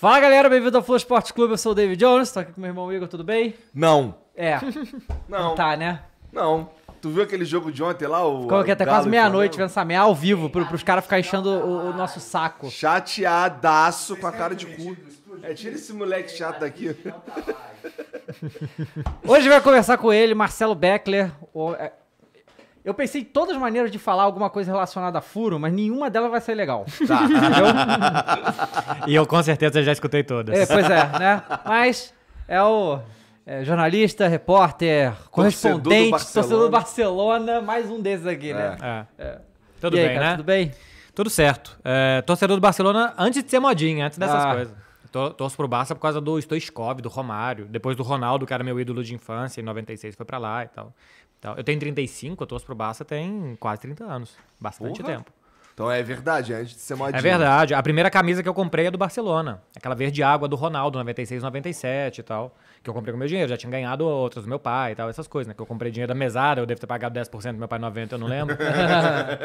Fala galera, bem-vindo ao Flow Sports Clube, eu sou o David Jones, tô aqui com meu irmão Igor, tudo bem? Não. É. Não. Tá, né? Não. Tu viu aquele jogo de ontem lá? O, Ficou aqui até quase meia-noite vendo essa merda ao vivo, pro, pros caras ficarem enchendo o, o nosso saco. Chateadaço com a cara de cu. É, tira esse moleque chato daqui. Hoje vai conversar com ele, Marcelo Beckler, é, eu pensei em todas as maneiras de falar alguma coisa relacionada a furo, mas nenhuma delas vai ser legal. Tá. Entendeu? e eu com certeza já escutei todas. É, pois é, né? Mas é o é, jornalista, repórter, correspondente, torcedor do Barcelona. mais um desses aqui, né? É. é. é. Tudo aí, bem, cara, né? Tudo bem? Tudo certo. É, torcedor do Barcelona antes de ser modinha, antes dessas ah. coisas. torço pro Barça por causa do Stoichkov, do Romário. Depois do Ronaldo, que era meu ídolo de infância, em 96 foi pra lá e tal. Então, eu tenho 35, eu torço pro Barça tem quase 30 anos. Bastante Porra. tempo. Então é verdade, é antes de ser modinha. É verdade. A primeira camisa que eu comprei é do Barcelona. Aquela verde água do Ronaldo, 96, 97 e tal. Que eu comprei com meu dinheiro. Já tinha ganhado outras do meu pai e tal, essas coisas, né? Que eu comprei dinheiro da mesada, eu devo ter pagado 10% do meu pai 90, eu não lembro.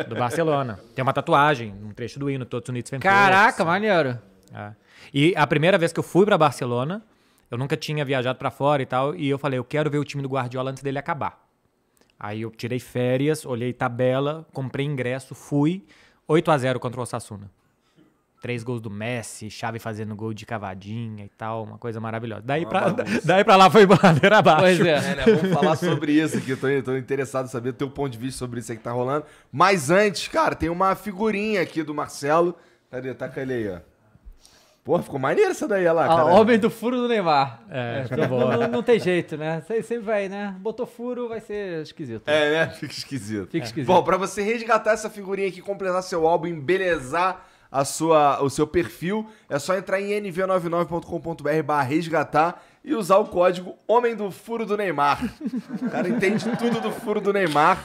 do Barcelona. Tem uma tatuagem, um trecho do hino, todos unidos Ventura. Caraca, assim. maneiro. É. E a primeira vez que eu fui para Barcelona, eu nunca tinha viajado para fora e tal, e eu falei, eu quero ver o time do Guardiola antes dele acabar. Aí eu tirei férias, olhei tabela, comprei ingresso, fui. 8 a 0 contra o Osasuna. Três gols do Messi, Chave fazendo gol de cavadinha e tal, uma coisa maravilhosa. Daí, pra, daí pra lá foi bandeira abaixo. Pois é. é né? Vamos falar sobre isso aqui, eu tô, tô, interessado em saber o teu ponto de vista sobre isso aí que tá rolando. Mas antes, cara, tem uma figurinha aqui do Marcelo. Cadê? Taca ele aí, ó. Porra, ficou maneiro essa daí, olha lá. cara. homem do furo do Neymar. É, é ficou bom. Não, não tem jeito, né? Sempre vai, né? Botou furo, vai ser esquisito. É, né? Fica esquisito. Fica é. esquisito. Bom, pra você resgatar essa figurinha aqui, completar seu álbum, embelezar a sua, o seu perfil, é só entrar em nv99.com.br barra resgatar e usar o código Homem do Furo do Neymar. o cara entende tudo do furo do Neymar.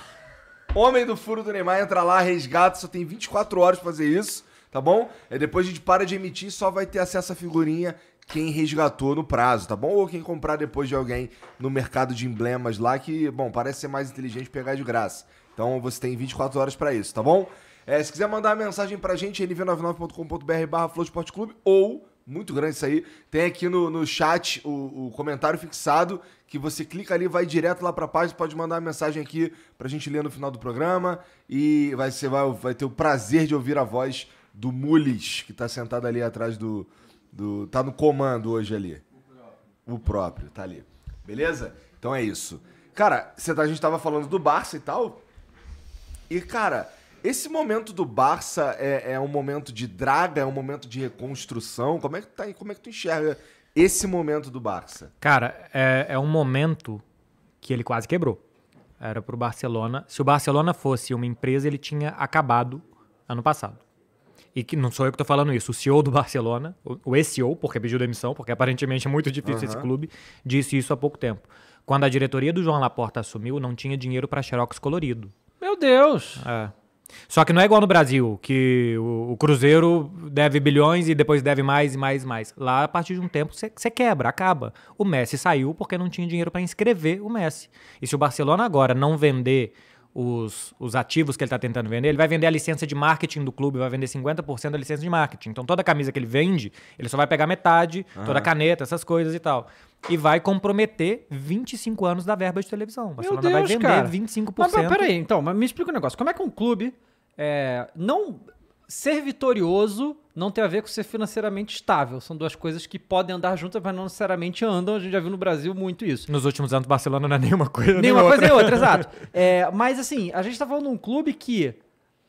Homem do Furo do Neymar, entra lá, resgata, só tem 24 horas pra fazer isso tá bom? É depois a gente para de emitir, só vai ter acesso à figurinha quem resgatou no prazo, tá bom? Ou quem comprar depois de alguém no mercado de emblemas lá que, bom, parece ser mais inteligente pegar de graça. Então você tem 24 horas para isso, tá bom? É, se quiser mandar uma mensagem pra gente, nv99.com.br barra Flow Esporte Clube ou, muito grande isso aí, tem aqui no, no chat o, o comentário fixado que você clica ali, vai direto lá para a página, pode mandar uma mensagem aqui para a gente ler no final do programa e vai, você vai, vai ter o prazer de ouvir a voz do Mules, que está sentado ali atrás do, do. tá no comando hoje ali. O próprio. O próprio, tá ali. Beleza? Então é isso. Cara, tá, a gente tava falando do Barça e tal. E, cara, esse momento do Barça é, é um momento de draga, é um momento de reconstrução. Como é que, tá, como é que tu enxerga esse momento do Barça? Cara, é, é um momento que ele quase quebrou. Era pro Barcelona. Se o Barcelona fosse uma empresa, ele tinha acabado ano passado e que não sou eu que estou falando isso, o CEO do Barcelona, o ex-CEO, porque pediu demissão, porque aparentemente é muito difícil uhum. esse clube, disse isso há pouco tempo. Quando a diretoria do João Laporta assumiu, não tinha dinheiro para xerox colorido. Meu Deus! É. Só que não é igual no Brasil, que o, o, Cruzeiro deve bilhões e depois deve mais e mais e mais. Lá, a partir de um tempo, você quebra, acaba. O Messi saiu porque não tinha dinheiro para inscrever o Messi. E se o Barcelona agora não vender os, os ativos que ele está tentando vender, ele vai vender a licença de marketing do clube, vai vender 50% da licença de marketing. Então toda camisa que ele vende, ele só vai pegar metade, uhum. toda caneta, essas coisas e tal. E vai comprometer 25 anos da verba de televisão. O Barcelona Deus, vai vender cara. 25%. Mas, mas peraí, então, mas me explica um negócio. Como é que um clube é, não ser vitorioso não tem a ver com ser financeiramente estável. São duas coisas que podem andar juntas, mas não necessariamente andam. A gente já viu no Brasil muito isso. Nos últimos anos, Barcelona não é nenhuma coisa. Nenhuma nem coisa nem outra, exato. É, mas assim, a gente está falando de um clube que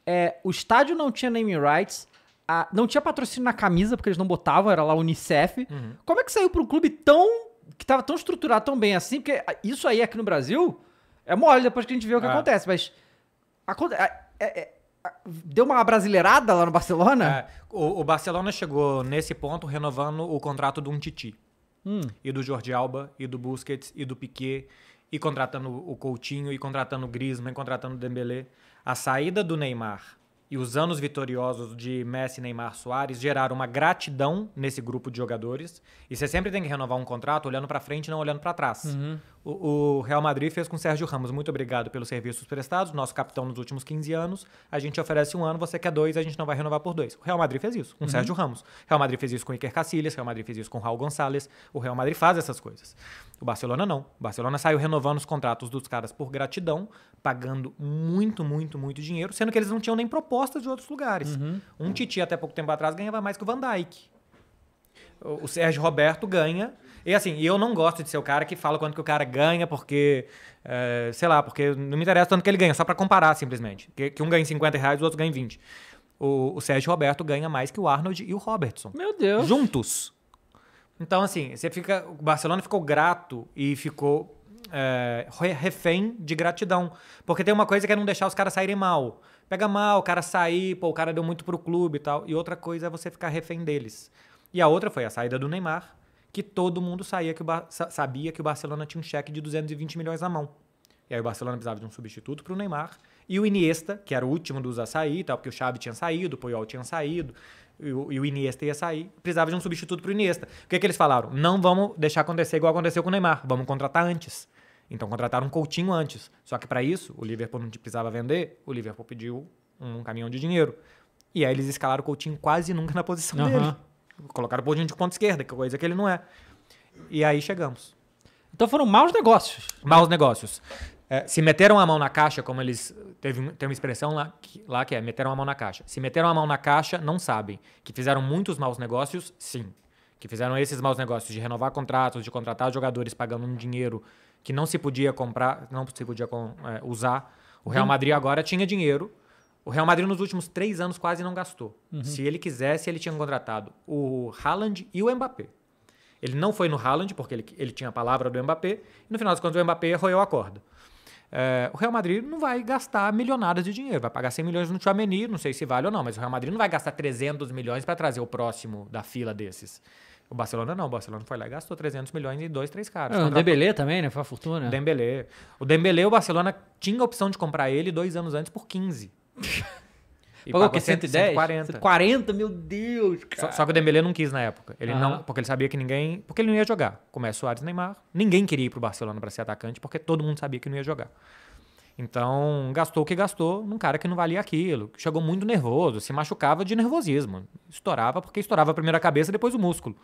é, o estádio não tinha naming rights, a, não tinha patrocínio na camisa, porque eles não botavam, era lá Unicef. Uhum. Como é que saiu para um clube tão. que estava tão estruturado tão bem assim? Porque isso aí aqui no Brasil é mole depois que a gente vê o que é. acontece, mas. A, é, é, é Deu uma brasileirada lá no Barcelona? É, o, o, Barcelona chegou nesse ponto renovando o contrato do um Titi. Hum. E do Jordi Alba, e do Busquets, e do Piquet, e contratando o Coutinho, e contratando o Griezmann, e contratando o Dembélé. A saída do Neymar e os anos vitoriosos de Messi, Neymar, Soares geraram uma gratidão nesse grupo de jogadores. E você sempre tem que renovar um contrato olhando para frente, não olhando para trás. Uhum o, Real Madrid fez com o Sérgio Ramos. Muito obrigado pelos serviços prestados, nosso capitão nos últimos 15 anos. A gente oferece um ano, você quer dois, a gente não vai renovar por dois. O Real Madrid fez isso com o uhum. Sérgio Ramos. O Real Madrid fez isso com o Iker Casillas, o Real Madrid fez isso com o Raul Gonçalves. O Real Madrid faz essas coisas. O Barcelona não. O Barcelona saiu renovando os contratos dos caras por gratidão, pagando muito, muito, muito dinheiro, sendo que eles não tinham nem propostas de outros lugares. Uhum. Um Titi, até pouco tempo atrás, ganhava mais que o Van Dijk. O Sérgio Roberto ganha e assim, eu não gosto de ser o cara que fala quanto que o cara ganha, porque. É, sei lá, porque não me interessa tanto que ele ganha, só para comparar simplesmente. Que, que, um ganha 50 reais, o outro ganha 20. O, o Sérgio Roberto ganha mais que o Arnold e o Robertson. Meu Deus! Juntos! Então, assim, você fica. O Barcelona ficou grato e ficou é, refém de gratidão. Porque tem uma coisa que é não deixar os caras saírem mal. Pega mal, o cara sair, pô, o cara deu muito pro clube e tal. E outra coisa é você ficar refém deles. E a outra foi a saída do Neymar que todo mundo saía que sabia que o Barcelona tinha um cheque de 220 milhões na mão. E aí o Barcelona precisava de um substituto para o Neymar. E o Iniesta, que era o último dos a sair, tal, porque o Xavi tinha saído, o Puyol tinha saído, e o, e o Iniesta ia sair, precisava de um substituto para o Iniesta. O que, que eles falaram? Não vamos deixar acontecer igual aconteceu com o Neymar, vamos contratar antes. Então contrataram um Coutinho antes. Só que para isso, o Liverpool não precisava vender, o Liverpool pediu um caminhão de dinheiro. E aí eles escalaram o Coutinho quase nunca na posição uhum. dele. Colocaram o Boldrini de ponta esquerda, que é coisa que ele não é. E aí chegamos. Então foram maus negócios. Maus negócios. É, se meteram a mão na caixa, como eles. Teve, tem uma expressão lá que, lá que é: meteram a mão na caixa. Se meteram a mão na caixa, não sabem. Que fizeram muitos maus negócios, sim. Que fizeram esses maus negócios de renovar contratos, de contratar jogadores pagando um dinheiro que não se podia comprar, não se podia é, usar. O Real Madrid agora tinha dinheiro o Real Madrid nos últimos três anos quase não gastou. Uhum. Se ele quisesse, ele tinha contratado o Haaland e o Mbappé. Ele não foi no Haaland, porque ele, ele tinha a palavra do Mbappé, e no final das contas o Mbappé roeu a corda. É, o Real Madrid não vai gastar milionadas de dinheiro, vai pagar 100 milhões no Tchouameni, não sei se vale ou não, mas o Real Madrid não vai gastar 300 milhões para trazer o próximo da fila desses. O Barcelona não, o Barcelona foi lá e gastou 300 milhões em dois, três caras. Não, é, o Dembélé também, né? Foi a fortuna. Dembélé. O Dembélé, o Barcelona tinha a opção de comprar ele dois anos antes por 15. E pagou o quê? 110? 140. 140, meu Deus, cara. Só, só que o Dembélé não quis na época. Ele uhum. não, porque ele sabia que ninguém, porque ele não ia jogar. Começa Soares, Neymar, ninguém queria ir pro Barcelona para ser atacante, porque todo mundo sabia que não ia jogar. Então, gastou o que gastou num cara que não valia aquilo. Chegou muito nervoso, se machucava de nervosismo. Estourava porque estourava primeiro a cabeça, depois o músculo.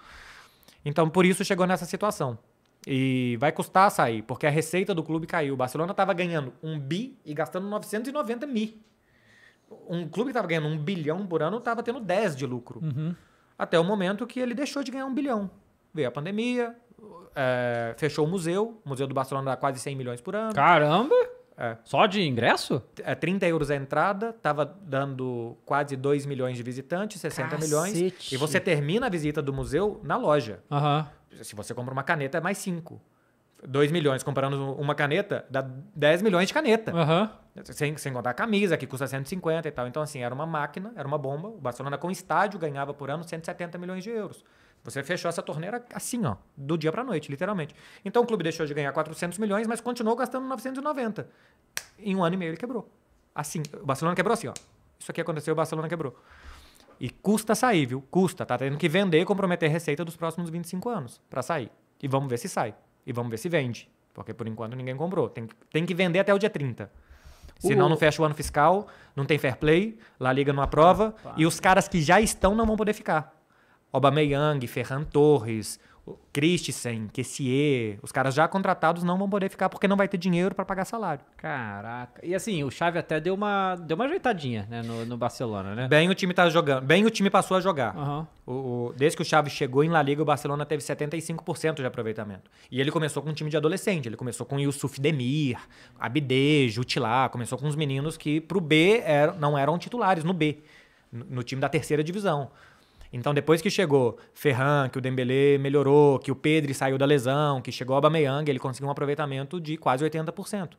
Então, por isso chegou nessa situação. E vai custar sair, porque a receita do clube caiu. O Barcelona estava ganhando um bi e gastando 990 mil um clube que estava ganhando um bilhão por ano estava tendo 10 de lucro. Uhum. Até o momento que ele deixou de ganhar um bilhão. Veio a pandemia, é, fechou o museu. O Museu do Barcelona dá quase 100 milhões por ano. Caramba! É. Só de ingresso? É, 30 euros a entrada, estava dando quase 2 milhões de visitantes, 60 Cacete. milhões. E você termina a visita do museu na loja. Uhum. Se você compra uma caneta, é mais 5. 2 milhões comprando uma caneta, dá 10 milhões de caneta. Uhum. Sem, sem contar a camisa, que custa 150 e tal. Então, assim, era uma máquina, era uma bomba. O Barcelona com estádio ganhava por ano 170 milhões de euros. Você fechou essa torneira assim, ó, do dia para noite, literalmente. Então, o clube deixou de ganhar 400 milhões, mas continuou gastando 990. Em um ano e meio ele quebrou. Assim, o Barcelona quebrou assim, ó. Isso aqui aconteceu, o Barcelona quebrou. E custa sair, viu? Custa. Tá tendo que vender e comprometer receita dos próximos 25 anos para sair. E vamos ver se sai e vamos ver se vende. Porque por enquanto ninguém comprou. Tem, tem que vender até o dia 30. Senão não fecha o ano fiscal, não tem fair play, lá Liga numa prova e os caras que já estão não vão poder ficar. obameyang Ferran Torres, Christensen, Kessier, os caras já contratados não vão poder ficar porque não vai ter dinheiro para pagar salário. Caraca. E assim, o Xavi até deu uma, deu uma ajeitadinha né, no, no Barcelona, né? Bem o time tá jogando, bem o time passou a jogar. Uhum. O, o, desde que o Xavi chegou em La Liga, o Barcelona teve 75% de aproveitamento. E ele começou com um time de adolescente, ele começou com Yusuf Demir, Abidej, Jutilá, começou com uns meninos que pro B eram, não eram titulares no B, no, no time da terceira divisão. Então, depois que chegou Ferran, que o Dembélé melhorou, que o Pedri saiu da lesão, que chegou o Aubameyang, ele conseguiu um aproveitamento de quase 80%.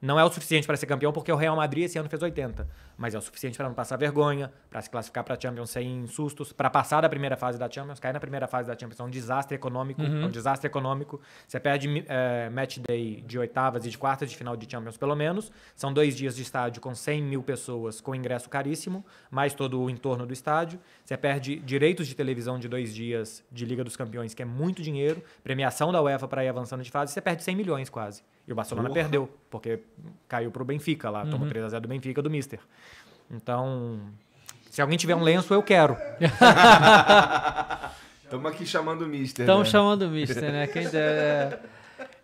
Não é o suficiente para ser campeão, porque o Real Madrid esse ano fez 80. Mas é o suficiente para não passar vergonha, para se classificar para a Champions sem sustos, para passar da primeira fase da Champions. Cair na primeira fase da Champions é um desastre econômico. Uhum. É um desastre econômico. Você perde é, match day de oitavas e de quartas de final de Champions, pelo menos. São dois dias de estádio com 100 mil pessoas, com ingresso caríssimo, mais todo o entorno do estádio. Você perde direitos de televisão de dois dias de Liga dos Campeões, que é muito dinheiro. Premiação da UEFA para ir avançando de fase. Você perde 100 milhões quase. E o Barcelona Porra. perdeu, porque caiu pro Benfica lá, uhum. tomou 3x0 do Benfica do Mister. Então, se alguém tiver um lenço, eu quero. Estamos aqui chamando o Mister. Estamos né? chamando o Mister, né? Quem der...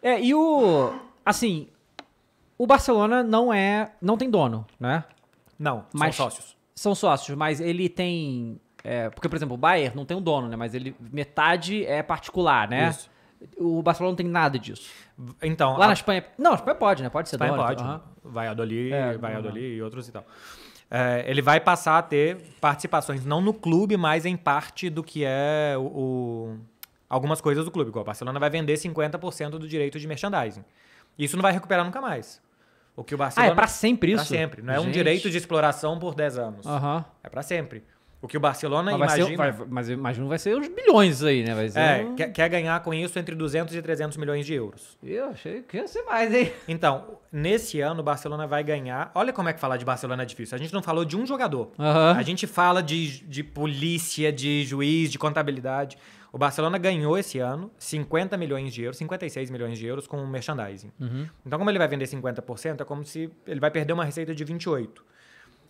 É, é, e o. Assim, o Barcelona não é. não tem dono, né? Não, mas são sócios. São sócios, mas ele tem. É, porque, por exemplo, o Bayern não tem um dono, né? Mas ele. Metade é particular, né? Isso. O Barcelona não tem nada disso. Então, lá a... na Espanha. Não, a Espanha pode, né? Pode ser Espanha pode. Então, uhum. Valladolid, é, Valladolid e outros e tal. É, ele vai passar a ter participações, não no clube, mas em parte do que é o, o algumas coisas do clube. o Barcelona vai vender 50% do direito de merchandising. Isso não vai recuperar nunca mais. O que o Barcelona. Ah, é pra sempre isso? Pra sempre. Não é Gente. um direito de exploração por 10 anos. Uhum. É pra sempre. O que o Barcelona, mas imagina... Ser, vai, mas imagino vai ser uns bilhões aí, né? Vai ser é, um... quer, quer, ganhar com isso entre 200 e 300 milhões de euros. Eu achei que ia ser mais, hein? Então, nesse ano o Barcelona vai ganhar... Olha como é que falar de Barcelona é difícil. A gente não falou de um jogador. Uhum. A gente fala de, de polícia, de juiz, de contabilidade. O Barcelona ganhou esse ano 50 milhões de euros, 56 milhões de euros com merchandising. Uhum. Então, como ele vai vender 50%, é como se ele vai perder uma receita de 28%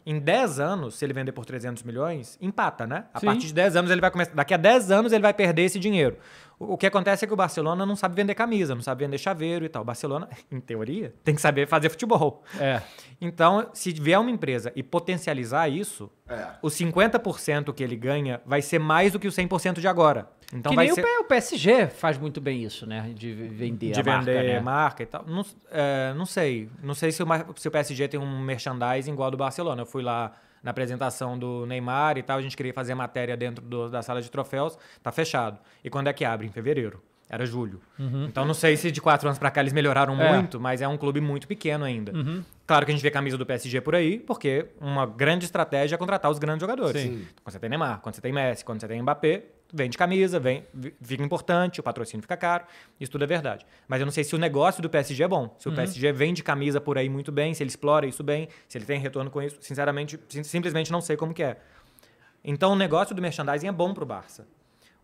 em 10 anos, se ele vender por 300 milhões, empata, né? A Sim. partir de 10 anos ele vai começar. Daqui a 10 anos ele vai perder esse dinheiro. O, o que acontece é que o Barcelona não sabe vender camisa, não sabe vender chaveiro e tal. O Barcelona, em teoria, tem que saber fazer futebol. É. Então, se vier uma empresa e potencializar isso, é. os 50% que ele ganha vai ser mais do que o 100% de agora. Então que vai nem ser... o PSG faz muito bem isso, né? De vender de a vender marca, né? marca e tal. Não, é, não sei. Não sei se o, se o PSG tem um merchandising igual ao do Barcelona. Eu fui lá na apresentação do Neymar e tal, a gente queria fazer a matéria dentro do, da sala de troféus, tá fechado. E quando é que abre? Em fevereiro. Era julho. Uhum. Então não sei se de quatro anos para cá eles melhoraram é. muito, mas é um clube muito pequeno ainda. Uhum. Claro que a gente vê camisa do PSG por aí, porque uma grande estratégia é contratar os grandes jogadores. Sim. Quando você tem Neymar, quando você tem Messi, quando você tem Mbappé, vende camisa, vem, fica importante, o patrocínio fica caro, isso tudo é verdade. Mas eu não sei se o negócio do PSG é bom. Se uhum. o PSG vende camisa por aí muito bem, se ele explora isso bem, se ele tem retorno com isso, sinceramente, sim, simplesmente não sei como que é. Então o negócio do merchandising é bom para o Barça.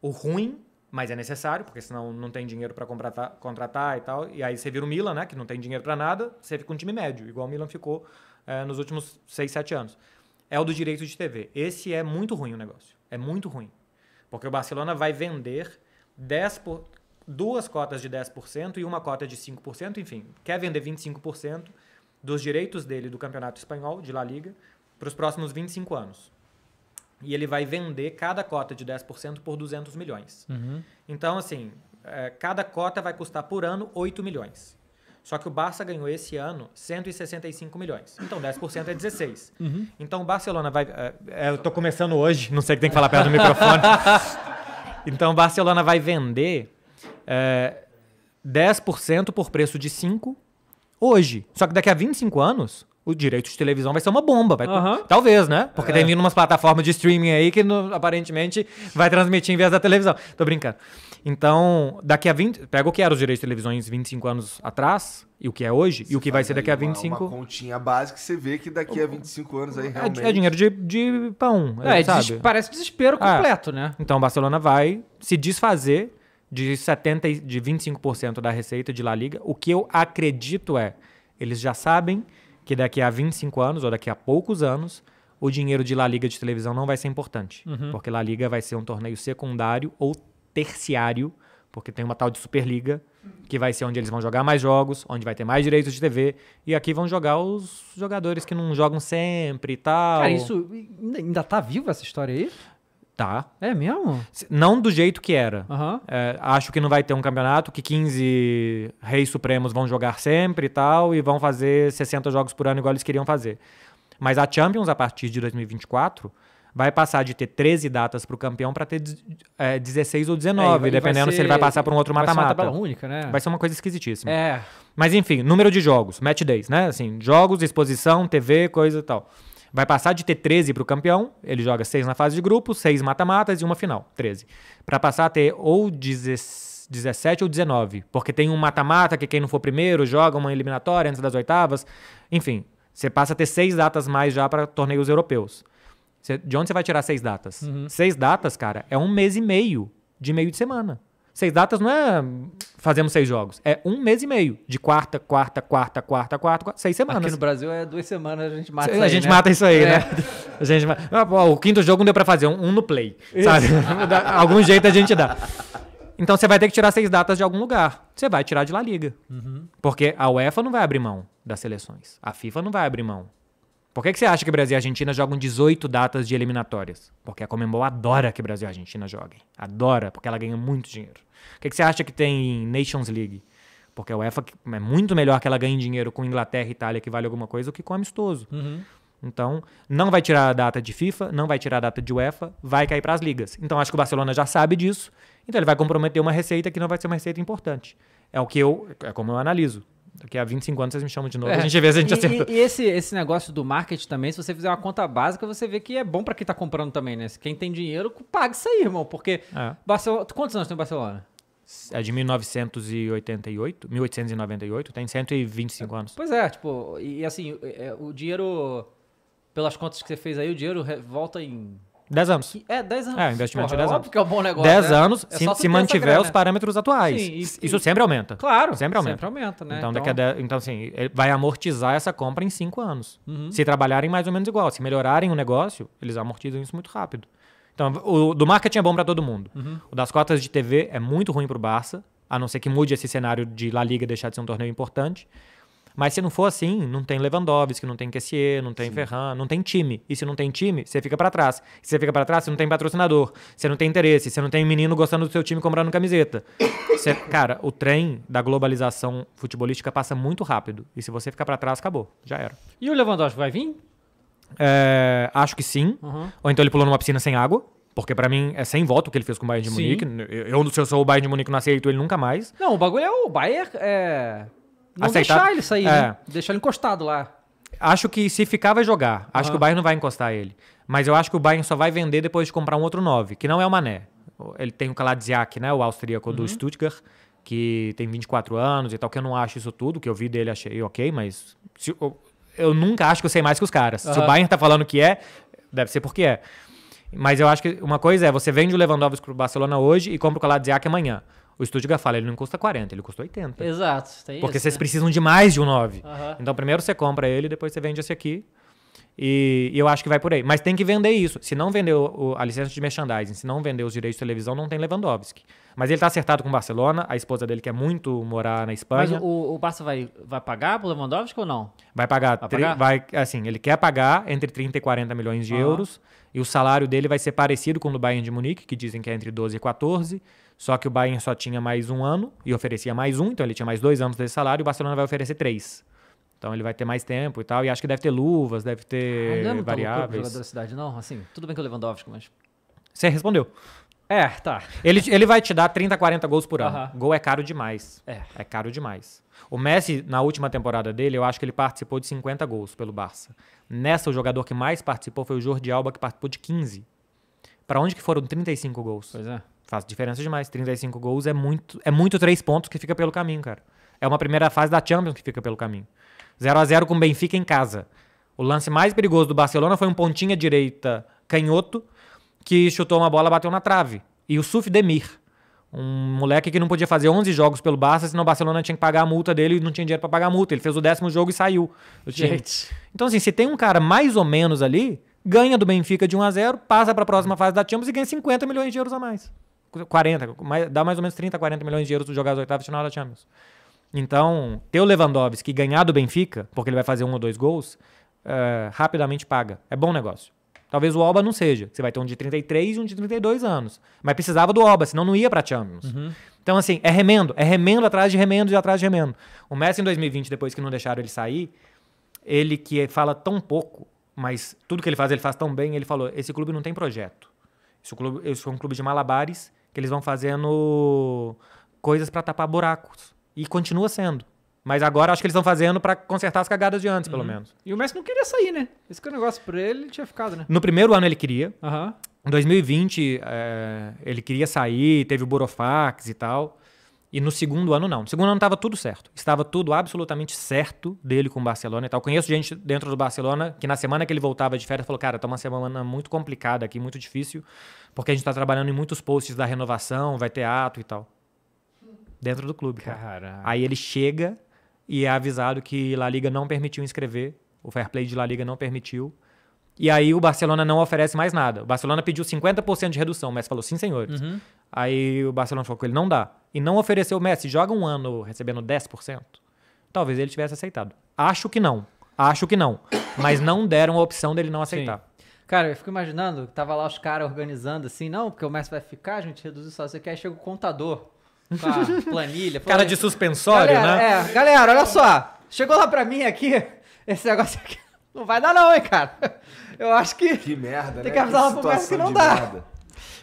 O ruim, mas é necessário, porque senão não tem dinheiro para contratar, tá, contratar e tal. E aí você vira o Milan, né, que não tem dinheiro para nada, você fica um time médio, igual o Milan ficou é, nos últimos 6, 7 anos. É o do direito de TV. Esse é muito ruim o negócio. É muito ruim. Porque o Barcelona vai vender 10 por, duas cotas de 10% e uma cota de 5%, enfim, quer vender 25% dos direitos dele do Campeonato Espanhol, de La Liga, para os próximos 25 anos. E ele vai vender cada cota de 10% por 200 milhões. Uhum. Então, assim, eh, cada cota vai custar por ano 8 milhões. Só que o Barça ganhou esse ano 165 milhões. Então 10% é 16. Uhum. Então o Barcelona vai. É, é, eu tô começando hoje, não sei o que tem que falar perto do microfone. Então o Barcelona vai vender é, 10% por preço de 5 hoje. Só que daqui a 25 anos, o direito de televisão vai ser uma bomba. Vai... Uhum. Talvez, né? Porque é. tem vindo umas plataformas de streaming aí que no, aparentemente vai transmitir em vez da televisão. Tô brincando. Então, daqui a 20. Pega o que eram os direitos de televisões 25 anos atrás, e o que é hoje, você e o que vai ser daqui a 25. É uma, uma continha básica você vê que daqui a 25 anos aí é, é realmente. É, é dinheiro de, de pão. É, sabe? Des... parece desespero completo, é. né? Então, o Barcelona vai se desfazer de 70 de 25% da receita de La Liga. O que eu acredito é, eles já sabem que daqui a 25 anos, ou daqui a poucos anos, o dinheiro de La Liga de televisão não vai ser importante. Uhum. Porque La Liga vai ser um torneio secundário ou terciário, porque tem uma tal de Superliga, que vai ser onde eles vão jogar mais jogos, onde vai ter mais direitos de TV, e aqui vão jogar os jogadores que não jogam sempre e tal. Cara, isso ainda tá vivo essa história aí? Tá. É mesmo? Não do jeito que era. Uhum. É, acho que não vai ter um campeonato, que 15 reis supremos vão jogar sempre e tal, e vão fazer 60 jogos por ano igual eles queriam fazer. Mas a Champions, a partir de 2024, vai passar de ter 13 datas para o campeão para ter é, 16 ou 19, é, dependendo ser, se ele vai passar para um outro mata-mata. Vai ser uma única, né? Vai ser uma coisa esquisitíssima. É. Mas enfim, número de jogos, match days, né? Assim, jogos, exposição, TV, coisa e tal. Vai passar de ter 13 para o campeão, ele joga 6 na fase de grupo, 6 mata-matas e uma final, 13. Para passar a ter ou 17 ou 19, porque tem um mata-mata que quem não for primeiro joga uma eliminatória antes das oitavas. Enfim, você passa a ter 6 datas mais já para torneios europeus. Cê, de onde você vai tirar 6 datas? 6 uhum. datas, cara, é um mês e meio de meio de semana. Seis datas não é fazemos seis jogos. É um mês e meio. De quarta, quarta, quarta, quarta, quarta, quarta seis semanas. Aqui no Brasil é duas semanas, a gente mata isso aí. A gente né? mata isso aí, é. né? A gente, ah, o quinto jogo não deu pra fazer, um, no play. Sabe? Algum jeito a gente dá. Então você vai ter que tirar seis datas de algum lugar. Você vai tirar de La Liga. Uhum. Porque a UEFA não vai abrir mão das seleções. A FIFA não vai abrir mão por que, que você acha que Brasil e Argentina jogam 18 datas de eliminatórias? Porque a Comembol adora que Brasil e Argentina joguem. Adora, porque ela ganha muito dinheiro. Por que, que você acha que tem Nations League? Porque a UEFA é muito melhor que ela ganhe dinheiro com Inglaterra e Itália, que vale alguma coisa, do que com amistoso. Uhum. Então, não vai tirar a data de FIFA, não vai tirar a data de UEFA, vai cair para as ligas. Então, acho que o Barcelona já sabe disso, então ele vai comprometer uma receita que não vai ser uma receita importante. É o que eu, é como eu analiso. Daqui a 25 anos vocês me chamam de novo, é. a gente vê se a gente e, E, e, esse, esse negócio do marketing também, se você fizer uma conta básica, você vê que é bom para quem tá comprando também, né? Quem tem dinheiro, paga isso aí, irmão. Porque é. Barcelona... Quantos anos tem Barcelona? é de 1988, 1898, tem 125 é, anos. Pois é, tipo, e assim, é, o dinheiro, pelas contas que você fez aí, o dinheiro volta em 10 anos. é, 10 anos. É, investimento Porra, de 10 é anos. Óbvio que é um bom negócio. 10 né? É anos, é se, se mantiver grana, os né? parâmetros atuais. Sim, e, Isso e, sempre aumenta. Claro. Sempre aumenta. Sempre aumenta, né? Então, então... Daqui a 10, então-, então assim, vai amortizar essa compra em 5 anos. Uhum. Se trabalharem mais ou menos igual. Se melhorarem o negócio, eles amortizam isso muito rápido. Então, o do marketing é bom para todo mundo. Uhum. O das cotas de TV é muito ruim para o Barça, a não ser que mude esse cenário de La Liga deixar de ser um torneio importante. Mas se não for assim, não tem Lewandowski, não tem Kessier, não tem Sim. Ferran, não tem time. E se não tem time, você fica para trás. Se você fica para trás, você não tem patrocinador, você não tem interesse, você não tem menino gostando do seu time comprando camiseta. Você, cara, o trem da globalização futebolística passa muito rápido. E se você ficar para trás, acabou. Já era. E o Lewandowski vai vir? É, acho que sim. Uhum. Ou então ele pulou numa piscina sem água. Porque para mim é sem voto o que ele fez com o Bayern de Munique. Eu, se eu sou o Bayern de Munique, não aceito ele nunca mais. Não, o bagulho é o Bayern. É... Não aceitado. deixar ele sair, é. né? Deixar ele encostado lá. Acho que se ficar, vai jogar. Acho que o Bayern não vai encostar ele. Mas eu acho que o Bayern só vai vender depois de comprar um outro 9, que não é o Mané. Ele tem o Kaladziak, né? O austríaco uhum. do Stuttgart, que tem 24 anos e tal, que eu não acho isso tudo. que eu vi dele, achei ok, mas... Se, eu, eu, nunca acho que eu sei mais que os caras. Uhum. Se o Bayern tá falando que é, deve ser porque é. Mas eu acho que uma coisa é, você vende o Lewandowski pro Barcelona hoje e compra o Kaladziak amanhã. O Estúdio Gafala, ele não custa 40, ele custa 80. Exato. Tem porque isso, vocês né? precisam de mais de um 9. Uhum. Então, primeiro você compra ele, depois você vende esse aqui. E, e, eu acho que vai por aí. Mas tem que vender isso. Se não vender o, a licença de merchandising, se não vender os direitos de televisão, não tem Lewandowski. Mas ele está acertado com o Barcelona, a esposa dele quer é muito morar na Espanha. Mas o, o Barça vai, vai pagar pro Lewandowski ou não? Vai pagar. Vai, pagar? vai Assim, ele quer pagar entre 30 e 40 milhões de uhum. euros. E o salário dele vai ser parecido com o do Bayern de Munique, que dizem que é entre 12 e 14 só que o Bayern só tinha mais um ano e oferecia mais um, então ele tinha mais dois anos desse salário e o Barcelona vai oferecer três. Então ele vai ter mais tempo e tal. E acho que deve ter luvas, deve ter ah, não é variáveis. Não jogador da cidade, não. Assim, tudo bem que o Lewandowski, mas. Você respondeu. É, tá. Ele, ele vai te dar 30, 40 gols por ano. Gol é caro demais. É. É caro demais. O Messi, na última temporada dele, eu acho que ele participou de 50 gols pelo Barça. Nessa, o jogador que mais participou foi o Jordi Alba, que participou de 15. Para onde que foram 35 gols? Pois é. Faz diferença demais. 35 gols é muito, é muito três pontos que fica pelo caminho, cara. É uma primeira fase da Champions que fica pelo caminho. 0 a 0 com o Benfica em casa. O lance mais perigoso do Barcelona foi um pontinha direita canhoto que chutou uma bola, bateu na trave. E o Suf Demir, um moleque que não podia fazer 11 jogos pelo Barça, senão o Barcelona tinha que pagar a multa dele e não tinha dinheiro para pagar a multa. Ele fez o décimo jogo e saiu do time. Gente. Então, assim, se tem um cara mais ou menos ali, ganha do Benfica de 1 a 0 passa para a próxima fase da Champions e ganha 50 milhões de euros a mais. 40, mais, dá mais ou menos 30, 40 milhões de euros para jogar as oitavas de final da Champions. Então, ter o Lewandowski ganhar do Benfica, porque ele vai fazer um ou dois gols, eh, rapidamente paga. É bom negócio. Talvez o Alba não seja. Você vai ter um de 33 e um de 32 anos. Mas precisava do Alba, senão não ia para Champions. Uhum. Então, assim, é remendo. É remendo atrás de remendo e atrás de remendo. O Messi em 2020, depois que não deixaram ele sair, ele que fala tão pouco, mas tudo que ele faz, ele faz tão bem, ele falou, esse clube não tem projeto. Esse clube, esse é um clube de malabares eles vão fazendo coisas para tapar buracos. E continua sendo. Mas agora acho que eles estão fazendo para consertar as cagadas de antes, uhum. pelo menos. E o Messi não queria sair, né? Esse que é o negócio pra ele, ele tinha ficado, né? No primeiro ano ele queria. Uhum. Em 2020, é, eh, ele queria sair, teve o Borofax e tal. E no segundo ano, não. No segundo ano estava tudo certo. Estava tudo absolutamente certo dele com o Barcelona e tal. Conheço gente dentro do Barcelona que na semana que ele voltava de férias falou: Cara, tá uma semana muito complicada aqui, muito difícil, porque a gente está trabalhando em muitos posts da renovação, vai ter ato e tal. Dentro do clube, cara. Caraca. Aí ele chega e é avisado que La Liga não permitiu inscrever, o fair play de La Liga não permitiu. E aí o Barcelona não oferece mais nada. O Barcelona pediu 50% de redução, mas falou: Sim, senhores. Uhum. Aí o Barcelona falou com ele: Não dá e não ofereceu o Messi, joga um ano recebendo 10%, talvez ele tivesse aceitado. Acho que não. Acho que não. Mas não deram a opção dele não aceitar. Sim. Cara, eu fico imaginando, tava lá os caras organizando assim, não, porque o Messi vai ficar, a gente reduz o salário, você quer, aí chega o contador com a planilha. Cara de suspensório, galera, né? É, galera, olha só, chegou lá pra mim aqui, esse negócio aqui não vai dar não, hein, cara. Eu acho que... Que merda, Tem né? que avisar lá pro Messi que não dá. Merda.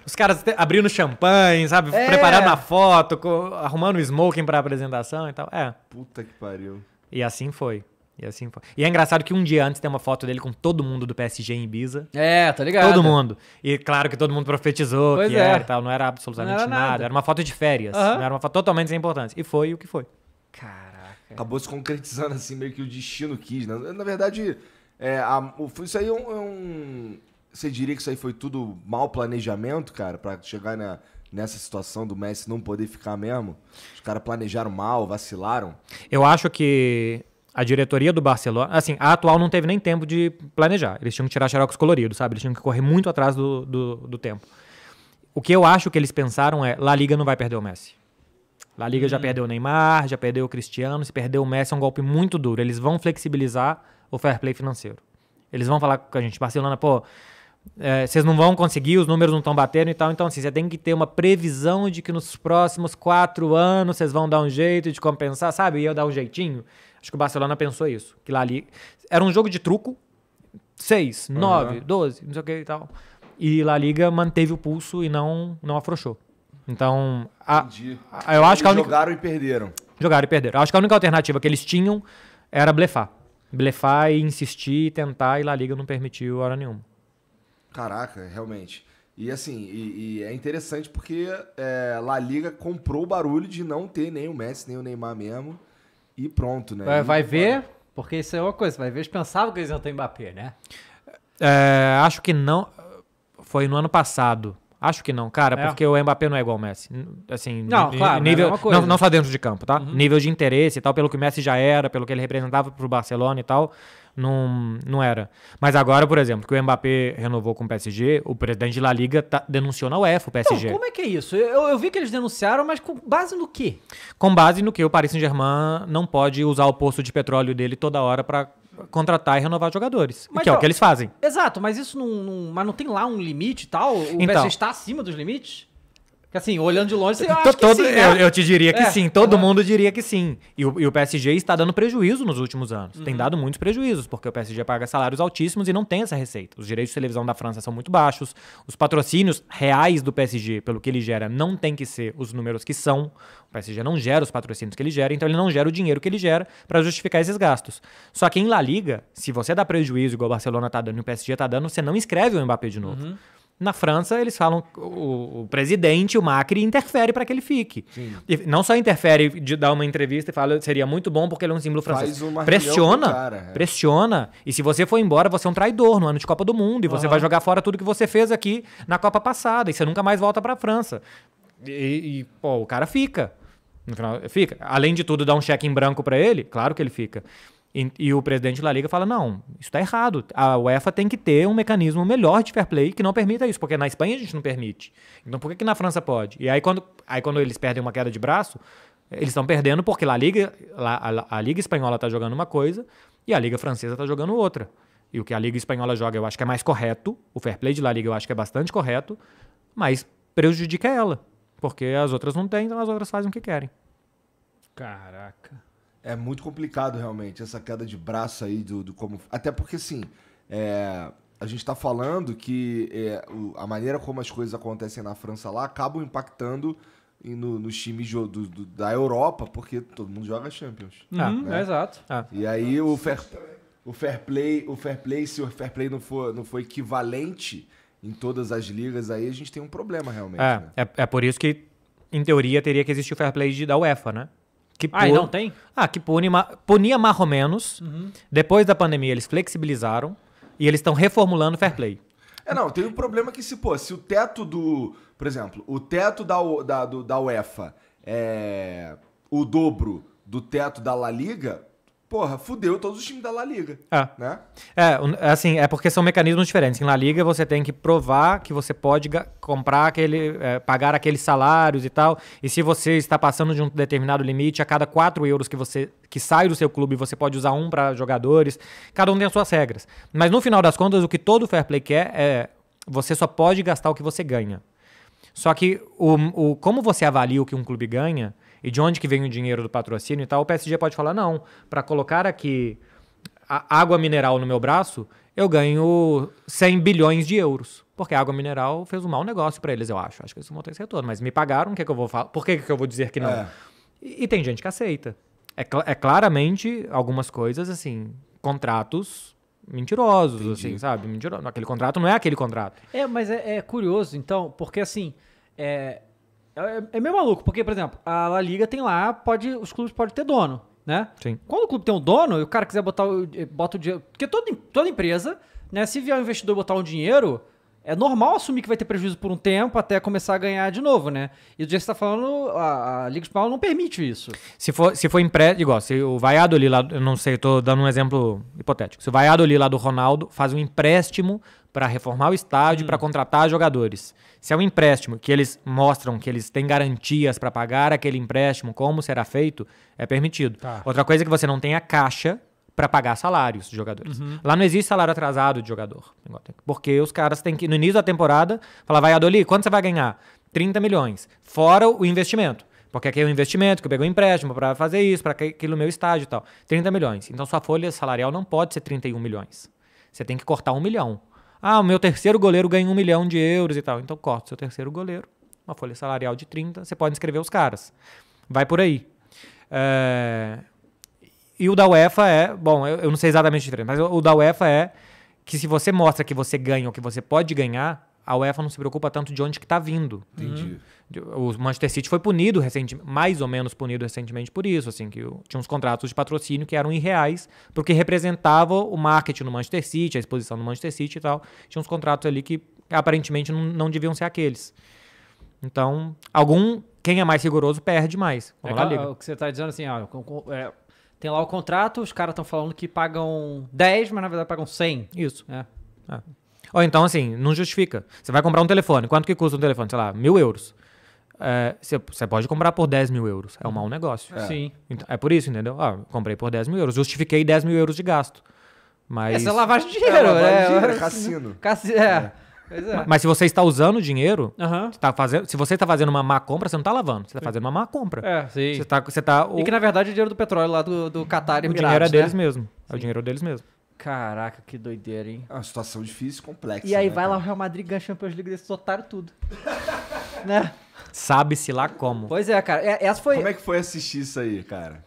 Os caras abrindo champanhe, sabe? É. Preparando a foto, arrumando o smoking pra apresentação e tal. É. Puta que pariu. E assim foi. E assim foi. E é engraçado que um dia antes tem uma foto dele com todo mundo do PSG em Ibiza. É, tá ligado. Todo mundo. E claro que todo mundo profetizou pois que é. era e tal. Não era absolutamente não era nada. nada. Era uma foto de férias. Uhum. Não era uma foto totalmente sem importância. E foi o que foi. Caraca. Acabou se concretizando assim, meio que o destino quis, né? Na verdade, é, a, isso aí é um, é um você diria que isso aí foi tudo mau planejamento, cara, para chegar na, nessa situação do Messi não poder ficar mesmo? Os caras planejaram mal, vacilaram? Eu acho que a diretoria do Barcelona, assim, a atual não teve nem tempo de planejar. Eles tinham que tirar xerox colorido, sabe? Eles tinham que correr muito atrás do, do, do, tempo. O que eu acho que eles pensaram é: La Liga não vai perder o Messi. La Liga hum. já perdeu o Neymar, já perdeu o Cristiano. Se perder o Messi é um golpe muito duro. Eles vão flexibilizar o fair play financeiro. Eles vão falar com a gente, Barcelona, pô, é, vocês não vão conseguir, os números não estão batendo e tal. Então, assim, você tem que ter uma previsão de que nos próximos quatro anos vocês vão dar um jeito de compensar, sabe? E eu dar um jeitinho. Acho que o Barcelona pensou isso. Que lá ali. Era um jogo de truco. seis uhum. nove doze não sei o que e tal. E La Liga manteve o pulso e não, não afrouxou. Então, a, a, eu acho que a única... jogaram e perderam. Jogaram e perderam. acho que a única alternativa que eles tinham era blefar. Blefar e insistir, tentar, e La Liga não permitiu hora nenhuma. Caraca, realmente. E assim, e, e é interessante porque é, La Liga comprou o barulho de não ter nem o Messi, nem o Neymar mesmo. E pronto, né? Vai, vai ver, porque isso é uma coisa, vai ver, eles pensavam que eles iam ter Mbappé, né? É, acho que não. Foi no ano passado. Acho que não, cara, é. porque o Mbappé não é igual ao Messi. Assim, não, claro, é nível, é não, não, só dentro de campo, tá? Uhum. Nível de interesse e tal, pelo que o Messi já era, pelo que ele representava pro Barcelona e tal não, não era. Mas agora, por exemplo, que o Mbappé renovou com o PSG, o presidente da Liga tá, denunciou na UEFA o PSG. Não, como é que é isso? Eu, eu vi que eles denunciaram, mas com base no quê? Com base no que o Paris Saint-Germain não pode usar o poço de petróleo dele toda hora para contratar e renovar jogadores. Mas, que é ó, o que eles fazem. Exato, mas isso não, não, Mas não tem lá um limite e tal? O então, PSG está acima dos limites? Que assim, olhando de longe, você acha todo, que sim, né? eu, eu, te diria que é, sim, todo é. mundo diria que sim. E o, e o, PSG está dando prejuízo nos últimos anos. Uhum. Tem dado muitos prejuízos, porque o PSG paga salários altíssimos e não tem essa receita. Os direitos de televisão da França são muito baixos, os patrocínios reais do PSG, pelo que ele gera, não tem que ser os números que são. O PSG não gera os patrocínios que ele gera, então ele não gera o dinheiro que ele gera para justificar esses gastos. Só que em La Liga, se você dá prejuízo igual o Barcelona está dando e o PSG está dando, você não inscreve o Mbappé de novo. Uhum. Na França, eles falam o, o presidente, o Macri, interfere para que ele fique. Sim. E não só interfere de dar uma entrevista e fala seria muito bom porque ele é um símbolo francês. pressiona, cara, é. pressiona. E se você for embora, você é um traidor no ano de Copa do Mundo e uhum. você vai jogar fora tudo que você fez aqui na Copa passada e você nunca mais volta para a França. E, e pô, o cara fica. No final, fica. Além de tudo, dá um cheque em branco para ele, claro que ele fica. E, e, o presidente da Liga fala: não, isso está errado. A UEFA tem que ter um mecanismo melhor de fair play que não permita isso, porque na Espanha a gente não permite. Então por que, que na França pode? E aí quando, aí quando eles perdem uma queda de braço, eles estão perdendo porque La Liga, La, a, a Liga Espanhola está jogando uma coisa e a Liga Francesa está jogando outra. E o que a Liga Espanhola joga eu acho que é mais correto, o fair play de La Liga eu acho que é bastante correto, mas prejudica ela, porque as outras não têm, então as outras fazem o que querem. Caraca. É muito complicado, realmente, essa queda de braço aí do, do como. Até porque, assim, é, a gente está falando que é, a maneira como as coisas acontecem na França lá acabam impactando nos no times da Europa, porque todo mundo joga Champions. Ah, né? é exato. Ah. E aí o fair, o fair play, o fair play, se o fair play não for, não for equivalente em todas as ligas, aí a gente tem um problema realmente. É, né? é, é por isso que, em teoria, teria que existir o fair play de, da UEFA, né? Que ah, não tem? Ah, que pune, punia mais ou menos. Uhum. Depois da pandemia, eles flexibilizaram e eles estão reformulando o fair play. É, não, tem um problema que se, pô, se o teto do. Por exemplo, o teto da, da, do, da UEFA é o dobro do teto da La Liga, porra, fudeu todos os times da La Liga. É. Né? É, assim, é porque são mecanismos diferentes. Em La Liga você tem que provar que você pode comprar aquele. É, pagar aqueles salários e tal. E se você está passando de um determinado limite, a cada 4 euros que você que sai do seu clube, você pode usar um para jogadores. Cada um tem as suas regras. Mas no final das contas, o que todo fair play quer é você só pode gastar o que você ganha. Só que o, o como você avalia o que um clube ganha e de onde que vem o dinheiro do patrocínio e tal, o PSG pode falar, não, para colocar aqui água mineral no meu braço, eu ganho 100 bilhões de euros. Porque a água mineral fez um mau negócio para eles, eu acho. Acho que eles não vão esse retorno. Mas me pagaram, o que, é que eu vou falar? Por que, que eu vou dizer que não? É. E, e, tem gente que aceita. É, cl é claramente algumas coisas, assim, contratos mentirosos, Entendi. assim, sabe? Mentiroso. Aquele contrato não é aquele contrato. É, mas é, é curioso, então, porque assim, é, é, é, meio maluco, porque, por exemplo, a La Liga tem lá, pode, os clubes podem ter dono, né? Sim. Quando o clube tem um dono e o cara quiser botar o, eh, bota o dinheiro. Porque toda, toda empresa, né, se vier um investidor botar um dinheiro, é normal assumir que vai ter prejuízo por um tempo até começar a ganhar de novo, né? E o jeito que você tá falando, a, a Liga Espanhola não permite isso. Se for, se for empréstimo, igual, se o ali lá, eu não sei, estou dando um exemplo hipotético. Se o ali lá do Ronaldo faz um empréstimo para reformar o estádio, hum. para contratar jogadores. Se é um empréstimo que eles mostram que eles têm garantias para pagar aquele empréstimo, como será feito, é permitido. Tá. Outra coisa é que você não tem a caixa para pagar salários de jogadores. Uhum. Lá não existe salário atrasado de jogador. Porque os caras têm que, no início da temporada, falar, vai, Adoli, quanto você vai ganhar? 30 milhões. Fora o investimento. Porque aqui é um investimento, que eu peguei um empréstimo para fazer isso, para aquilo meu estágio e tal. 30 milhões. Então sua folha salarial não pode ser 31 milhões. Você tem que cortar um milhão. Ah, o meu terceiro goleiro ganha um milhão de euros e tal. Então corta o seu terceiro goleiro, uma folha salarial de 30, você pode inscrever os caras. Vai por aí. É... E o da UEFA é, bom, eu, eu não sei exatamente diferente, mas o, o da UEFA é que se você mostra que você ganha ou que você pode ganhar, a UEFA não se preocupa tanto de onde que está vindo. Entendi. Uhum. O Manchester City foi punido recentemente, mais ou menos punido recentemente por isso, assim, que tinha uns contratos de patrocínio que eram irreais, porque representava o marketing no Manchester City, a exposição no Manchester City e tal. Tinha uns contratos ali que aparentemente não, não deviam ser aqueles. Então, algum quem é mais rigoroso perde mais. É, claro, o que você está dizendo assim, ó, é, tem lá o contrato, os caras estão falando que pagam 10, mas na verdade pagam 100. Isso. É. é. Ou então, assim, não justifica. Você vai comprar um telefone. Quanto que custa um telefone? Sei lá, mil euros. É, você é, pode comprar por 10 mil euros. É um mau negócio. É. Sim. Então, é por isso, entendeu? Ah, comprei por 10 mil euros. Justifiquei 10 mil euros de gasto. Mas... Essa é, é né? lavagem de dinheiro, é, Dinheiro, cassino. É. é. Mas, mas se você está usando dinheiro, uhum. tá fazendo, se você está fazendo uma má compra, você não está lavando, você está fazendo uma má compra. É, sim. Você tá, você tá, o... E que na verdade o dinheiro do petróleo lá do, do Qatar e O dinheiro é né? deles né? mesmo. Sim. É o dinheiro deles mesmo. Caraca, que doideira, hein? É uma situação difícil, complexa. E aí né, vai cara? lá o Real Madrid ganha Champions League desse otário tudo. né? sabe-se lá como. Pois é, cara. É, essa foi... Como é que foi assistir isso aí, cara?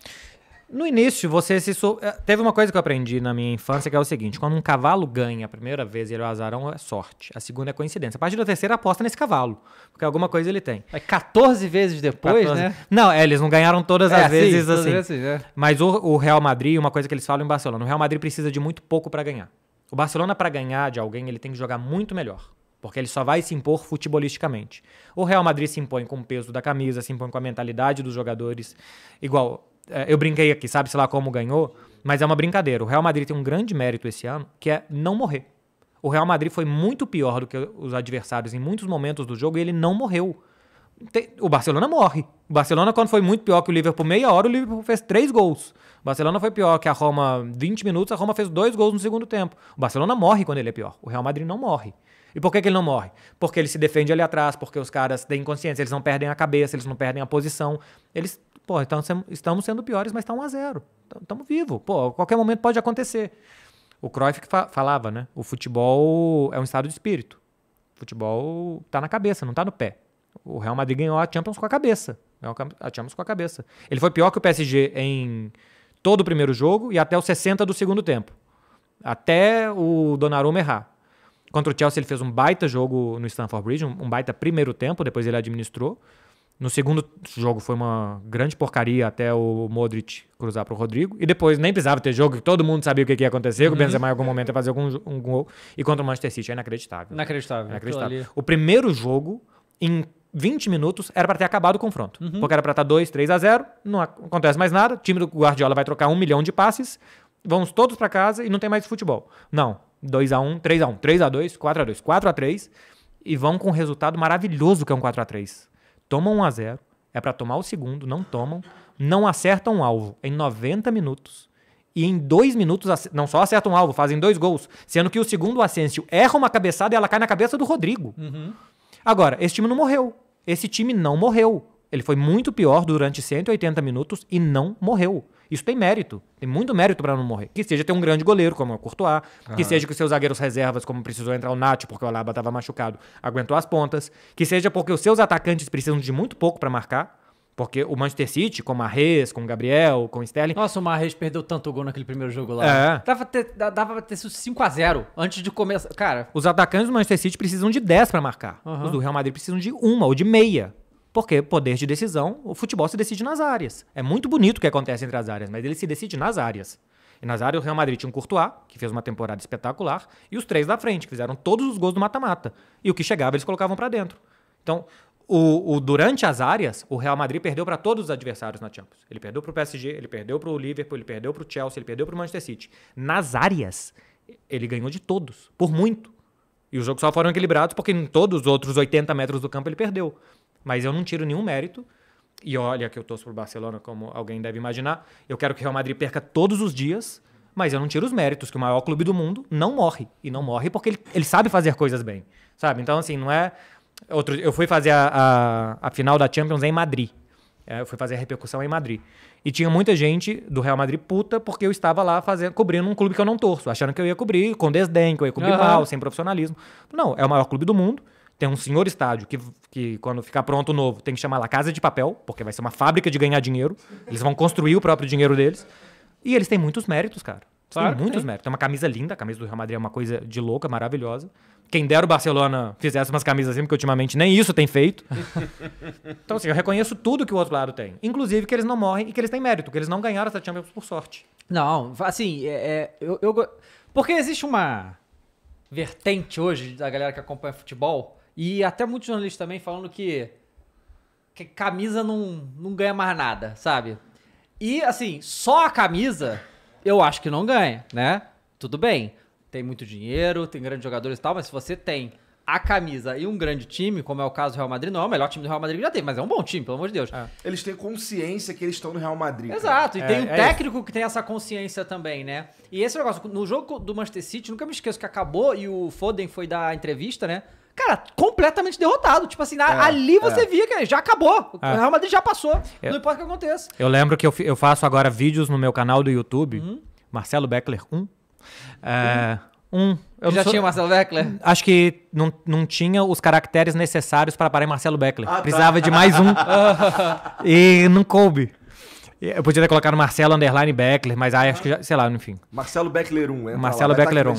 No início, você se. É, teve uma coisa que eu aprendi na minha infância que é o seguinte: quando um cavalo ganha a primeira vez e ele é o azarão, é sorte. A segunda é coincidência. A partir da terceira, aposta nesse cavalo, porque alguma coisa ele tem. É 14 vezes depois, 14... né? Não, é, eles não ganharam todas é, as vezes sim, assim. Vezes, é. Mas o, o, Real Madrid, uma coisa que eles falam em Barcelona: o Real Madrid precisa de muito pouco para ganhar. O Barcelona, para ganhar de alguém, ele tem que jogar muito melhor porque ele só vai se impor futebolisticamente. O Real Madrid se impõe com o peso da camisa, se impõe com a mentalidade dos jogadores. Igual, é, eu brinquei aqui, sabe-se lá como ganhou, mas é uma brincadeira. O Real Madrid tem um grande mérito esse ano, que é não morrer. O Real Madrid foi muito pior do que os adversários em muitos momentos do jogo e ele não morreu. O Barcelona morre. O Barcelona, quando foi muito pior que o Liverpool meia hora, o Liverpool fez três gols. O Barcelona foi pior que a Roma 20 minutos, a Roma fez dois gols no segundo tempo. O Barcelona morre quando ele é pior. O Real Madrid não morre. E por que, que ele não morre? Porque ele se defende ali atrás, porque os caras têm consciência, eles não perdem a cabeça, eles não perdem a posição. Eles, pô, então estamos sendo piores, mas está a zero. Estamos então, vivos. Pô, qualquer momento pode acontecer. O Cruyff fa falava, né? O futebol é um estado de espírito. O futebol tá na cabeça, não tá no pé. O Real Madrid ganhou a Champions com a cabeça. A Champions com a cabeça. Ele foi pior que o PSG em todo o primeiro jogo e até os 60 do segundo tempo. Até o Donnarumma errar. Contra o Chelsea ele fez um baita jogo no Stanford Bridge, um, um baita primeiro tempo, depois ele administrou. No segundo jogo foi uma grande porcaria até o Modric cruzar para o Rodrigo. E depois nem precisava ter jogo, todo mundo sabia o que, que ia acontecer, que o uhum. Benzema em algum momento ia fazer algum um gol. E contra o Manchester City é inacreditável. Inacreditável. inacreditável. O primeiro jogo, em 20 minutos, era para ter acabado o confronto. Uhum. Porque era para estar tá 2, 3 a 0, não acontece mais nada, o time do Guardiola vai trocar um milhão de passes, vamos todos para casa e não tem mais futebol. Não, 2x1, 3x1, 3x2, 4x2, 4x3 e vão com um resultado maravilhoso que é um 4x3. Tomam 1x0, é para tomar o segundo, não tomam, não acertam um alvo em 90 minutos e em dois minutos não só acertam um alvo, fazem dois gols, sendo que o segundo Asensio erra uma cabeçada e ela cai na cabeça do Rodrigo. Uhum. Agora, esse time não morreu. Esse time não morreu. Ele foi muito pior durante 180 minutos e não morreu. Isso tem mérito. Tem muito mérito para não morrer. Que seja ter um grande goleiro, como é o Courtois. Uhum. Que seja que os seus zagueiros reservas, como precisou entrar o Nath, porque o Alaba estava machucado, aguentou as pontas. Que seja porque os seus atacantes precisam de muito pouco para marcar. Porque o Manchester City, com o Marres, com o Gabriel, com o Sterling. Nossa, o Marres perdeu tanto gol naquele primeiro jogo lá. É. Dava, pra ter sido 5x0 antes de começar. Cara. Os atacantes do Manchester City precisam de 10 para marcar. Uhum. Os do Real Madrid precisam de uma ou de meia porque poder de decisão, o futebol se decide nas áreas. É muito bonito o que acontece entre as áreas, mas ele se decide nas áreas. E nas áreas o Real Madrid tinha um Courtois, que fez uma temporada espetacular, e os três da frente, que fizeram todos os gols do mata-mata. E o que chegava eles colocavam para dentro. Então, o, o, durante as áreas, o Real Madrid perdeu para todos os adversários na Champions. Ele perdeu para o PSG, ele perdeu para o Liverpool, ele perdeu para o Chelsea, ele perdeu para o Manchester City. Nas áreas, ele ganhou de todos, por muito. E os jogos só foram equilibrados porque em todos os outros 80 metros do campo ele perdeu. Mas eu não tiro nenhum mérito. E olha que eu torço pro Barcelona, como alguém deve imaginar. Eu quero que o Real Madrid perca todos os dias, mas eu não tiro os méritos que o maior clube do mundo não morre. E não morre porque ele, ele sabe fazer coisas bem. Sabe? Então, assim, não é. Outro, eu fui fazer a, a, a final da Champions em Madrid. É, eu fui fazer a repercussão em Madrid. E tinha muita gente do Real Madrid puta porque eu estava lá fazendo, cobrindo um clube que eu não torço, achando que eu ia cobrir com desdém, que eu ia cobrir uhum. mal, sem profissionalismo. Não, é o maior clube do mundo. Tem um senhor estádio que, que, quando ficar pronto o novo, tem que chamar lá Casa de Papel, porque vai ser uma fábrica de ganhar dinheiro. Eles vão construir o próprio dinheiro deles. E eles têm muitos méritos, cara. Claro tem muitos tem. méritos. Tem uma camisa linda, a camisa do Real Madrid é uma coisa de louca, maravilhosa. Quem dera o Barcelona fizesse umas camisas assim, porque ultimamente nem isso tem feito. então, assim, eu reconheço tudo que o outro lado tem. Inclusive que eles não morrem e que eles têm mérito, que eles não ganharam essa Champions por sorte. Não, assim, é, é eu, eu. Porque existe uma vertente hoje da galera que acompanha futebol e até muitos jornalistas também falando que, que camisa não, não ganha mais nada, sabe? E, assim, só a camisa eu acho que não ganha, né? Tudo bem, tem muito dinheiro, tem grandes jogadores e tal, mas se você tem a camisa e um grande time, como é o caso do Real Madrid, não é o melhor time do Real Madrid que já tem, mas é um bom time, pelo amor de Deus. É. Eles têm consciência que eles estão no Real Madrid. Exato, cara. e é, tem um é técnico isso. que tem essa consciência também, né? E esse negócio, no jogo do Manchester City, nunca me esqueço que acabou e o Foden foi dar a entrevista, né? cara, completamente derrotado. Tipo assim, é, ali você é. via que já acabou. É. O Real Madrid já passou. Eu, não importa o que aconteça. Eu lembro que eu, eu faço agora vídeos no meu canal do YouTube, uhum. Marcelo Beckler 1. É, uhum. É, um. Eu já sou... tinha o Marcelo Beckler? Acho que não, não tinha os caracteres necessários para parar em Marcelo Beckler. Ah, tá. Precisava tá. de mais um. e não coube. Eu podia ter colocado Marcelo Underline Beckler, mas aí ah, acho que já, sei lá, enfim. Marcelo Beckler 1, é. Marcelo lá, tá Beckler tá 1.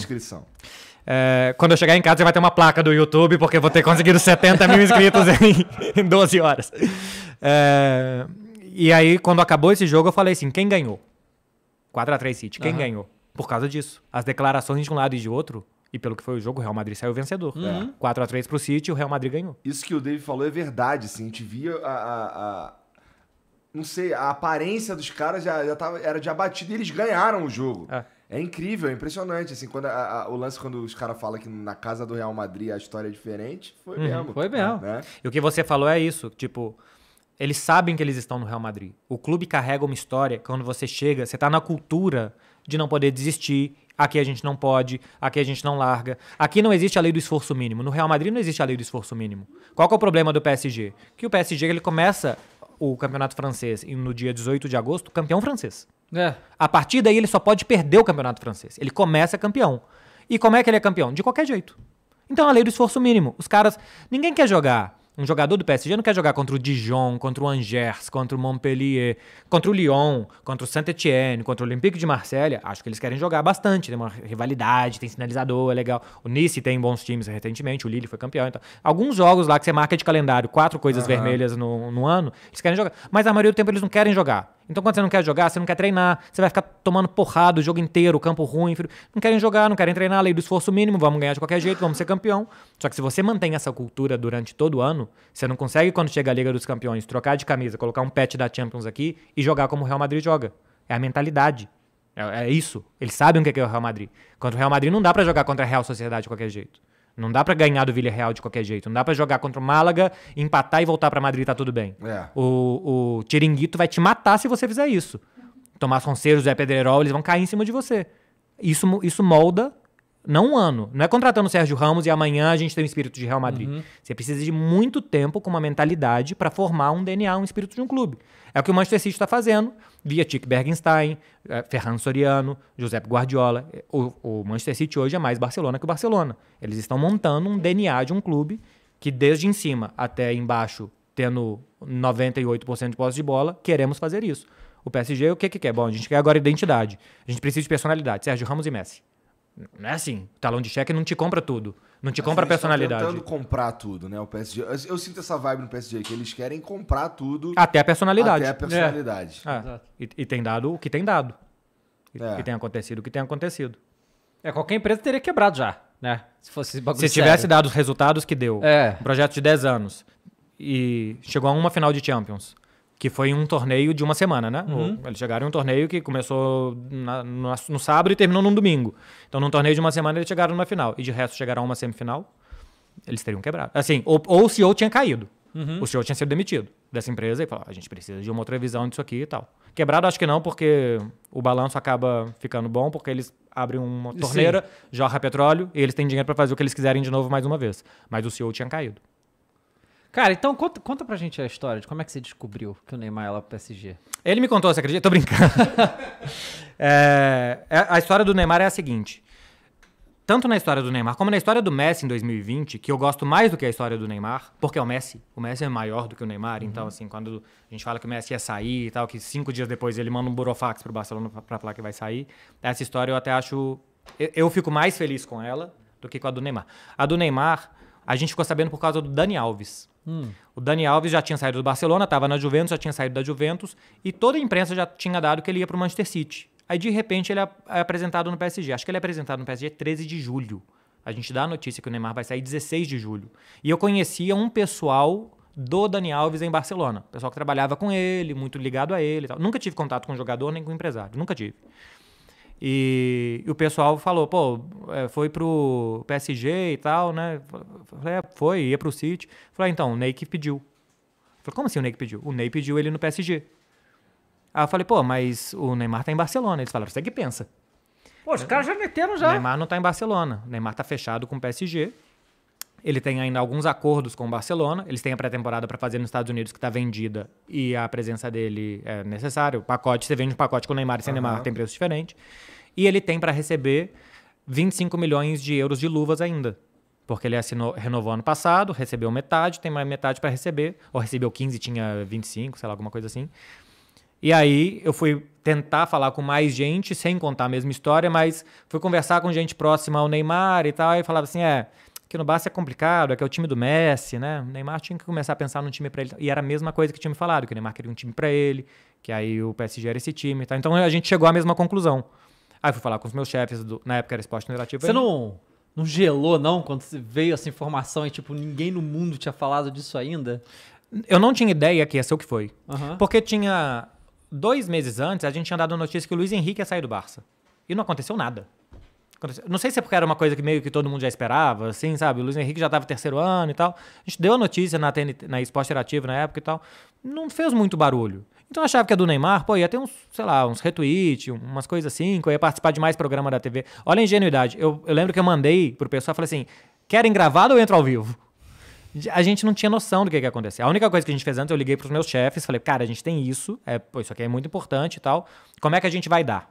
É, quando eu chegar em casa, vai ter uma placa do YouTube, porque eu vou ter conseguido 70 mil inscritos em, em 12 horas. É, e aí, quando acabou esse jogo, eu falei assim: quem ganhou? 4x3 City, quem uhum. ganhou? Por causa disso. As declarações de um lado e de outro e pelo que foi o jogo, o Real Madrid saiu vencedor. Uhum. 4 x 3 pro City, o Real Madrid ganhou. Isso que o David falou é verdade, assim. A gente via a. a, a não sei, a aparência dos caras já, já tava, era de abatido e eles ganharam o jogo. É. É incrível, é impressionante. Assim, quando a, a, o lance, quando os caras falam que na casa do Real Madrid a história é diferente, foi uhum, mesmo. Foi mesmo. Né? E o que você falou é isso, tipo, eles sabem que eles estão no Real Madrid. O clube carrega uma história, quando você chega, você está na cultura de não poder desistir. Aqui a gente não pode, aqui a gente não larga. Aqui não existe a lei do esforço mínimo. No Real Madrid não existe a lei do esforço mínimo. Qual é o problema do PSG? Que o PSG ele começa o campeonato francês no dia 18 de agosto, campeão francês. É. A partir daí ele só pode perder o campeonato francês. Ele começa campeão. E como é que ele é campeão? De qualquer jeito. Então a lei do esforço mínimo. Os caras. Ninguém quer jogar. Um jogador do PSG não quer jogar contra o Dijon, contra o Angers, contra o Montpellier, contra o Lyon, contra o Saint-Etienne, contra o Olympique de Marselha. Acho que eles querem jogar bastante. Tem uma rivalidade, tem sinalizador, é legal. O Nice tem bons times recentemente, o Lille foi campeão. Então, alguns jogos lá que você marca de calendário, quatro coisas uhum. vermelhas no, no ano, eles querem jogar. Mas a maioria do tempo eles não querem jogar. Então, quando você não quer jogar, você não quer treinar, você vai ficar tomando porrada o jogo inteiro, campo ruim. Frio. Não querem jogar, não querem treinar, lei do esforço mínimo, vamos ganhar de qualquer jeito, vamos ser campeão. Só que se você mantém essa cultura durante todo o ano, você não consegue, quando chega a Liga dos Campeões, trocar de camisa, colocar um patch da Champions aqui e jogar como o Real Madrid joga. É a mentalidade. É, é isso. Eles sabem o que é, é o Real Madrid. Contra o Real Madrid não dá para jogar contra a Real Sociedade de qualquer jeito. Não dá para ganhar do Villarreal de qualquer jeito. Não dá para jogar contra o Málaga, empatar e voltar para Madrid tá tudo bem. É. O, o Tiringuito vai te matar se você fizer isso. Tomás Fonseiro, Zé Pedrerol, eles vão cair em cima de você. Isso, isso molda não um ano. Não é contratando o Sérgio Ramos e amanhã a gente tem o espírito de Real Madrid. Uhum. Você precisa de muito tempo com uma mentalidade para formar um DNA, um espírito de um clube. É o que o Manchester City está fazendo via Tick Bergenstein, eh, Ferran Soriano, Josep Guardiola. O, o, Manchester City hoje é mais Barcelona que o Barcelona. Eles estão montando um DNA de um clube que desde em cima até embaixo, tendo 98% de posse de bola, queremos fazer isso. O PSG, o que, que quer? Bom, a gente quer agora identidade. A gente precisa de personalidade. Sérgio Ramos e Messi. Não é assim. O talão de cheque não te compra tudo. Não te compra a tá personalidade. Tá tentando comprar tudo, né? O PSG. Eu, eu, sinto essa vibe no PSG, que eles querem comprar tudo. Até a personalidade. Até a é. personalidade. É. É. E, e, tem dado o que tem dado. E, é. e tem acontecido o que tem acontecido. É, qualquer empresa teria quebrado já, né? Se fosse Se tivesse sério. dado os resultados que deu. É. Um projeto de 10 anos. E chegou a uma final de Champions. Que foi um torneio de uma semana, né? Uhum. Eles chegaram em um torneio que começou na, no, no, sábado e terminou num domingo. Então, num torneio de uma semana, eles chegaram numa final. E de resto, chegaram a uma semifinal, eles teriam quebrado. Assim, ou, ou o CEO tinha caído. Uhum. O CEO tinha sido demitido dessa empresa e falou: a gente precisa de uma outra visão disso aqui e tal. Quebrado, acho que não, porque o balanço acaba ficando bom, porque eles abrem uma torneira, Sim. jorra petróleo e eles têm dinheiro para fazer o que eles quiserem de novo mais uma vez. Mas o CEO tinha caído. Cara, então conta, conta pra gente a história de como é que você descobriu que o Neymar ia é lá pro PSG. Ele me contou, você acredita? Tô brincando. É, é, a história do Neymar é a seguinte. Tanto na história do Neymar como na história do Messi em 2020, que eu gosto mais do que a história do Neymar, porque é o Messi. O Messi é maior do que o Neymar, então, uhum. então, assim, quando a gente fala que o Messi ia sair e tal, que cinco dias depois ele manda um burofax pro Barcelona pra, pra falar que vai sair, essa história eu até acho. Eu, eu fico mais feliz com ela do que com a do Neymar. A do Neymar, a gente ficou sabendo por causa do Dani Alves. Hum. O Dani Alves já tinha saído do Barcelona, estava na Juventus, já tinha saído da Juventus, e toda a imprensa já tinha dado que ele ia para o Manchester City. Aí, de repente, ele é, é apresentado no PSG. Acho que ele é apresentado no PSG 13 de julho. A gente dá a notícia que o Neymar vai sair 16 de julho. E eu conhecia um pessoal do Dani Alves em Barcelona. Pessoal que trabalhava com ele, muito ligado a ele. Tal. Nunca tive contato com jogador nem com empresário. Nunca tive. E, e, o pessoal falou, pô, é, foi pro PSG e tal, né? Falei, é, foi, ia pro City. Falei, ah, então, o Ney que pediu. Falei, como assim o Ney que pediu? O Ney pediu ele no PSG. Aí eu falei, pô, mas o Neymar tá em Barcelona. Eles falaram, você que pensa. Pô, os caras já meteram já. O Neymar não tá em Barcelona. O Neymar tá fechado com o PSG. Ele tem ainda alguns acordos com o Barcelona. Eles têm a pré-temporada para fazer nos Estados Unidos, que está vendida, e a presença dele é necessária. O pacote, você vende um pacote com o Neymar e sem uhum. Neymar, tem preço diferente. E ele tem para receber 25 milhões de euros de luvas ainda. Porque ele assinou, renovou ano passado, recebeu metade, tem mais metade para receber. Ou recebeu 15, tinha 25, sei lá, alguma coisa assim. E aí eu fui tentar falar com mais gente, sem contar a mesma história, mas fui conversar com gente próxima ao Neymar e tal, e falava assim: é, que no Barça é complicado, é que é o time do Messi, né? O Neymar tinha que começar a pensar num time para ele. E era a mesma coisa que tinha me falado, que o Neymar queria um time para ele, que aí o PSG era esse time e tal. Então a gente chegou à mesma conclusão. Aí fui falar com os meus chefes, do, na época era esporte negativo. Você não, não gelou, não, quando veio essa informação e, tipo, ninguém no mundo tinha falado disso ainda? Eu não tinha ideia que ia ser o que foi. Uhum. Porque tinha. Dois meses antes, a gente tinha dado a notícia que o Luiz Henrique ia sair do Barça. E não aconteceu nada. Não sei se é porque era uma coisa que meio que todo mundo já esperava, assim, sabe? O Luiz Henrique já estava terceiro ano e tal. A gente deu a notícia na, TNT, na Esporte Interativo na época e tal. Não fez muito barulho. Então eu achava que a do Neymar, pô, ia ter uns, sei lá, uns retweets, umas coisas assim, que eu ia participar de mais programa da TV. Olha a ingenuidade. Eu, eu lembro que eu mandei pro pessoal, falei assim, querem gravado ou entro ao vivo? A gente não tinha noção do que, que ia acontecer. A única coisa que a gente fez antes, eu liguei pros meus chefes, falei, cara, a gente tem isso, é, pô, isso aqui é muito importante e tal. Como é que a gente vai dar?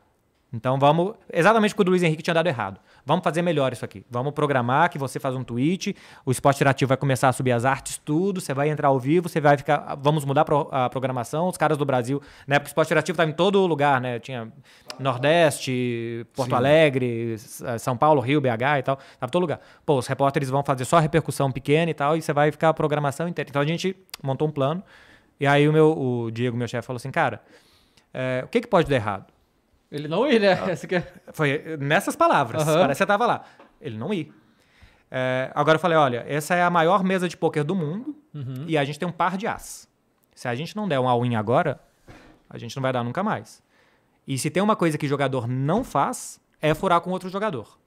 Então vamos. Exatamente o que o Luiz Henrique tinha dado errado. Vamos fazer melhor isso aqui. Vamos programar que você faz um tweet, o esporte interativo vai começar a subir as artes, tudo, você vai entrar ao vivo, você vai ficar. Vamos mudar a programação, os caras do Brasil, né? Porque o esporte interativo estava em todo lugar, né? Tinha Nordeste, Porto Sim. Alegre, São Paulo, Rio, BH e tal. Tava em todo lugar. Pô, os repórteres vão fazer só repercussão pequena e tal, e você vai ficar a programação inteira. Então a gente montou um plano. E aí o meu, o Diego, meu chefe, falou assim, cara, é, o que, que pode dar errado? Ele não ir, né? Ah, é- foi nessas palavras. Uhum. Parece que você tava lá. Ele não ir. É, agora eu falei, olha, essa é a maior mesa de pôquer do mundo uhum. e a gente tem um par de as. Se a gente não der um all-in agora, a gente não vai dar nunca mais. E se tem uma coisa que jogador não faz, é furar com outro jogador.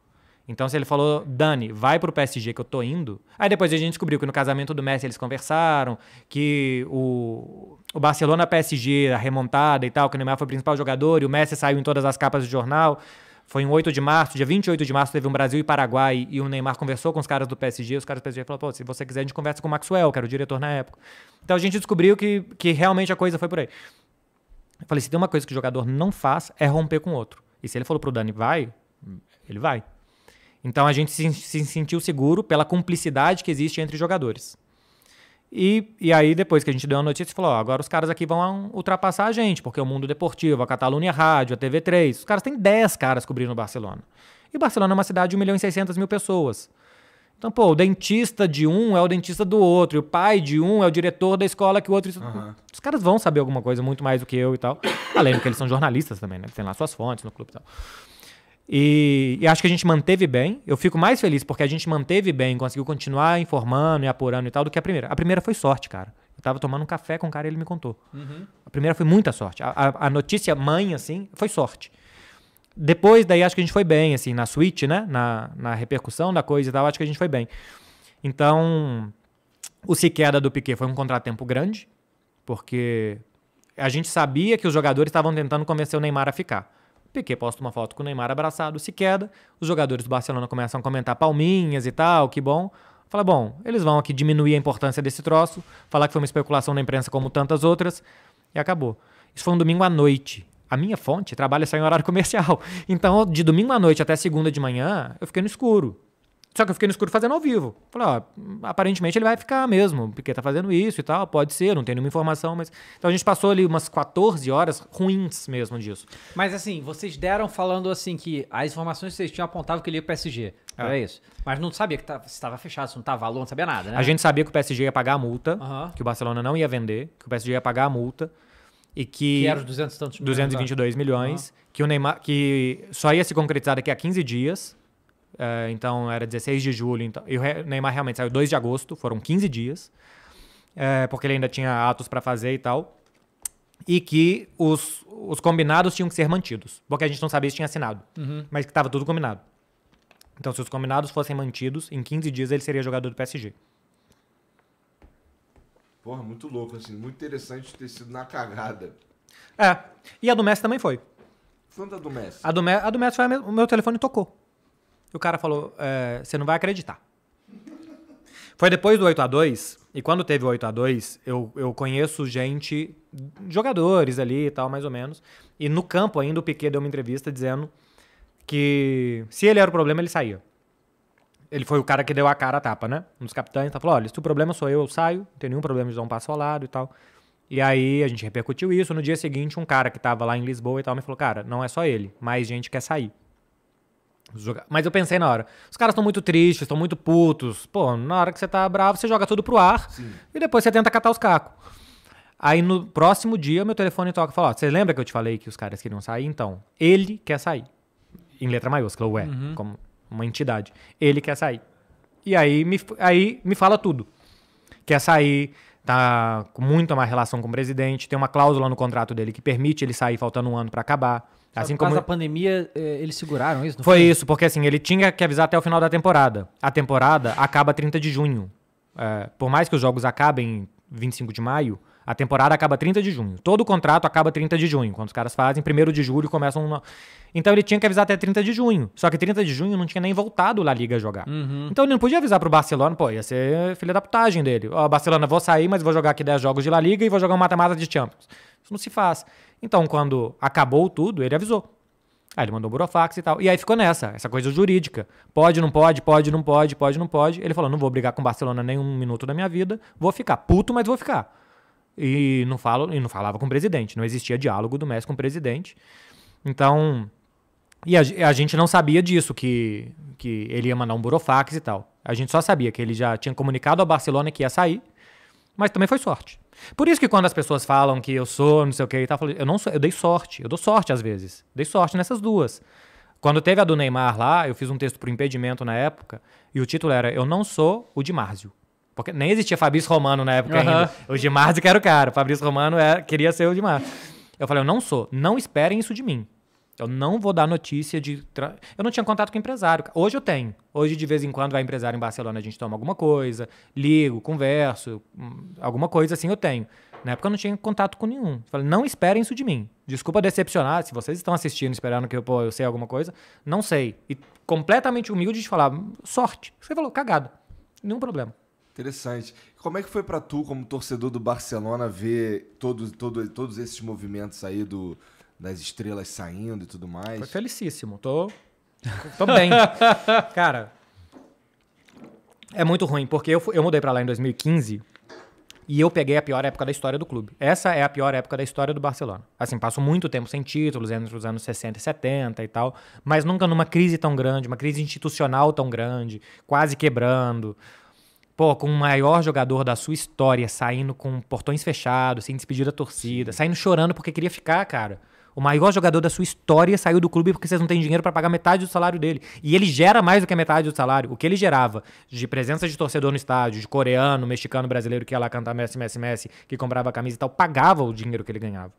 Então, se ele falou, Dani, vai pro PSG que eu tô indo. Aí depois a gente descobriu que no casamento do Messi eles conversaram, que o, o Barcelona PSG, a remontada e tal, que o Neymar foi o principal jogador e o Messi saiu em todas as capas do jornal. Foi em 8 de março, dia 28 de março, teve um Brasil e Paraguai, e o Neymar conversou com os caras do PSG, os caras do PSG falaram, pô, se você quiser a gente conversa com o Maxwell, que era o diretor na época. Então a gente descobriu que, que realmente a coisa foi por aí. Eu falei, se tem uma coisa que o jogador não faz, é romper com o outro. E se ele falou pro Dani, vai, ele vai. Então a gente se, se sentiu seguro pela cumplicidade que existe entre jogadores. E, e aí, depois que a gente deu a notícia, falou: ó, agora os caras aqui vão ultrapassar a gente, porque o mundo deportivo, a Catalunha Rádio, a TV3, os caras têm 10 caras cobrindo o Barcelona. E Barcelona é uma cidade de 1 milhão e 600 mil pessoas. Então, pô, o dentista de um é o dentista do outro, e o pai de um é o diretor da escola que o outro. Uhum. Os caras vão saber alguma coisa muito mais do que eu e tal. Além do que eles são jornalistas também, né? Eles têm lá suas fontes no clube e tal. E, e, acho que a gente manteve bem. Eu fico mais feliz porque a gente manteve bem, conseguiu continuar informando e apurando e tal, do que a primeira. A primeira foi sorte, cara. Eu tava tomando um café com o um cara e ele me contou. Uhum. A primeira foi muita sorte. A, a, a, notícia mãe, assim, foi sorte. Depois, daí, acho que a gente foi bem, assim, na suíte, né? Na, na repercussão da coisa e tal, acho que a gente foi bem. Então, o sequeda do Piquet foi um contratempo grande, porque a gente sabia que os jogadores estavam tentando convencer o Neymar a ficar. Piquet posta uma foto com o Neymar abraçado, se queda. Os jogadores do Barcelona começam a comentar palminhas e tal, que bom. Fala, bom, eles vão aqui diminuir a importância desse troço, falar que foi uma especulação da imprensa como tantas outras, e acabou. Isso foi um domingo à noite. A minha fonte trabalha só em horário comercial. Então, de domingo à noite até segunda de manhã, eu fiquei no escuro. Só que eu fiquei no escuro fazendo ao vivo. Falei, ó, aparentemente ele vai ficar mesmo, porque tá fazendo isso e tal, pode ser, não tem nenhuma informação, mas. Então a gente passou ali umas 14 horas ruins mesmo disso. Mas assim, vocês deram falando assim que as informações que vocês tinham apontavam que ele ia pro PSG. É. Era é isso. Mas não sabia que tava, se tava fechado, se não tava valor, não sabia nada, né? A gente sabia que o PSG ia pagar a multa, uhum. que o Barcelona não ia vender, que o PSG ia pagar a multa e que. Que era os 200 tantos milhões. 222 né? milhões. milhões uhum. Que o Neymar. Que só ia se concretizar daqui a 15 dias. Uh, então era 16 de julho. Então, e o Neymar realmente saiu 2 de agosto, foram 15 dias, uh, porque ele ainda tinha atos para fazer e tal. E que os, os combinados tinham que ser mantidos, porque a gente não sabia se tinha assinado, uhum. mas que estava tudo combinado. Então, se os combinados fossem mantidos, em 15 dias ele seria jogador do PSG. Porra, muito louco, assim, muito interessante ter sido na cagada. É, e a do Messi também foi. Quando a do Messi? A do, Me a do Messi foi a o meu telefone tocou. E o cara falou: é, você não vai acreditar. Foi depois do 8 a 2 e quando teve o 8 a 2 eu, eu conheço gente, jogadores ali e tal, mais ou menos. E no campo ainda o Piquet deu uma entrevista dizendo que se ele era o problema, ele saía. Ele foi o cara que deu a cara a tapa, né? Um dos capitães, tá falou, olha, se o problema sou eu, eu saio, não tem nenhum problema de dar um passo ao lado e tal. E aí a gente repercutiu isso. No dia seguinte, um cara que tava lá em Lisboa e tal me falou, cara, não é só ele, mais gente quer sair. Mas eu pensei na hora, os caras estão muito tristes, estão muito putos. Pô, na hora que você tá bravo, você joga tudo pro ar Sim. e depois você tenta catar os cacos. Aí no próximo dia, meu telefone toca e fala: Ó, você lembra que eu te falei que os caras queriam sair? Então, ele quer sair. Em letra maiúscula, ué, uhum. como uma entidade. Ele quer sair. E aí me, aí me fala tudo. Quer sair, tá com muito má relação com o presidente, tem uma cláusula no contrato dele que permite ele sair faltando um ano para acabar. Assim por causa como... da pandemia, é, eles seguraram isso? Foi, foi, isso, porque assim, ele tinha que avisar até o final da temporada. A temporada acaba 30 de junho. É, por mais que os jogos acabem 25 de maio, a temporada acaba 30 de junho. Todo o contrato acaba 30 de junho. Quando os caras fazem, 1 de julho começam. Uma... Então ele tinha que avisar até 30 de junho. Só que 30 de junho não tinha nem voltado La Liga a jogar. Uhum. Então ele não podia avisar pro Barcelona, pô, ia ser filha da putagem dele. Ó, oh, Barcelona, vou sair, mas vou jogar aqui 10 jogos de La Liga e vou jogar um mata-mata de Champions. Isso não se faz. Então quando acabou tudo, ele avisou. Aí ele mandou um burofax e tal. E aí ficou nessa, essa coisa jurídica. Pode, não pode, pode, não pode, pode, não pode. Ele falou: não vou brigar com o Barcelona nem um minuto da minha vida, vou ficar. Puto, mas vou ficar e não, falo, e não falava com o presidente. Não existia diálogo do Messi com o presidente. Então, e a, a, gente não sabia disso, que, que ele ia mandar um burofax e tal. A gente só sabia que ele já tinha comunicado ao Barcelona que ia sair, mas também foi sorte. Por isso que quando as pessoas falam que eu sou, não sei o que e tal, eu, não sou, eu dei sorte, eu dou sorte às vezes. Dei sorte nessas duas. Quando teve a do Neymar lá, eu fiz um texto pro impedimento na época, e o título era Eu não sou o Di Márcio. Porque nem existia Fabrício Romano na época uhum. ainda. O Dimarzi que era o cara. Fabrício Romano era, é, queria ser o Dimarzi. Eu falei, eu não sou. Não esperem isso de mim. Eu não vou dar notícia de. Tra... Eu não tinha contato com empresário. Hoje eu tenho. Hoje, de vez em quando, vai empresário em Barcelona, a gente toma alguma coisa, ligo, converso, hum, alguma coisa assim eu tenho. Na época eu não tinha contato com nenhum. Eu falei, não esperem isso de mim. Desculpa decepcionar, se vocês estão assistindo esperando que eu, pô, eu sei alguma coisa, não sei. E completamente humilde de falar, sorte. Você falou, cagado. Nenhum problema. Interessante. Como é que foi para tu, como torcedor do Barcelona, ver todo, todo, todos esses movimentos aí do, das estrelas saindo e tudo mais? Foi felicíssimo. Tô, tô bem. Cara, é muito ruim, porque eu, eu mudei para lá em 2015 e eu peguei a pior época da história do clube. Essa é a pior época da história do Barcelona. Assim, passo muito tempo sem títulos, entre os anos 60 e 70 e tal, mas nunca numa crise tão grande, uma crise institucional tão grande, quase quebrando pô, com o maior jogador da sua história saindo com portões fechados, sem despedir da torcida, Sim. saindo chorando porque queria ficar, cara. O maior jogador da sua história saiu do clube porque vocês não têm dinheiro para pagar metade do salário dele. E ele gera mais do que a metade do salário. O que ele gerava de presença de torcedor no estádio, de coreano, mexicano, brasileiro que ia lá cantar Messi, Messi, Messi, que comprava a camisa e tal, pagava o dinheiro que ele ganhava.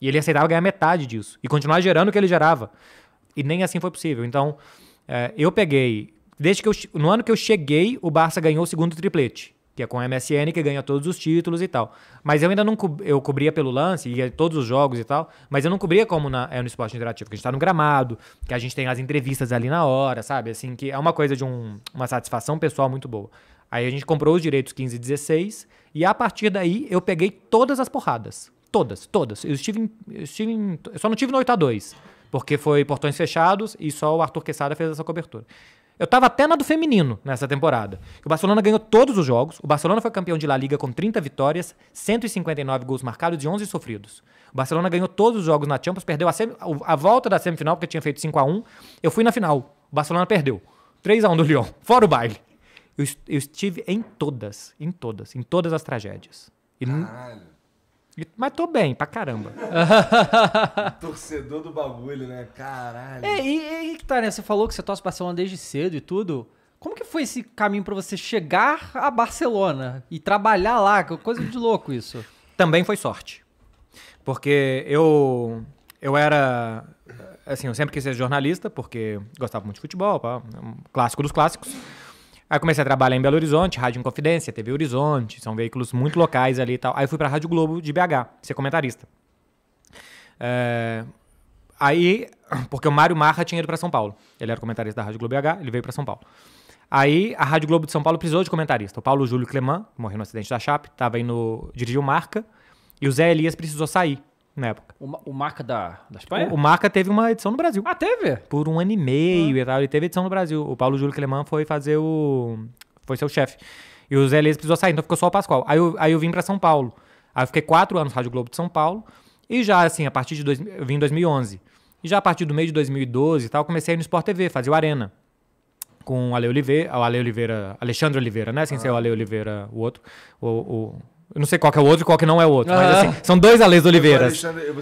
E ele aceitava ganhar metade disso e continuar gerando o que ele gerava. E nem assim foi possível. Então, é, eu peguei Desde que eu, no ano que eu cheguei, o Barça ganhou o segundo triplete, que é com a MSN, que ganha todos os títulos e tal. Mas eu ainda não eu cobria pelo lance, ia todos os jogos e tal, mas eu não cobria como na, é no esporte interativo, que a gente tá no gramado, que a gente tem as entrevistas ali na hora, sabe? Assim, que é uma coisa de um, uma satisfação pessoal muito boa. Aí a gente comprou os direitos 15 e 16, e a partir daí eu peguei todas as porradas. Todas, todas. Eu estive em. Eu, estive em, eu só não tive no 8 a 2 porque foi portões fechados e só o Arthur Quesada fez essa cobertura. Eu estava até na do feminino nessa temporada. O Barcelona ganhou todos os jogos. O Barcelona foi campeão de La Liga com 30 vitórias, 159 gols marcados e 11 sofridos. O Barcelona ganhou todos os jogos na Champions, perdeu a, a volta da semifinal, porque tinha feito 5 a 1 Eu fui na final. O Barcelona perdeu. 3 a 1 do Lyon. Fora o baile. Eu, eu estive em todas, em todas, em todas as tragédias. E Caralho. Mas tô bem, pra caramba. Torcedor do bagulho, né? Caralho. É, e, que tá, né? Você falou que você torce Barcelona desde cedo e tudo. Como que foi esse caminho para você chegar a Barcelona e trabalhar lá? Coisa de louco isso. Também foi sorte. Porque eu eu era assim, eu sempre quis ser jornalista porque gostava muito de futebol, pá, clássico dos clássicos. Aí comecei a trabalhar em Belo Horizonte, Rádio Inconfidência, TV Horizonte, são veículos muito locais ali e tal. Aí fui pra Rádio Globo de BH, ser comentarista. É... Aí, porque o Mário Marra tinha ido pra São Paulo. Ele era comentarista da Rádio Globo BH, ele veio pra São Paulo. Aí a Rádio Globo de São Paulo precisou de comentarista. O Paulo Júlio Clemã, morreu no acidente da Chape, tava indo, dirigiu marca, e o Zé Elias precisou sair na época. O, o Marca da, da Espanha? O, o, Marca teve uma edição no Brasil. Ah, teve? Por um ano e meio ah. e tal. Ele teve edição no Brasil. O Paulo Júlio Clemão foi fazer o. Foi seu chefe. E o Zé Leis precisou sair, então ficou só o Pascoal. Aí eu, aí eu vim para São Paulo. Aí eu fiquei quatro anos no Rádio Globo de São Paulo. E já, assim, a partir de. Dois, eu vim em 2011. E já a partir do meio de 2012 e tal, comecei a ir no Sport TV, fazer o Arena. Com o Ale Oliveira, o Ale Oliveira, Alexandre Oliveira, né? Sem ah. ser o Ale Oliveira, o outro. o, o eu não sei qual é o outro e qual que não é o outro. Ah. Mas assim, ah. são dois Alês Oliveiras.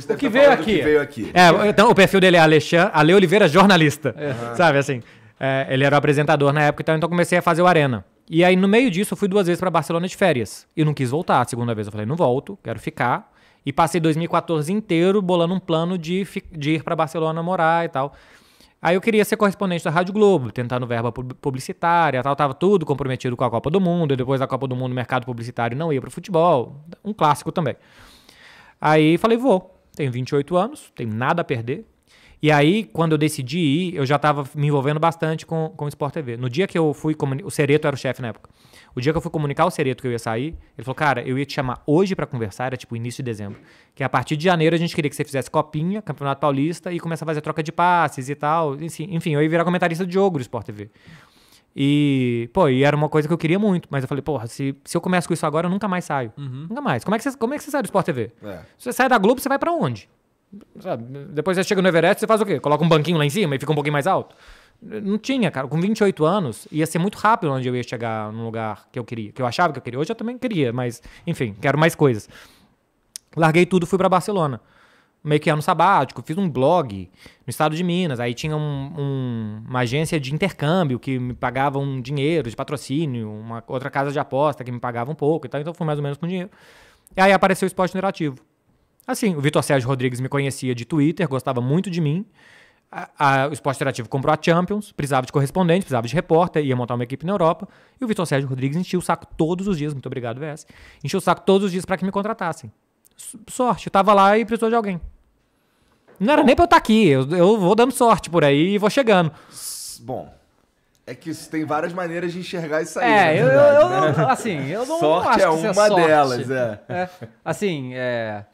O que, tá veio aqui. que veio aqui. É, então o perfil dele é Alexandre, Ale Oliveira, jornalista. Uhum. Sabe assim? É, ele era apresentador na época, então, então comecei a fazer o Arena. E aí, no meio disso, eu fui duas vezes para Barcelona de férias. E não quis voltar. A segunda vez eu falei, não volto, quero ficar. E passei 2014 inteiro bolando um plano de, de ir para Barcelona morar e tal. Aí eu queria ser correspondente da Rádio Globo, tentar no verba publicitária, tal, tava tudo comprometido com a Copa do Mundo, e depois da Copa do Mundo o mercado publicitário não ia para o futebol, um clássico também. Aí falei, vou, tenho 28 anos, tenho nada a perder. E aí, quando eu decidi ir, eu já estava me envolvendo bastante com, com o Sport TV. No dia que eu fui, o Sereto era o chefe na época. O dia que eu fui comunicar ao Sereto que eu ia sair, ele falou, cara, eu ia te chamar hoje para conversar, era tipo início de dezembro. Que a partir de janeiro a gente queria que você fizesse copinha, campeonato paulista, e começar a fazer troca de passes e tal. Enfim, eu ia virar comentarista de jogo do Sport TV. E, pô, e era uma coisa que eu queria muito, mas eu falei, porra, se, se eu começo com isso agora, eu nunca mais saio. Uhum. Nunca mais. Como é, que você, como é que você sai do Sport TV? É. você sai da Globo, você vai para onde? Sabe? Depois você chega no Everest, você faz o quê? Coloca um banquinho lá em cima e fica um pouquinho mais alto. Não tinha, cara. Com 28 anos, ia ser muito rápido onde eu ia chegar num lugar que eu queria, que eu achava que eu queria. Hoje eu também queria, mas, enfim, quero mais coisas. Larguei tudo fui para Barcelona. Meio que ano sabático, fiz um blog no estado de Minas. Aí tinha um, um, uma agência de intercâmbio que me pagava um dinheiro de patrocínio, uma outra casa de aposta que me pagava um pouco e tal. Então fui mais ou menos com dinheiro. E aí apareceu o esporte interativo. Assim, o Vitor Sérgio Rodrigues me conhecia de Twitter, gostava muito de mim a, a, o Esporte Interativo comprou a Champions, precisava de correspondente, precisava de repórter, ia montar uma equipe na Europa. E o Vitor Sérgio Rodrigues enchia o saco todos os dias, muito obrigado, VS. Enchia o saco todos os dias para que me contratassem. Sorte, eu tava lá e precisou de alguém. Não era nem pra eu estar tá aqui, eu, eu vou dando sorte por aí e vou chegando. Bom, é que tem várias maneiras de enxergar isso aí. É, eu, verdade, eu, né? eu, assim, eu não sorte acho é, é uma sorte. delas, é. é. Assim, é,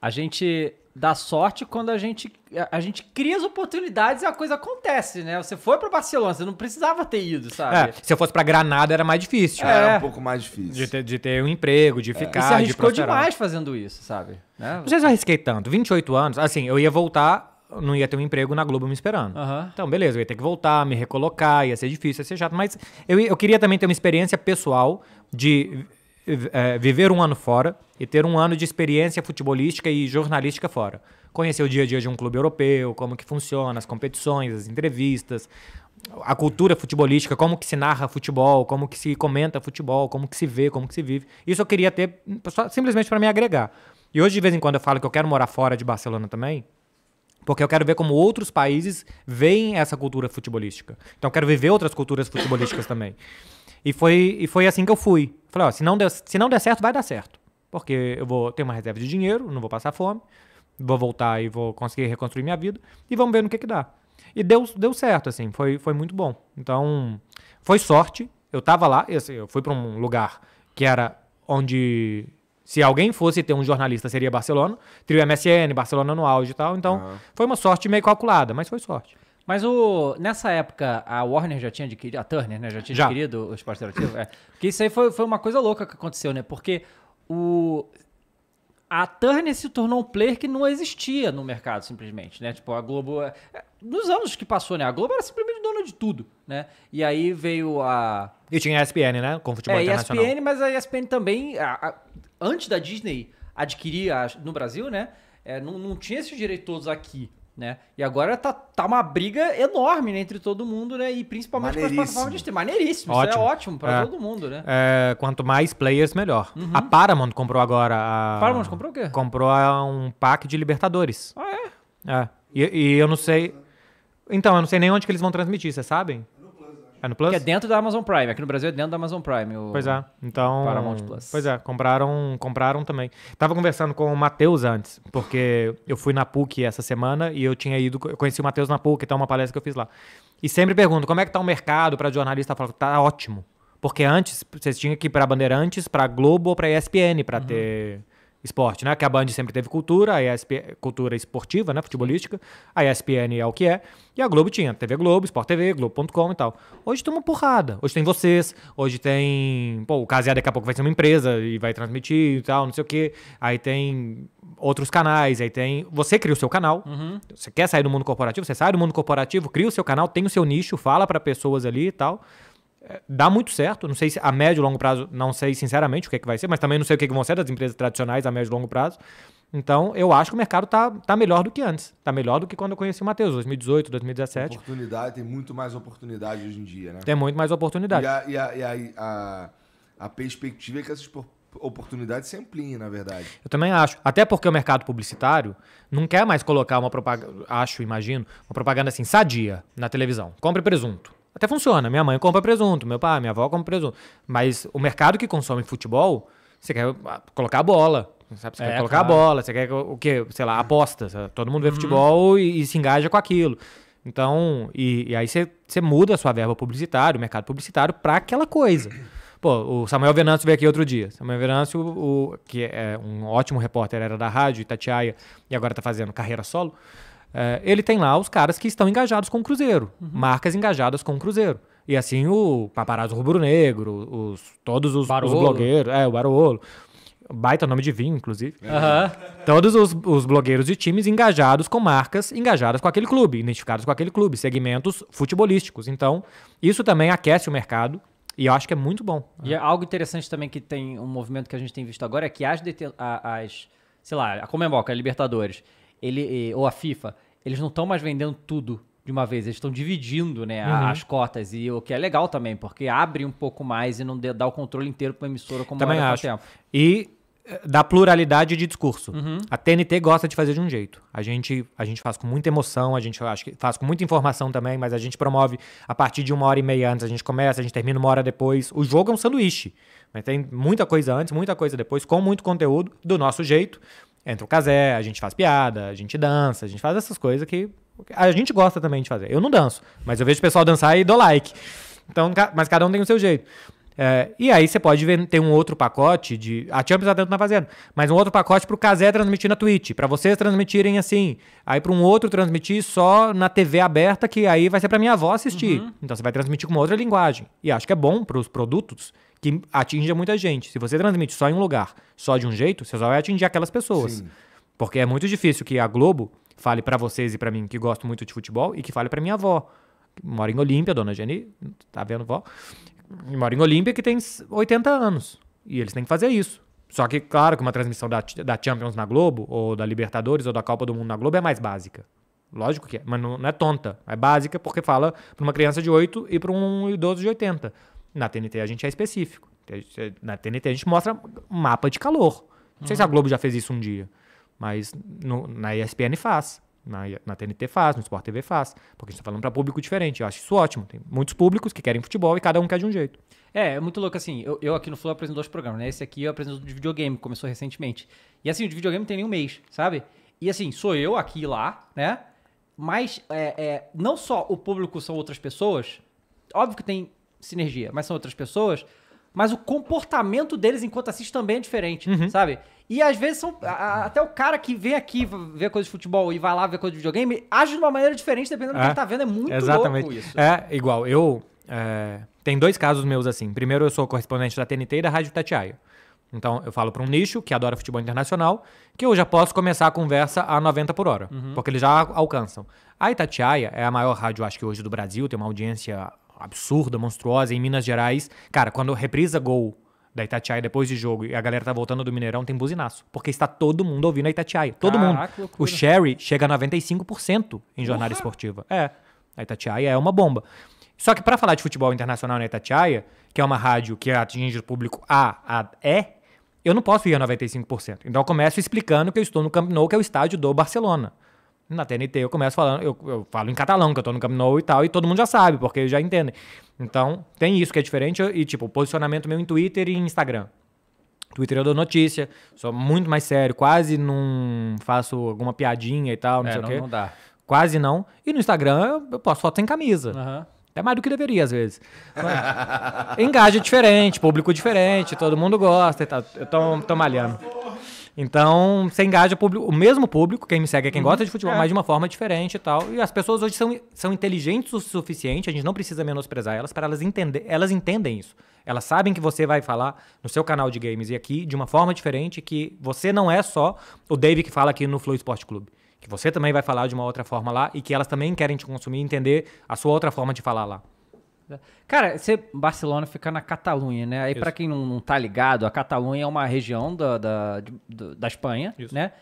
a gente dá sorte quando a gente, a gente cria as oportunidades e a coisa acontece, né? Você foi para Barcelona, você não precisava ter ido, sabe? É, se eu fosse para Granada era mais difícil. É, era um pouco mais difícil. De ter, de ter um emprego, de é. ficar, você arriscou de demais fazendo isso, sabe? Né? Não sei se eu arrisquei tanto. 28 anos, assim, eu ia voltar não ia ter um emprego na Globo me esperando. Uhum. Então, beleza, eu ia ter que voltar, me recolocar, ia ser difícil, ia ser chato. Mas eu, eu queria também ter uma experiência pessoal de eh, viver um ano fora e ter um ano de experiência futebolística e jornalística fora. Conhecer o dia a dia de um clube europeu, como que funciona, as competições, as entrevistas, a cultura futebolística, como que se narra futebol, como que se comenta futebol, como que se vê, como que se vive. Isso eu queria ter só, simplesmente para me agregar. E hoje de vez em quando eu falo que eu quero morar fora de Barcelona também, porque eu quero ver como outros países veem essa cultura futebolística. Então eu quero viver outras culturas futebolísticas também. E foi, e foi assim que eu fui. Falei, ó, se não, der, se não der certo, vai dar certo. Porque eu vou ter uma reserva de dinheiro, não vou passar fome, vou voltar e vou conseguir reconstruir minha vida e vamos ver no que que dá. E deu, deu certo, assim, foi, foi muito bom. Então, foi sorte. Eu tava lá, assim, eu fui para um lugar que era onde se alguém fosse ter um jornalista, seria Barcelona. Trio MSN, Barcelona no auge e tal. Então, uhum. foi uma sorte meio calculada, mas foi sorte. Mas o, nessa época, a Warner já tinha adquirido, a Turner, né? Já tinha já. adquirido os Esporte interativo. é. Porque isso aí foi, foi uma coisa louca que aconteceu, né? Porque o, a Turner se tornou um player que não existia no mercado, simplesmente, né? Tipo, a Globo... É, é, nos anos que passou, né? A Globo era simplesmente dona de tudo, né? E aí veio a... E tinha a ESPN, né? Com futebol é, internacional. ESPN, mas a ESPN também... A, a, antes da Disney adquirir a, no Brasil, né? É, não, não tinha esses direitos todos aqui, né? E agora tá, tá uma briga enorme né, entre todo mundo, né? E principalmente com as plataformas de streaming. Maneiríssimo, ótimo. isso é ótimo para é. todo mundo, né? É, quanto mais players, melhor. Uhum. A Paramount comprou agora. A... Paramount comprou o quê? Comprou um pack de Libertadores. Ah, é? É. E, e eu não sei. Então, eu não sei nem onde que eles vão transmitir, vocês sabem? É no Plus? Que é dentro da Amazon Prime. Aqui no Brasil é dentro da Amazon Prime. O... Pois é. Então. Paramount Plus. Pois é, compraram, compraram também. Tava conversando com o Matheus antes, porque eu fui na PUC essa semana e eu tinha ido. Eu conheci o Matheus na PUC, então é uma palestra que eu fiz lá. E sempre pergunto: como é que tá o mercado para jornalista? Falo, tá ótimo. Porque antes, vocês tinham que ir pra Bandeirantes, pra Globo ou pra ESPN pra uhum. ter esporte, né? Que a Band sempre teve cultura, a ESP, cultura esportiva, né? Futebolística. A ESPN é o que é. E a Globo tinha TV Globo, Sport TV, Globo.com e tal. Hoje tem uma porrada. Hoje tem vocês, hoje tem. Pô, o Caseado daqui a pouco vai ser uma empresa e vai transmitir e tal, não sei o quê. Aí tem outros canais, aí tem. Você cria o seu canal. Uhum. Você quer sair do mundo corporativo? Você sai do mundo corporativo, cria o seu canal, tem o seu nicho, fala para pessoas ali e tal. É, dá muito certo. Não sei se a médio e longo prazo, não sei sinceramente o que, é que vai ser, mas também não sei o que, é que vão ser das empresas tradicionais a médio e longo prazo. Então, eu acho que o mercado está tá melhor do que antes. está melhor do que quando eu conheci o Matheus, 2018, 2017. Oportunidade, tem muito mais oportunidade hoje em dia, né? Tem muito mais oportunidade. E a, e a, e a, a, a perspectiva é que essas oportunidades se ampliem, na verdade. Eu também acho. Até porque o mercado publicitário não quer mais colocar uma propaganda, acho, imagino, uma propaganda assim, sadia na televisão. Compre presunto. Até funciona. Minha mãe compra presunto, meu pai, minha avó compra presunto. Mas o mercado que consome futebol, você quer ah, colocar a bola. Sabe? Você é, quer colocar claro. a bola, você quer o quê? Sei lá, apostas. Todo mundo vê uhum. futebol e, e se engaja com aquilo. Então, e, e aí você muda a sua verba publicitária, o mercado publicitário, para aquela coisa. Pô, o Samuel Venâncio veio aqui outro dia. Samuel Venâncio, o, que é um ótimo repórter, era da rádio, Itatiaia, e agora está fazendo carreira solo. É, ele tem lá os caras que estão engajados com o Cruzeiro, uhum. marcas engajadas com o Cruzeiro. E assim o Paparazzo Rubro Negro, os, todos os, os blogueiros, é, o Barolo, baita nome de vinho, inclusive. Uhum. Todos os, os, blogueiros de times engajados com marcas, engajadas com aquele clube, identificados com aquele clube, segmentos futebolísticos. Então, isso também aquece o mercado. E eu acho que é muito bom. E é. algo interessante também que tem um movimento que a gente tem visto agora é que as, as sei lá, a Comembol, é a Libertadores, ele ou a FIFA, eles não estão mais vendendo tudo de uma vez, eles estão dividindo né, uhum. as cotas, e o que é legal também, porque abre um pouco mais e não dá o controle inteiro para a emissora como também acho. tempo. E eh, da pluralidade de discurso. Uhum. A TNT gosta de fazer de um jeito. A gente, a gente faz com muita emoção, a gente acho que faz com muita informação também, mas a gente promove a partir de uma hora e meia antes, a gente começa, a gente termina uma hora depois. O jogo é um sanduíche. Mas né, tem muita coisa antes, muita coisa depois, com muito conteúdo, do nosso jeito, entra o casé, a gente faz piada, a gente dança, a gente faz essas coisas que a gente gosta também de fazer. Eu não danço, mas eu vejo o pessoal dançar e dou like. Então, mas cada um tem o seu jeito. É, e aí você pode ver, ter um outro pacote de. A Champions lá dentro tá fazendo, mas um outro pacote pro Casé transmitir na Twitch, para vocês transmitirem assim. Aí para um outro transmitir só na TV aberta, que aí vai ser para minha avó assistir. Uhum. Então você vai transmitir com uma outra linguagem. E acho que é bom para os produtos que atinja muita gente. Se você transmite só em um lugar, só de um jeito, você só vai atingir aquelas pessoas. Sim. Porque é muito difícil que a Globo fale para vocês e para mim, que gosto muito de futebol, e que fale para minha avó, que mora em Olímpia, dona Jenny, tá vendo, vó? Que mora em Olímpia, que tem 80 anos. E eles têm que fazer isso. Só que, claro, que uma transmissão da, da Champions na Globo, ou da Libertadores, ou da Copa do Mundo na Globo é mais básica. Lógico que é, mas não, não é tonta. É básica porque fala para uma criança de 8 e para um idoso de 80. Na TNT a gente é específico. Na TNT a gente mostra mapa de calor. Não uhum. sei se a uhum. Globo já fez isso um dia, mas no, na ESPN faz. Na, na, TNT faz, no Sport TV faz. Porque a gente tá falando para público diferente. Eu acho isso ótimo. Tem muitos públicos que querem futebol e cada um quer de um jeito. É, é muito louco assim. Eu, eu aqui no Flow apresento dois programas, né? Esse aqui eu apresento de videogame, começou recentemente. E assim, o de videogame tem nem um mês, sabe? E assim, sou eu aqui e lá, né? Mas é, é, não só o público são outras pessoas. Óbvio que tem sinergia, mas são outras pessoas, mas o comportamento deles enquanto assiste também é diferente, uhum. sabe? E às vezes são. A, até o cara que vem aqui ver coisa de futebol e vai lá ver coisa de videogame age de uma maneira diferente dependendo é, do que é. ele tá vendo. É muito exatamente. louco isso. É, igual. Eu. É, tem dois casos meus assim. Primeiro, eu sou correspondente da TNT e da Rádio Itatiaia. Então, eu falo para um nicho que adora futebol internacional, que eu já posso começar a conversa a 90 por hora, uhum. porque eles já alcançam. A Itatiaia é a maior rádio, acho que hoje, do Brasil, tem uma audiência absurda, monstruosa em Minas Gerais. Cara, quando reprisa gol da Itatiaia depois de jogo e a galera tá voltando do Mineirão, tem buzinaço. Porque está todo mundo ouvindo a Itatiaia. Todo Caraca, mundo. O Sherry chega a 95% em jornada Ufa. esportiva. É. A Itatiaia é uma bomba. Só que para falar de futebol internacional na Itatiaia, que é uma rádio que atinge o público A a E, eu não posso ir a 95%. Então eu começo explicando que eu estou no Camp Nou, que é o estádio do Barcelona na TNT eu começo falando, eu, eu falo em catalão, que eu tô no Camp e tal, e todo mundo já sabe, porque já entende. Então, tem isso que é diferente, e tipo, posicionamento meu em Twitter e Instagram. Twitter eu dou notícia, sou muito mais sério, quase não faço alguma piadinha e tal, não é, sei não, o quê. Não dá. Quase não. E no Instagram eu posto foto sem camisa. Uhum. Até mais do que deveria, às vezes. engaja diferente, público diferente, todo mundo gosta e tal. Eu tô, tô malhando. Então, você engaja o, público, o mesmo público, quem me segue é quem uhum. gosta de futebol, é. mas de uma forma diferente e tal. E as pessoas hoje são, são inteligentes o suficiente, a gente não precisa menosprezar elas, para elas entender, elas entendem isso. Elas sabem que você vai falar no seu canal de games e aqui de uma forma diferente, que você não é só o Dave que fala aqui no Flow Esporte Clube. Que você também vai falar de uma outra forma lá e que elas também querem te consumir e entender a sua outra forma de falar lá. Cara, você, Barcelona fica na Catalunha, né? Aí, para quem não, não tá ligado, a Catalunha é uma região da, da, da Espanha, Isso. né?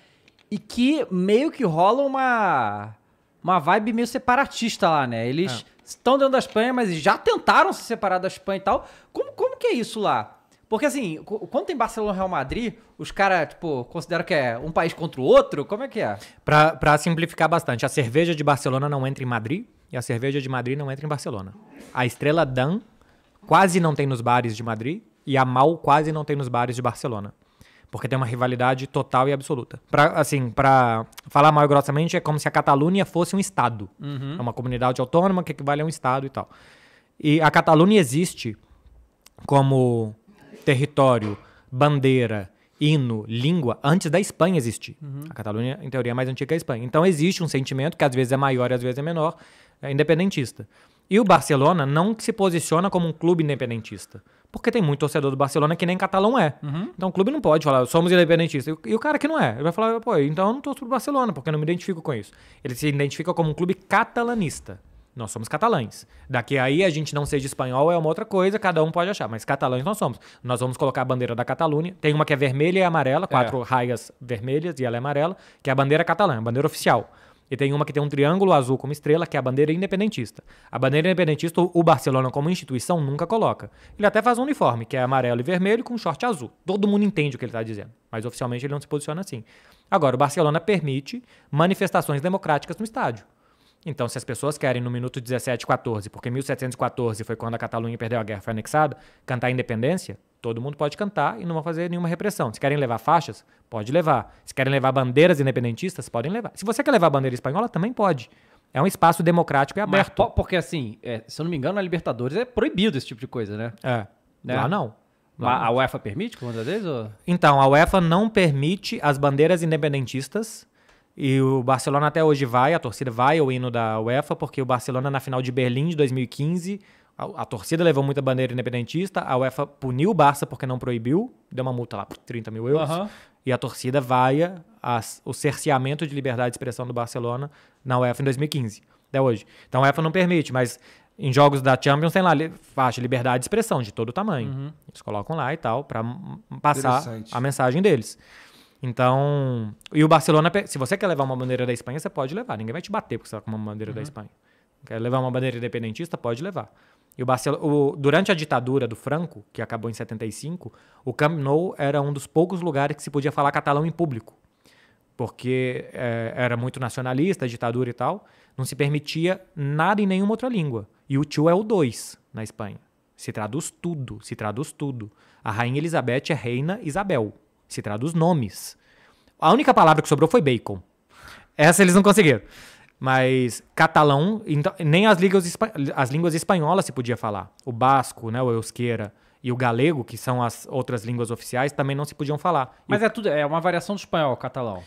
E que meio que rola uma, uma vibe meio separatista lá, né? Eles é. estão dentro da Espanha, mas já tentaram se separar da Espanha e tal. Como, como que é isso lá? Porque assim, quando tem Barcelona e Real Madrid, os caras, tipo, consideram que é um país contra o outro? Como é que é? Pra, pra simplificar bastante, a cerveja de Barcelona não entra em Madrid? e a cerveja de Madrid não entra em Barcelona. A Estrela Dan quase não tem nos bares de Madrid e a Mal quase não tem nos bares de Barcelona. Porque tem uma rivalidade total e absoluta. Pra, assim, para falar mal e grossamente, é como se a Catalunha fosse um estado. Uhum. É uma comunidade autônoma que equivale a um estado e tal. E a Catalunha existe como território, bandeira, hino, língua, antes da Espanha existir. Uhum. A Catalunha, em teoria, é mais antiga que a Espanha. Então existe um sentimento que às vezes é maior e às vezes é menor, é independentista. E o Barcelona não se posiciona como um clube independentista. Porque tem muito torcedor do Barcelona que nem catalão é. Uhum. Então o clube não pode falar, somos independentistas. E o cara que não é, ele vai falar, pô, então eu não torço pro Barcelona, porque eu não me identifico com isso. Ele se identifica como um clube catalanista. Nós somos catalães. Daqui aí a gente não seja espanhol é uma outra coisa, cada um pode achar, mas catalães nós somos. Nós vamos colocar a bandeira da Catalunha. Tem uma que é vermelha e amarela, quatro é. raias vermelhas e ela é amarela, que é a bandeira catalã, a bandeira oficial. E tem uma que tem um triângulo azul como estrela, que é a bandeira independentista. A bandeira independentista, o Barcelona como instituição nunca coloca. Ele até faz um uniforme, que é amarelo e vermelho com short azul. Todo mundo entende o que ele está dizendo, mas oficialmente ele não se posiciona assim. Agora, o Barcelona permite manifestações democráticas no estádio. Então, se as pessoas querem no minuto 1714, porque 1714 foi quando a Catalunha perdeu a guerra, foi anexada, cantar independência, todo mundo pode cantar e não vão fazer nenhuma repressão. Se querem levar faixas, pode levar. Se querem levar bandeiras independentistas, podem levar. Se você quer levar bandeira espanhola, também pode. É um espaço democrático e aberto. Mas, porque, assim, é, se eu não me engano, na Libertadores é proibido esse tipo de coisa, né? É. Né? Lá não. Lá a UEFA permite com deles? Ou? Então, a UEFA não permite as bandeiras independentistas e o Barcelona até hoje vai, a torcida vai ao hino da UEFA, porque o Barcelona na final de Berlim de 2015, a, a torcida levou muita bandeira independentista, a UEFA puniu o Barça porque não proibiu, deu uma multa lá por 30 mil euros, uhum. e a torcida vai as, o cerceamento de liberdade de expressão do Barcelona na UEFA em 2015, até hoje. Então a UEFA não permite, mas em jogos da Champions tem lá faixa liberdade de expressão de todo tamanho. Uhum. Eles colocam lá e tal, para passar a mensagem deles. Então, e o Barcelona, se você quer levar uma bandeira da Espanha, você pode levar. Ninguém vai te bater porque você tá com uma bandeira uhum. da Espanha. Quer levar uma bandeira independentista? Pode levar. E o Barcelona, o, durante a ditadura do Franco, que acabou em 75, o Camp Nou era um dos poucos lugares que se podia falar catalão em público. Porque é, era muito nacionalista, ditadura e tal. Não se permitia nada em nenhuma outra língua. E o tio é o dois na Espanha. Se traduz tudo, se traduz tudo. A rainha Elizabeth é reina Isabel. Se traduz nomes. A única palavra que sobrou foi bacon. Essa eles não conseguiram. Mas catalão, então, nem as línguas, as línguas espanholas se podia falar. O basco, né, o euskera e o galego, que são as outras línguas oficiais, também não se podiam falar. Mas e é tudo é uma variação do espanhol, catalão.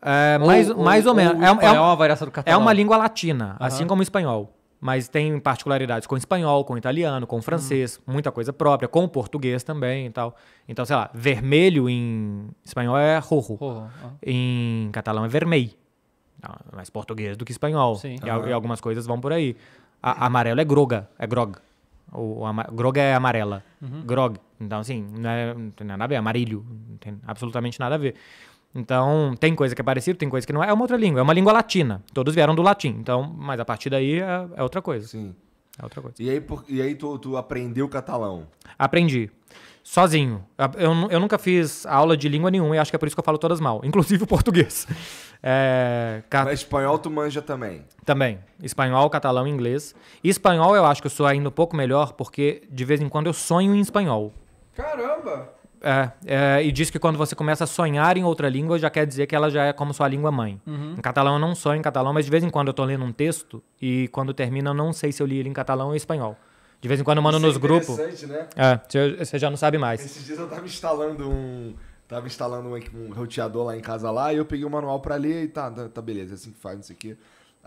É, mais, ou, mais ou, ou menos. é, é, é, uma variação do catalão. É uma língua latina, uhum. assim como o espanhol mas tem particularidades com espanhol, com italiano, com francês, uhum. muita coisa própria, com português também e tal. Então, sei lá, vermelho em espanhol é rojo, ah. em catalão é vermelho, ah, mais português do que espanhol, Sim. E, e, algumas coisas vão por aí. A, amarelo é groga, é grog. O, ama, groga é amarela, uhum. grog. Então, assim, não, é, não tem nada a ver, é amarelo, não tem absolutamente nada a ver. Então, tem coisa que é parecida, tem coisa que não é. É uma outra língua, é uma língua latina. Todos vieram do latim. Então, mas a partir daí é, é outra coisa. Sim. É outra coisa. E aí, por, e aí tu, tu aprendeu catalão? Aprendi. Sozinho. Eu, eu nunca fiz aula de língua nenhuma e acho que é por isso que eu falo todas mal, inclusive o português. É, cat... Mas espanhol tu manja também? Também. Espanhol, catalão e inglês. E espanhol eu acho que eu sou ainda um pouco melhor porque de vez em quando eu sonho em espanhol. Caramba! É, é, e diz que quando você começa a sonhar em outra língua, já quer dizer que ela já é como sua língua mãe. Uhum. Em catalão eu não sonho em catalão, mas de vez em quando eu tô lendo um texto e quando termina eu não sei se eu li ele em catalão ou em espanhol. De vez em quando eu mando Isso nos é grupos. né? É, você já não sabe mais. Esses dias eu tava instalando um. Tava instalando um, um roteador lá em casa lá e eu peguei o um manual para ler e tá, tá, tá, beleza, é assim que faz, não sei o quê.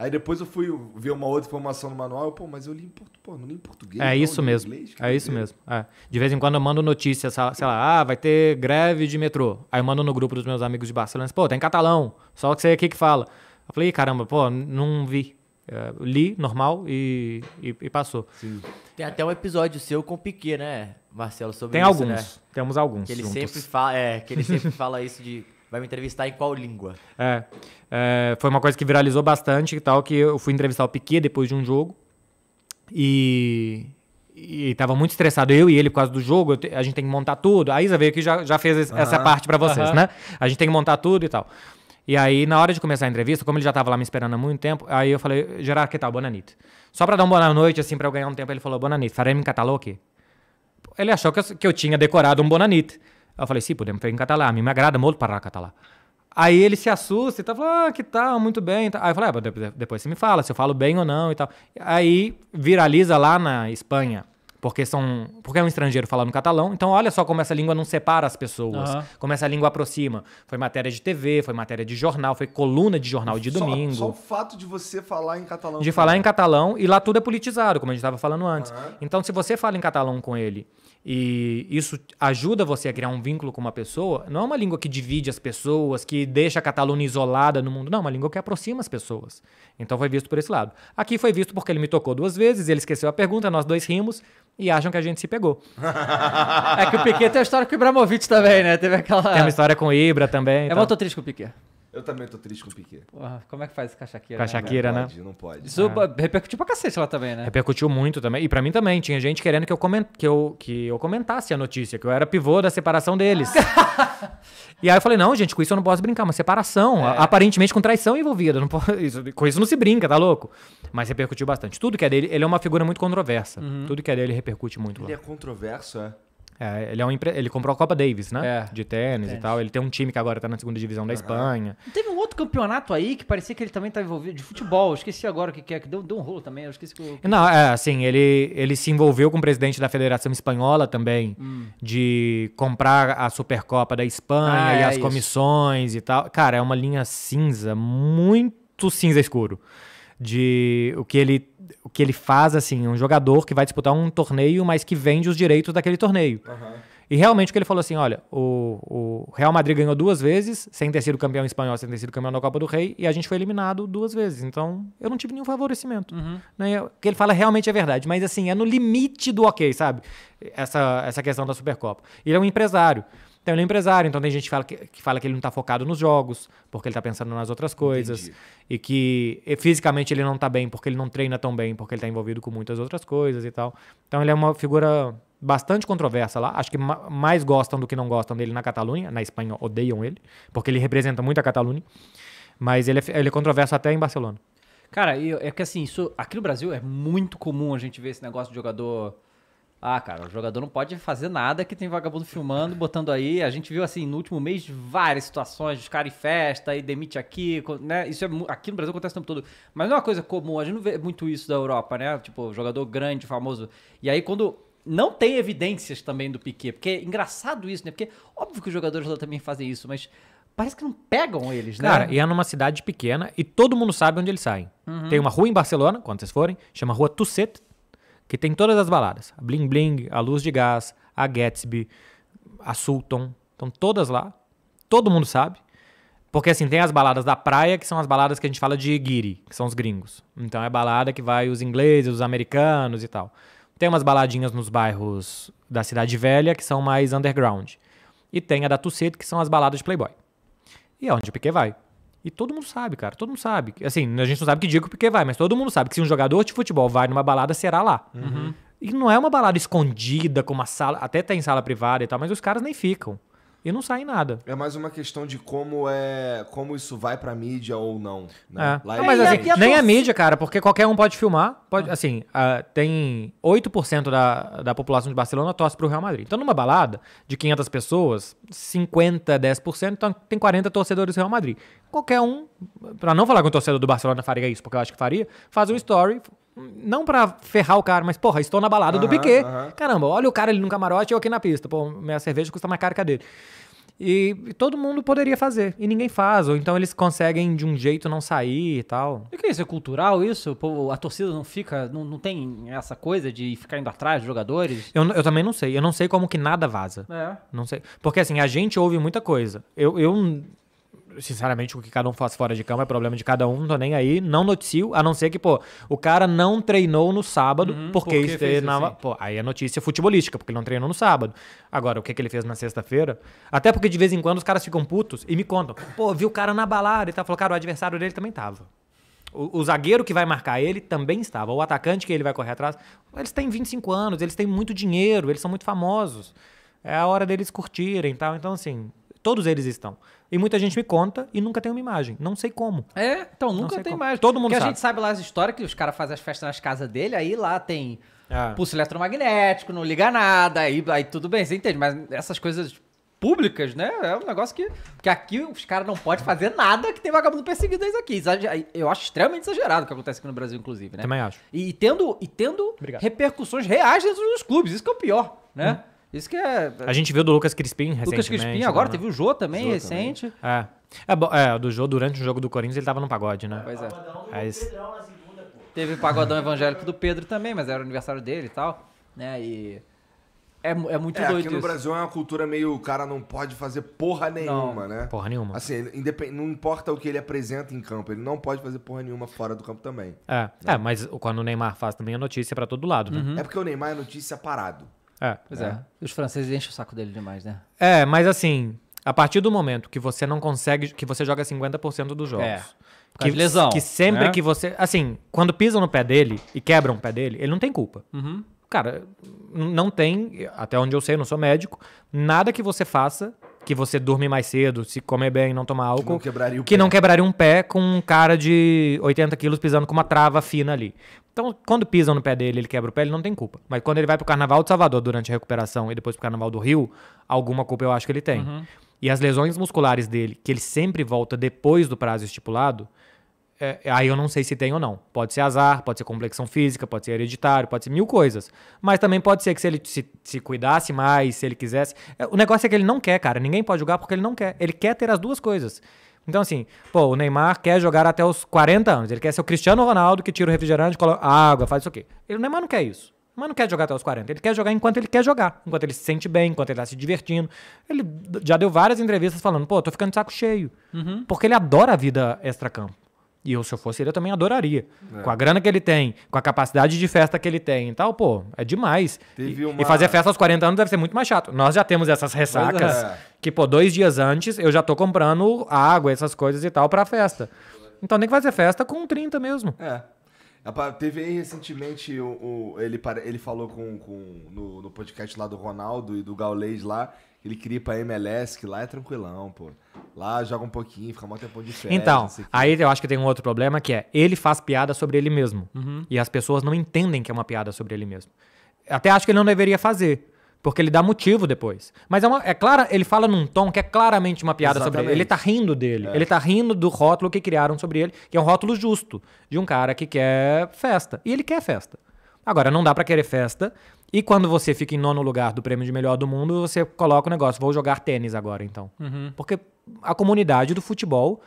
Aí depois eu fui ver uma outra informação no manual, eu, pô, mas eu li em, pô, li em português. É não, isso mesmo. Inglês, é isso é. mesmo. É. De vez em quando eu mando notícia, sei lá, ah, vai ter greve de metrô. Aí eu mando no grupo dos meus amigos de Barcelona, pô, tem catalão, só que você aqui que fala. Eu falei, caramba, pô, não vi. Eu é, li normal e, e, e passou. Sim. Tem até um episódio seu com o Piquet, né, Marcelo, sobre tem isso, alguns. Né? Temos alguns. Que ele juntos. sempre fala, é, que ele sempre fala isso de vai me entrevistar em qual língua? É, é, foi uma coisa que viralizou bastante e tal, que eu fui entrevistar o Piquet depois de um jogo e, e tava muito estressado, eu e ele, por causa do jogo, a gente tem que montar tudo. A Isa veio que já, já fez essa uhum. parte para vocês, uhum. né? A gente tem que montar tudo e tal. E aí, na hora de começar a entrevista, como ele já tava lá me esperando há muito tempo, aí eu falei, Gerardo, que tal? Bonanito? Só para dar uma boa noite, assim, para eu ganhar um tempo, ele falou, Bonanito, farei me em Ele achou que eu, que eu tinha decorado um Bonanito. Eu falei, sim, sí, podemos fazer em catalã. A mim me agrada muito falar catalã. Aí ele se assusta e tá falando, ah, que tal, muito bem. Tá. Aí eu falei, ah, depois você me fala se eu falo bem ou não e tal. Aí viraliza lá na Espanha, porque são, porque é um estrangeiro falando catalão. Então olha só como essa língua não separa as pessoas, uhum. como essa língua aproxima. Foi matéria de TV, foi matéria de jornal, foi coluna de jornal de domingo. Só, só o fato de você falar em catalão. De falar em catalão e lá tudo é politizado, como a gente estava falando antes. Uhum. Então se você fala em catalão com ele e isso ajuda você a criar um vínculo com uma pessoa, não é uma língua que divide as pessoas, que deixa a Catalunha isolada no mundo, não, é uma língua que aproxima as pessoas. Então foi visto por esse lado. Aqui foi visto porque ele me tocou duas vezes, ele esqueceu a pergunta, nós dois rimos e acham que a gente se pegou. é que o Piquet tem a história com o Ibrahimovic também, né? Teve aquela. Tem uma história com o Ibra também. É então. triste com o Piquet. Eu também tô triste com o Piquet. como é que faz cachaqueira? Né, cachaqueira, né? Não, né? não pode. Isso é. repercutiu pra cacete lá também, né? Repercutiu muito também. E pra mim também. Tinha gente querendo que eu, coment... que eu... Que eu comentasse a notícia, que eu era pivô da separação deles. e aí eu falei, não, gente, com isso eu não posso brincar. Uma separação, é. aparentemente com traição envolvida. Não posso... Com isso não se brinca, tá louco? Mas repercutiu bastante. Tudo que é dele, ele é uma figura muito controversa. Uhum. Tudo que é dele repercute muito. Ele lá. é controverso, é? É, ele, é um empre... ele comprou a Copa Davis, né? É. De tênis, tênis, e tal. Ele tem um time que agora tá na segunda divisão da Espanha. Teve um outro campeonato aí que parecia que ele também tá envolvido de futebol. Eu esqueci agora o que, que é, que deu, deu um rolo também. Eu esqueci que Não, é, assim, ele, ele se envolveu com o presidente da Federação Espanhola também hum. de comprar a Supercopa da Espanha ah, e é as isso. comissões e tal. Cara, é uma linha cinza, muito cinza escuro. De o que ele o que ele faz, assim, um jogador que vai disputar um torneio, mas que vende os direitos daquele torneio. Uhum. E realmente o que ele falou assim: olha, o, o, Real Madrid ganhou duas vezes, sem ter sido campeão espanhol, sem ter sido campeão da Copa do Rei, e a gente foi eliminado duas vezes. Então, eu não tive nenhum favorecimento. Uhum. Né? É, o que ele fala realmente é verdade, mas assim, é no limite do ok, sabe? Essa, essa questão da Supercopa. Ele é um empresário. Então ele é empresário, então tem gente que fala que, que fala que ele não está focado nos jogos, porque ele está pensando nas outras coisas. Entendi. E que e, fisicamente ele não está bem, porque ele não treina tão bem, porque ele está envolvido com muitas outras coisas e tal. Então ele é uma figura bastante controversa lá. Acho que ma mais gostam do que não gostam dele na Catalunha. Na Espanha odeiam ele, porque ele representa muito a Catalunha. Mas ele é, ele é controverso até em Barcelona. Cara, eu, é que assim, isso, aqui no Brasil é muito comum a gente ver esse negócio de jogador ah, cara, o jogador não pode fazer nada que tem vagabundo filmando, botando aí. A gente viu assim no último mês várias situações, os caras em festa e demite aqui, né? Isso é aqui no Brasil acontece o tempo todo. Mas não é uma coisa comum, a gente não vê muito isso da Europa, né? Tipo, jogador grande, famoso. E aí quando não tem evidências também do Piquet, porque é engraçado isso, né? Porque óbvio que os jogadores lá também fazem isso, mas parece que não pegam eles, né? Cara, e é numa cidade pequena e todo mundo sabe onde eles saem. Uhum. Tem uma rua em Barcelona, quando vocês forem, chama Rua Tusset, que tem todas as baladas. A Bling Bling, a Luz de Gás, a Gatsby, a Sultan, estão todas lá. Todo mundo sabe. Porque assim, tem as baladas da praia, que são as baladas que a gente fala de guiri, que são os gringos. Então é balada que vai os ingleses, os americanos e tal. Tem umas baladinhas nos bairros da Cidade Velha, que são mais underground. E tem a da Tuceto, que são as baladas de playboy. E é onde o Piquet vai. E todo mundo sabe, cara. Todo mundo sabe. Assim, a gente não sabe que dia que o Piquet vai, mas todo mundo sabe que se um jogador de futebol vai numa balada, será lá. Uhum. E não é uma balada escondida, com uma sala. Até tem tá sala privada e tal, mas os caras nem ficam e não sai nada. É mais uma questão de como é como isso vai pra mídia ou não. Né? É. Lá não, é mas assim, a nem é a mídia, cara, porque qualquer um pode filmar. Pode, assim, ah. Assim, uh, tem 8% da, da população de Barcelona torce pro Real Madrid. Então, numa balada de 500 pessoas, 50, 10%, então tem 40 torcedores do Real Madrid. Qualquer um, pra não falar que um torcedor do Barcelona faria isso, porque eu acho que faria, faz um story, não pra ferrar o cara, mas, porra, estou na balada uhum, do Piquet. Uhum. Caramba, olha o cara ali no camarote e eu aqui na pista. Pô, minha cerveja custa mais cara que a dele. E, e, todo mundo poderia fazer. E ninguém faz. Ou então eles conseguem de um jeito não sair e tal. E que é isso? É cultural isso? Pô, a torcida não fica. Não, não tem essa coisa de ficar indo atrás dos jogadores? Eu, eu também não sei. Eu não sei como que nada vaza. É. Não sei. Porque assim, a gente ouve muita coisa. Eu. eu sinceramente, o que cada um faz fora de campo é problema de cada um, tô nem aí, não noticio, a não ser que, pô, o cara não treinou no sábado uhum, porque, porque treinava. Assim. Pô, aí é notícia futebolística, porque ele não treinou no sábado. Agora, o que, que ele fez na sexta-feira? Até porque de vez em quando os caras ficam putos e me contam, pô, vi o cara na balada e tá falando, cara, o adversário dele também tava. O, o, zagueiro que vai marcar ele também estava. O atacante que ele vai correr atrás. Eles têm 25 anos, eles têm muito dinheiro, eles são muito famosos. É a hora deles curtirem e tal. Então, assim, Todos eles estão. E muita gente me conta e nunca tem uma imagem. Não sei como. É, então nunca tem como. imagem. Todo mundo Porque sabe. a gente sabe lá as histórias que os caras fazem as festas nas casas dele, aí lá tem é. pulso eletromagnético, não liga nada, aí, aí tudo bem, você entende. Mas essas coisas públicas, né? É um negócio que, que aqui os caras não podem fazer nada que tem vagabundo perseguido eles aqui. Eu acho extremamente exagerado o que acontece aqui no Brasil, inclusive, né? Também acho. E, e tendo, e tendo repercussões reais dentro dos clubes, isso que é o pior, né? Hum. Isso que é, é. A gente viu do Lucas Crispim recentemente. Lucas Crispim, agora né? teve o Jô também, Jô recente. Também. É. É, é, do Jô, durante o jogo do Corinthians, ele tava no pagode, né? Pois é. Teve o pagodão evangélico do Pedro também, mas era o aniversário dele e tal. Né? E. É, é muito é, doido. Aqui no Brasil é uma cultura meio. O cara não pode fazer porra nenhuma, não, né? Porra nenhuma. Assim, independ, não importa o que ele apresenta em campo, ele não pode fazer porra nenhuma fora do campo também. É, né? é mas quando o Neymar faz também é notícia para todo lado, né? Uhum. É porque o Neymar é notícia parado. É. Pois é. é. Os franceses enchem o saco dele demais, né? É, mas assim, a partir do momento que você não consegue, que você joga 50% dos jogos. É. Que, lesão, que sempre né? que você. Assim, quando pisam no pé dele e quebram o pé dele, ele não tem culpa. Uhum. Cara, não tem, até onde eu sei, eu não sou médico, nada que você faça que você dorme mais cedo, se comer bem, não tomar álcool. Que não quebraria, que não quebraria um pé com um cara de 80 quilos pisando com uma trava fina ali. Então, quando pisam no pé dele, ele quebra o pé, ele não tem culpa. Mas quando ele vai pro Carnaval de Salvador durante a recuperação e depois pro Carnaval do Rio, alguma culpa eu acho que ele tem. Uhum. E as lesões musculares dele, que ele sempre volta depois do prazo estipulado, é, é, aí eu não sei se tem ou não. Pode ser azar, pode ser complexão física, pode ser hereditário, pode ser mil coisas. Mas também pode ser que se ele se, se cuidasse mais, se ele quisesse. É, o negócio é que ele não quer, cara. Ninguém pode jogar porque ele não quer. Ele quer ter as duas coisas. Então, assim, pô, o Neymar quer jogar até os 40 anos. Ele quer ser o Cristiano Ronaldo que tira o refrigerante, coloca água, faz isso aqui. Ele, o Neymar não quer isso. Neymar não quer jogar até os 40. Ele quer jogar enquanto ele quer jogar, enquanto ele se sente bem, enquanto ele tá se divertindo. Ele já deu várias entrevistas falando, pô, tô ficando de saco cheio. Uhum. Porque ele adora a vida extra-campo. E eu, se eu fosse ele, eu também adoraria. É. Com a grana que ele tem, com a capacidade de festa que ele tem e tal, pô, é demais. E, uma... e, fazer festa aos 40 anos deve ser muito mais chato. Nós já temos essas ressacas é. que, pô, dois dias antes eu já tô comprando água, essas coisas e tal pra festa. Então tem que fazer festa com 30 mesmo. É. Teve aí recentemente, o, o ele, ele falou com, com no, no, podcast lá do Ronaldo e do Gaulês lá, ele queria ir pra MLS, que lá é tranquilão, pô. Lá joga um pouquinho, fica um tempo de festa. Então, aí eu acho que tem um outro problema que é ele faz piada sobre ele mesmo. Uhum. E as pessoas não entendem que é uma piada sobre ele mesmo. Até acho que ele não deveria fazer. Porque ele dá motivo depois. Mas é, uma, é clara, ele fala num tom que é claramente uma piada Exatamente. sobre ele. Ele tá rindo dele. É. Ele tá rindo do rótulo que criaram sobre ele, que é um rótulo justo, de um cara que quer festa. E ele quer festa. Agora, não dá para querer festa. E quando você fica em nono lugar do prêmio de melhor do mundo, você coloca o negócio, vou jogar tênis agora, então. Uhum. Porque a comunidade do futebol.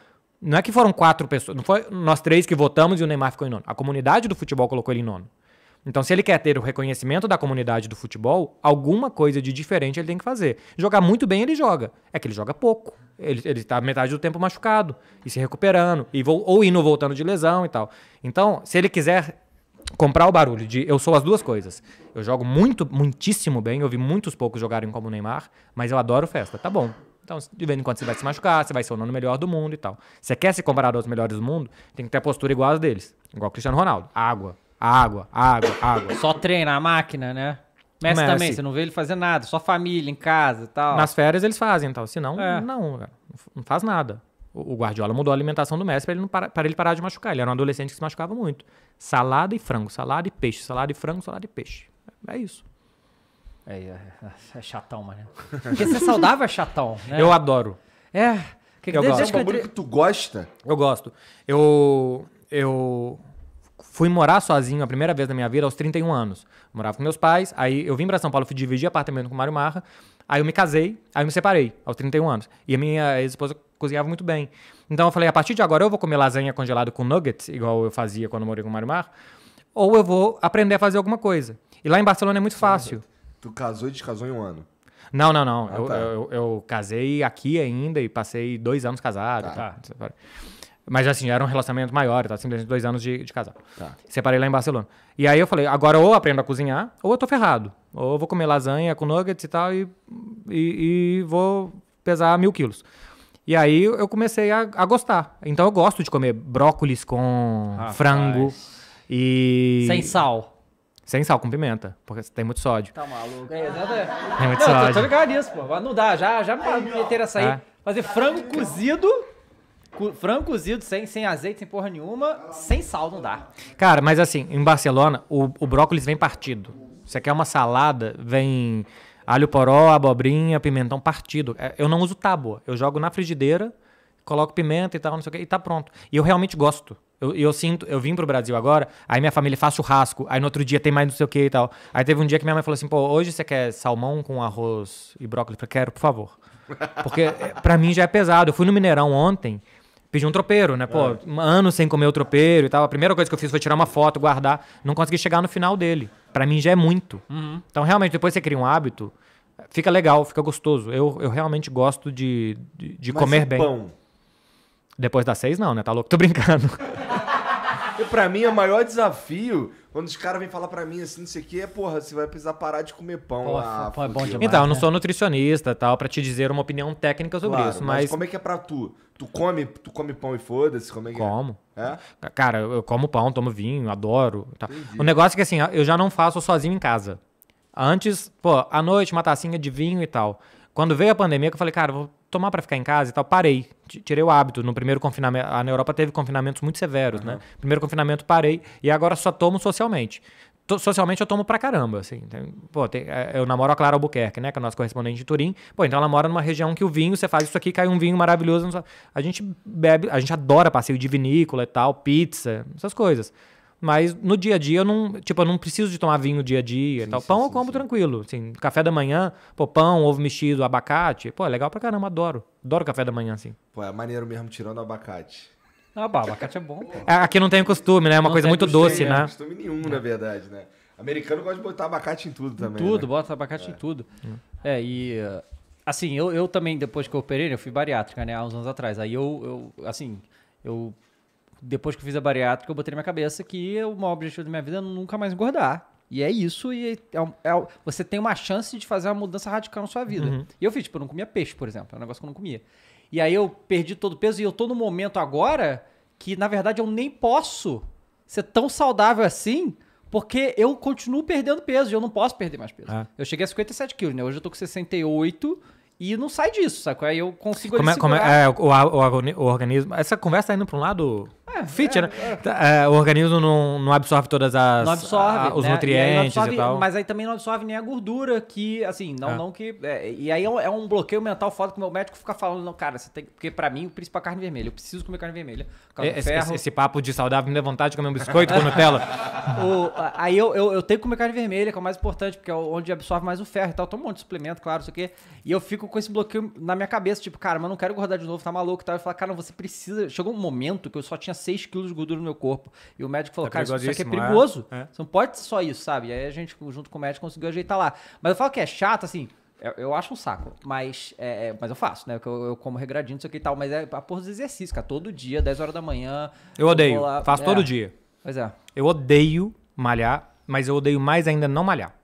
Não é que foram quatro pessoas, não foi nós três que votamos e o Neymar ficou em nono. A comunidade do futebol colocou ele em nono. Então, se ele quer ter o reconhecimento da comunidade do futebol, alguma coisa de diferente ele tem que fazer. Jogar muito bem, ele joga. É que ele joga pouco. Ele, ele tá metade do tempo machucado e se recuperando, e ou indo voltando de lesão e tal. Então, se ele quiser comprar o barulho de eu sou as duas coisas. Eu jogo muito, muitíssimo bem, eu vi muitos poucos jogarem como o Neymar, mas eu adoro festa. Tá bom. Então, de vez em quando você vai se machucar, você vai ser o nono melhor do mundo e tal. Você quer se comparar aos melhores do mundo, tem que ter a postura igual às deles. Igual o Cristiano Ronaldo. Água, água, água, água. Só treina a máquina, né? Messi, Messi, também, você não vê ele fazer nada, só família, em casa e tal. Nas férias eles fazem e tal, então, senão, é. não, não faz nada. O Guardiola mudou a alimentação do Messi para ele, para, para ele parar de machucar. Ele era um adolescente que se machucava muito. Salada e frango, salada e peixe, salada e frango, salada e peixe. É isso. É, é, é, é chatão, mano. Né? Porque ser saudável é chatão, né? Eu adoro. É. Que que eu é gosto. Que, que tu gosta? Eu gosto. Eu, eu fui morar sozinho a primeira vez na minha vida aos 31 anos. Morava com meus pais, aí eu vim para São Paulo, fui dividir apartamento com o Mário Marra, aí eu me casei, aí eu me separei aos 31 anos. E a minha ex-esposa cozinhava muito bem. Então eu falei, a partir de agora eu vou comer lasanha congelada com nuggets, igual eu fazia quando eu morei com o Mar, ou eu vou aprender a fazer alguma coisa. E lá em Barcelona é muito fácil. Tu casou e descasou em um ano? Não, não, não. Ah, eu, tá. eu, eu, eu, casei aqui ainda e passei dois anos casado. Tá. Tá. Mas assim, era um relacionamento maior, tá? Simplesmente dois anos de, de casal. Tá. Separei lá em Barcelona. E aí eu falei, agora ou aprendo a cozinhar, ou eu tô ferrado. Ou eu vou comer lasanha com nuggets e tal, e, e, e vou pesar mil quilos. E aí eu comecei a, a gostar. Então eu gosto de comer brócolis com Rapaz. frango e. Sem sal. Sem sal, com pimenta, porque tem muito sódio. Tá maluco. É, exatamente. Tem muito não, sódio. Tô, tô ligado nisso, pô. Não dá, já, já me meter essa aí. É. Fazer frango cozido, frango cozido sem, sem azeite, sem porra nenhuma, sem sal não dá. Cara, mas assim, em Barcelona, o, o brócolis vem partido. Você quer uma salada, vem Alho poró, abobrinha, pimentão partido. É, eu não uso tábua. Eu jogo na frigideira, coloco pimenta e tal, não sei o quê, e tá pronto. E eu realmente gosto. Eu, eu sinto, eu vim pro Brasil agora, aí minha família faz churrasco, aí no outro dia tem mais não sei o que e tal. Aí teve um dia que minha mãe falou assim: pô, hoje você quer salmão com arroz e brócolis? Eu falei, quero, por favor. Porque eh, para mim já é pesado. Eu fui no Mineirão ontem, pedi um tropeiro, né? Pô, é. anos sem comer o tropeiro e tal. A primeira coisa que eu fiz foi tirar uma foto, guardar. Não consegui chegar no final dele. Para mim já é muito. Uhum. Então, realmente, depois você cria um hábito, fica legal, fica gostoso. Eu, eu realmente gosto de, de, de comer bem. Pão. Depois das seis, não, né? Tá louco? Tô brincando. E pra mim, é o maior desafio, quando os caras vêm falar pra mim assim, não sei o que, é, porra, você vai precisar parar de comer pão. Porra, ah, é bom demais, então, eu não né? sou nutricionista e tal, pra te dizer uma opinião técnica sobre claro, isso, mas... mas... como é que é pra tu? Tu come, tu come pão e foda-se? Como é que é? como. é? é? Cara, eu como pão, tomo vinho, adoro. Tá. O negócio é que assim, eu já não faço sozinho em casa. Antes, pô, à noite, uma tacinha de vinho e tal. Quando veio a pandemia, eu falei, cara, vou tomar para ficar em casa e tal, parei. Tirei o hábito. No primeiro confinamento, na Europa teve confinamentos muito severos, uhum. né? Primeiro confinamento parei e agora só tomo socialmente. socialmente eu tomo pra caramba, assim. Tem, pô, tem, é, eu namoro a Clara Albuquerque, né? Que é a nossa correspondente de Turim. Pô, então ela mora numa região que o vinho, você faz isso aqui, cai um vinho maravilhoso. A gente bebe, a gente adora passeio de vinícola e tal, pizza, essas coisas. Mas no dia a dia eu não, tipo, eu não preciso de tomar vinho dia a dia sim, tal. Pão sim, eu como sim. tranquilo, assim, café da manhã, pô, pão, ovo mexido, abacate, pô, é legal pra caramba, adoro. Adoro café da manhã assim. Pô, é maneiro mesmo tirando abacate. Ah, pá, abacate é bom. Pô. É, aqui não tem costume, né? É uma não coisa muito doce, é. né? Não tem costume nenhum, na verdade, né? Americano gosta de botar abacate em tudo também. Em tudo, né? bota abacate é. em tudo. É. é, e assim, eu, eu também, depois que eu operei, né, eu fui bariátrica, né, há uns anos atrás. Aí eu, eu assim, eu depois que eu fiz a bariátrica, eu botei na minha cabeça que o maior objetivo da minha vida é nunca mais engordar. E é isso, e é, é, é você tem uma chance de fazer uma mudança radical na sua vida. Uhum. E eu fiz, tipo, eu não comia peixe, por exemplo, é um negócio que eu não comia. E aí eu perdi todo o peso e eu tô no momento agora que, na verdade, eu nem posso ser tão saudável assim, porque eu continuo perdendo peso e eu não posso perder mais peso. É. Eu cheguei a 57 quilos, né? Hoje eu tô com 68 e não sai disso, saca? Aí eu consigo... Como é, como é, é o, o, o, organismo... Essa conversa tá indo pra um lado é, Fit, é, né? Tá, é. o organismo não, não absorve todas as não absorve, a, os né? nutrientes e, absorve, e, tal. Mas aí também não absorve nem a gordura, que, assim, não, é. não que. É, e aí é, é um, bloqueio mental foda que o meu médico fica falando, não, cara, você tem. Porque pra mim, o principal é carne vermelha. Eu preciso comer carne vermelha. Esse, esse, esse, papo de saudável me dá vontade de comer um biscoito com Nutella. o, aí eu, eu, eu, tenho que comer carne vermelha, que é o mais importante, porque é onde absorve mais o ferro e tal. Eu tomo um monte de suplemento, claro, isso aqui. E eu fico com esse bloqueio na minha cabeça, tipo, cara, mas não quero engordar de novo, tá maluco e tal. Eu falo, cara, você precisa. Chegou um momento que eu só tinha 6 quilos de gordura no meu corpo. E o médico falou, é cara, isso aqui é, é perigoso. É. Você não pode ser só isso, sabe? E aí a gente, junto com o médico, conseguiu ajeitar lá. Mas eu falo que é chato, assim. Eu, eu acho um saco, mas, é, é mas eu faço, né? Eu, eu como regradinho, não sei o que e tal. Mas é a é porra dos exercícios, cara. Todo dia, 10 horas da manhã. Eu odeio. lá, faço é. todo dia. Pois é. Eu odeio malhar, mas eu odeio mais ainda não malhar.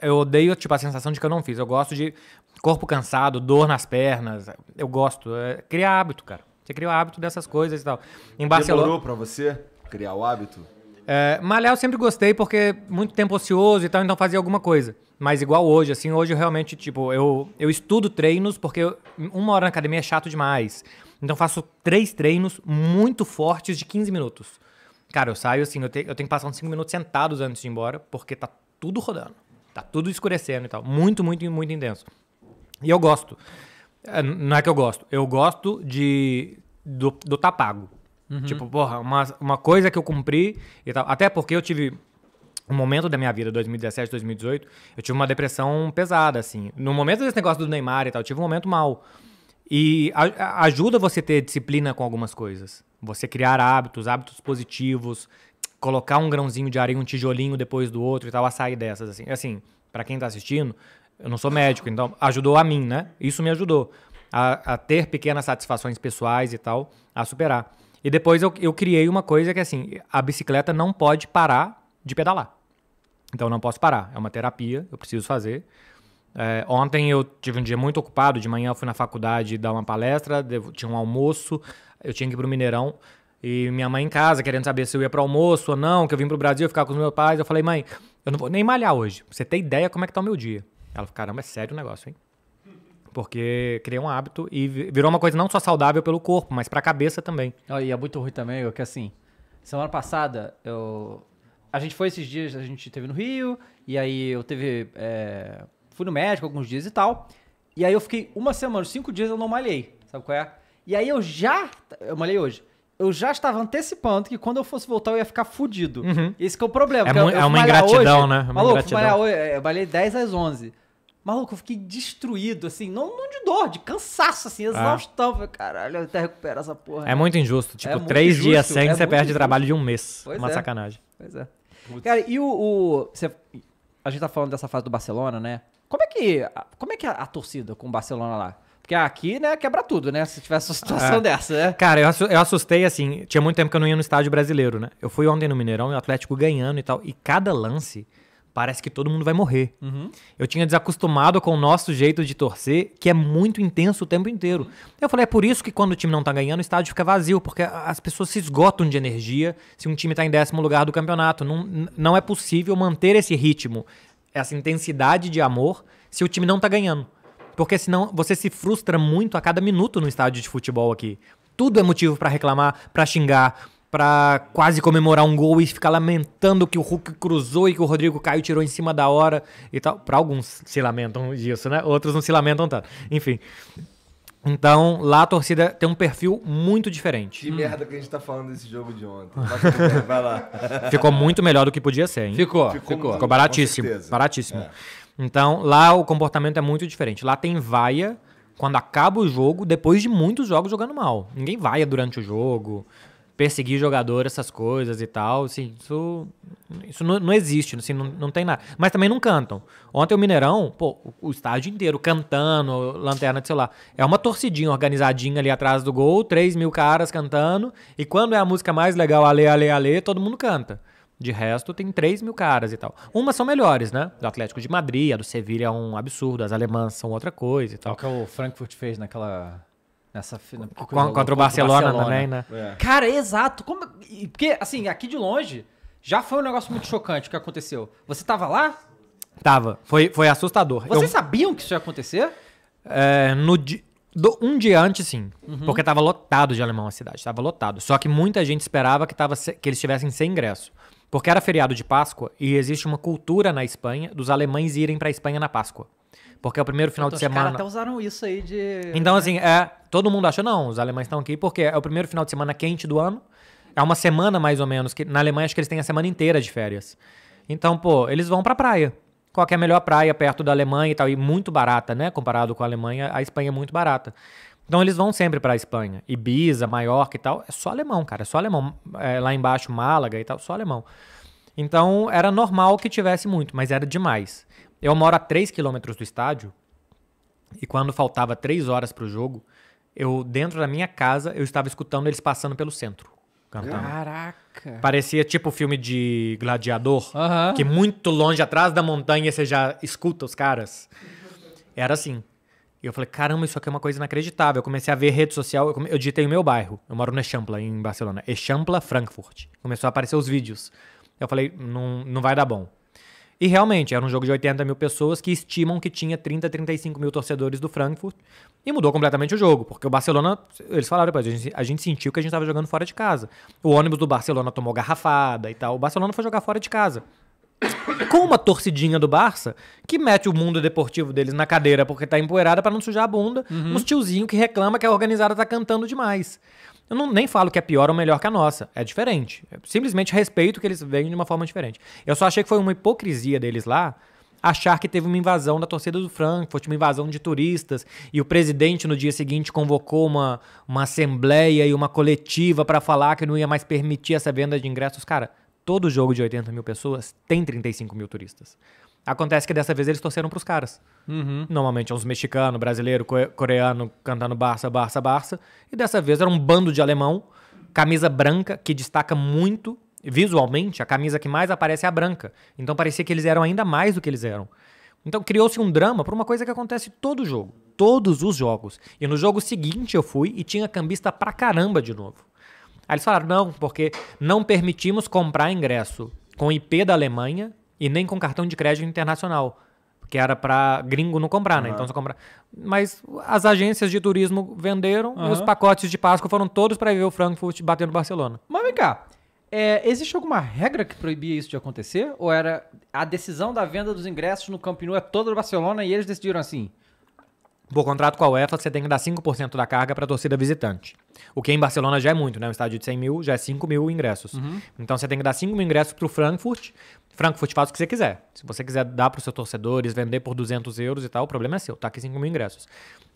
Eu odeio, tipo, a sensação de que eu não fiz. Eu gosto de corpo cansado, dor nas pernas. Eu gosto. É, cria hábito, cara. Você cria o hábito dessas coisas e tal. Em Barcelona. Demorou pra você criar o hábito? É, malhar eu sempre gostei porque muito tempo ocioso e tal, então fazia alguma coisa. Mas igual hoje, assim, hoje eu realmente, tipo, eu, eu estudo treinos porque uma hora na academia é chato demais. Então faço três treinos muito fortes de 15 minutos. Cara, eu saio assim, eu, te, eu tenho que passar uns 5 minutos sentados antes de ir embora porque tá tudo rodando. Tá tudo escurecendo e tal. Muito, muito, muito intenso. E eu gosto. É, não é que eu gosto. Eu gosto de do, do tá pago. Uhum. Tipo, porra, uma, uma coisa que eu cumpri e tal. Até porque eu tive um momento da minha vida, 2017, 2018, eu tive uma depressão pesada, assim. No momento desse negócio do Neymar e tal, eu tive um momento mal. E a, ajuda você ter disciplina com algumas coisas. Você criar hábitos, hábitos positivos, colocar um grãozinho de areia, um tijolinho depois do outro e tal, a sair dessas, assim. Assim, para quem tá assistindo, eu não sou médico, então ajudou a mim, né? Isso me ajudou a, a ter pequenas satisfações pessoais e tal, a superar. E depois eu, eu criei uma coisa que é assim, a bicicleta não pode parar de pedalar. Então eu não posso parar. É uma terapia, eu preciso fazer. É, ontem eu tive um dia muito ocupado. De manhã eu fui na faculdade dar uma palestra, devo, tinha um almoço, eu tinha que ir pro Mineirão. E minha mãe em casa, querendo saber se eu ia pro almoço ou não, que eu vim pro Brasil ficar com os meus pais. Eu falei, mãe, eu não vou nem malhar hoje. você tem ideia como é que tá o meu dia. Ela falou, caramba, é sério o negócio, hein? Porque criei um hábito e virou uma coisa não só saudável pelo corpo, mas pra cabeça também. Oh, e é muito ruim também, que assim, semana passada eu. A gente foi esses dias, a gente teve no Rio, e aí eu teve. É... Fui no médico alguns dias e tal. E aí eu fiquei uma semana, cinco dias eu não malhei. Sabe qual é? E aí eu já. Eu malhei hoje eu já estava antecipando que quando eu fosse voltar eu ia ficar fudido. Uhum. Esse é o problema. É, eu, eu é uma ingratidão, hoje, né? É uma maluco, ingratidão. hoje, é, eu malhei 10 às 11. Maluco, eu fiquei destruído, assim, não, não de dor, de cansaço, assim, é. exaustão. Ah. Falei, caralho, eu até recupero essa porra. É né? muito injusto. Tipo, é três injusto, dias sem, é você perde injusto. trabalho de um mês. Pois Uma é. sacanagem. Pois é. Putz. Cara, e o. o você, a gente tá falando dessa fase do Barcelona, né? Como é que, como é que a, é a torcida com o Barcelona lá? Porque aqui, né, quebra tudo, né? Se tivesse uma ah. situação é. dessa, né? Cara, eu assustei, assim. Tinha muito tempo que eu não ia no estádio brasileiro, né? Eu fui ontem no Mineirão, o Atlético ganhando e tal. E cada lance parece que todo mundo vai morrer. Uhum. Eu tinha desacostumado com o nosso jeito de torcer, que é muito intenso o tempo inteiro. Eu falei, é por isso que quando o time não tá ganhando, o estádio fica vazio, porque as pessoas se esgotam de energia se um time tá em décimo lugar do campeonato. Não, não é possível manter esse ritmo, essa intensidade de amor, se o time não tá ganhando. Porque senão você se frustra muito a cada minuto no estádio de futebol aqui. Tudo é motivo para reclamar, para xingar, para quase comemorar um gol e ficar lamentando que o Hulk cruzou e que o Rodrigo Caio tirou em cima da hora e tal. Para alguns se lamentam disso, né? Outros não se lamentam tanto. Enfim. Então, lá a torcida tem um perfil muito diferente. Que hum. merda que a gente tá falando desse jogo de ontem. Vai lá. Ficou muito melhor do que podia ser, hein? Ficou, ficou. Ficou, baratíssimo. Baratíssimo. É. Então, lá o comportamento é muito diferente. Lá tem vaia quando acaba o jogo, depois de muitos jogos jogando mal. Ninguém vaia durante o jogo perseguir jogador, essas coisas e tal. Assim, isso isso não, não existe, assim, não, não tem nada. Mas também não cantam. Ontem o Mineirão, pô, o, o estádio inteiro cantando, lanterna de celular. É uma torcidinha organizadinha ali atrás do gol, 3 mil caras cantando. E quando é a música mais legal, ale, ale, ale, todo mundo canta. De resto, tem 3 mil caras e tal. Umas são melhores, né? Do Atlético de Madrid, a do Sevilha é um absurdo, as alemãs são outra coisa e tal. O que é o Frankfurt fez naquela Nessa final. Contra, contra, o Barcelona, também, né? né? É. Cara, exato. Como... Porque, assim, aqui de longe, já foi um negócio muito chocante o que aconteceu. Você tava lá? Tava. Foi, foi assustador. Vocês Eu... sabiam que isso ia acontecer? É, no Do... Um dia antes, sim. Uhum. Porque tava lotado de alemão a cidade. Tava lotado. Só que muita gente esperava que, tava se... que eles tivessem sem ingresso. Porque era feriado de Páscoa e existe uma cultura na Espanha dos alemães irem para Espanha na Páscoa. Porque é o primeiro final então, de os semana. Os caras até usaram isso aí de. Então, né? assim, é, Todo mundo acha não, os alemães estão aqui porque é o primeiro final de semana quente do ano. É uma semana mais ou menos, que na Alemanha acho que eles têm a semana inteira de férias. Então, pô, eles vão pra praia. Qual é a melhor praia perto da Alemanha e tal? E muito barata, né? Comparado com a Alemanha, a Espanha é muito barata. Então eles vão sempre para a Espanha. Ibiza, Maiorca e tal, é só alemão, cara. É só alemão. É, lá embaixo, Málaga e tal, só alemão. Então era normal que tivesse muito, mas era demais. Eu moro a 3 quilômetros do estádio e quando faltava 3 horas para o jogo, eu dentro da minha casa, eu estava escutando eles passando pelo centro. Cantando. Caraca! Parecia tipo filme de gladiador, que muito longe atrás da montanha você já escuta os caras. Era assim. E eu falei, caramba, isso aqui é uma coisa inacreditável. Eu comecei a ver rede social, eu, eu digitei o meu bairro. Eu moro no Echampla em Barcelona. Echampla Frankfurt. Começou a aparecer os vídeos. Eu falei, não, não vai dar bom. E realmente, era um jogo de 80 mil pessoas que estimam que tinha 30, 35 mil torcedores do Frankfurt. E mudou completamente o jogo, porque o Barcelona, eles falaram depois, a gente, a gente sentiu que a gente estava jogando fora de casa. O ônibus do Barcelona tomou garrafada e tal. O Barcelona foi jogar fora de casa. Com uma torcidinha do Barça, que mete o mundo deportivo deles na cadeira porque tá empoeirada para não sujar a bunda, uhum. uns tiozinho que reclama que a organizada tá cantando demais. Eu não, nem falo que é pior ou melhor que a nossa. É diferente. Eu é simplesmente respeito que eles veem de uma forma diferente. Eu só achei que foi uma hipocrisia deles lá achar que teve uma invasão da torcida do Frankfurt, tipo uma invasão de turistas, e o presidente no dia seguinte convocou uma, uma assembleia e uma coletiva para falar que não ia mais permitir essa venda de ingressos. Cara, todo jogo de 80 mil pessoas tem 35 mil turistas. Acontece que dessa vez eles torceram pros caras. Uhum. Normalmente é uns mexicanos, brasileiro, coreano cantando Barça, Barça, Barça. E dessa vez era um bando de alemão, camisa branca, que destaca muito visualmente. A camisa que mais aparece é a branca. Então parecia que eles eram ainda mais do que eles eram. Então criou-se um drama por uma coisa que acontece todo jogo. Todos os jogos. E no jogo seguinte eu fui e tinha cambista pra caramba de novo. Aí eles falaram: não, porque não permitimos comprar ingresso com IP da Alemanha e nem com cartão de crédito internacional, porque era para gringo não comprar, né? Então só comprar. Mas as agências de turismo venderam uhum. e os pacotes de Páscoa foram todos para ver o Frankfurt batendo Barcelona. Mas vem cá. É, existe alguma regra que proibia isso de acontecer? Ou era a decisão da venda dos ingressos no Camp Nou é toda do Barcelona e eles decidiram assim? Por contrato com a UEFA, você tem que dar 5% da carga para a torcida visitante. O que em Barcelona já é muito, né? Um estádio de 100 mil já é 5 mil ingressos. Uhum. Então você tem que dar 5 mil ingressos para o Frankfurt. Frankfurt faz o que você quiser. Se você quiser dar para os seus torcedores, vender por 200 euros e tal, o problema é seu. Tá aqui 5 mil ingressos.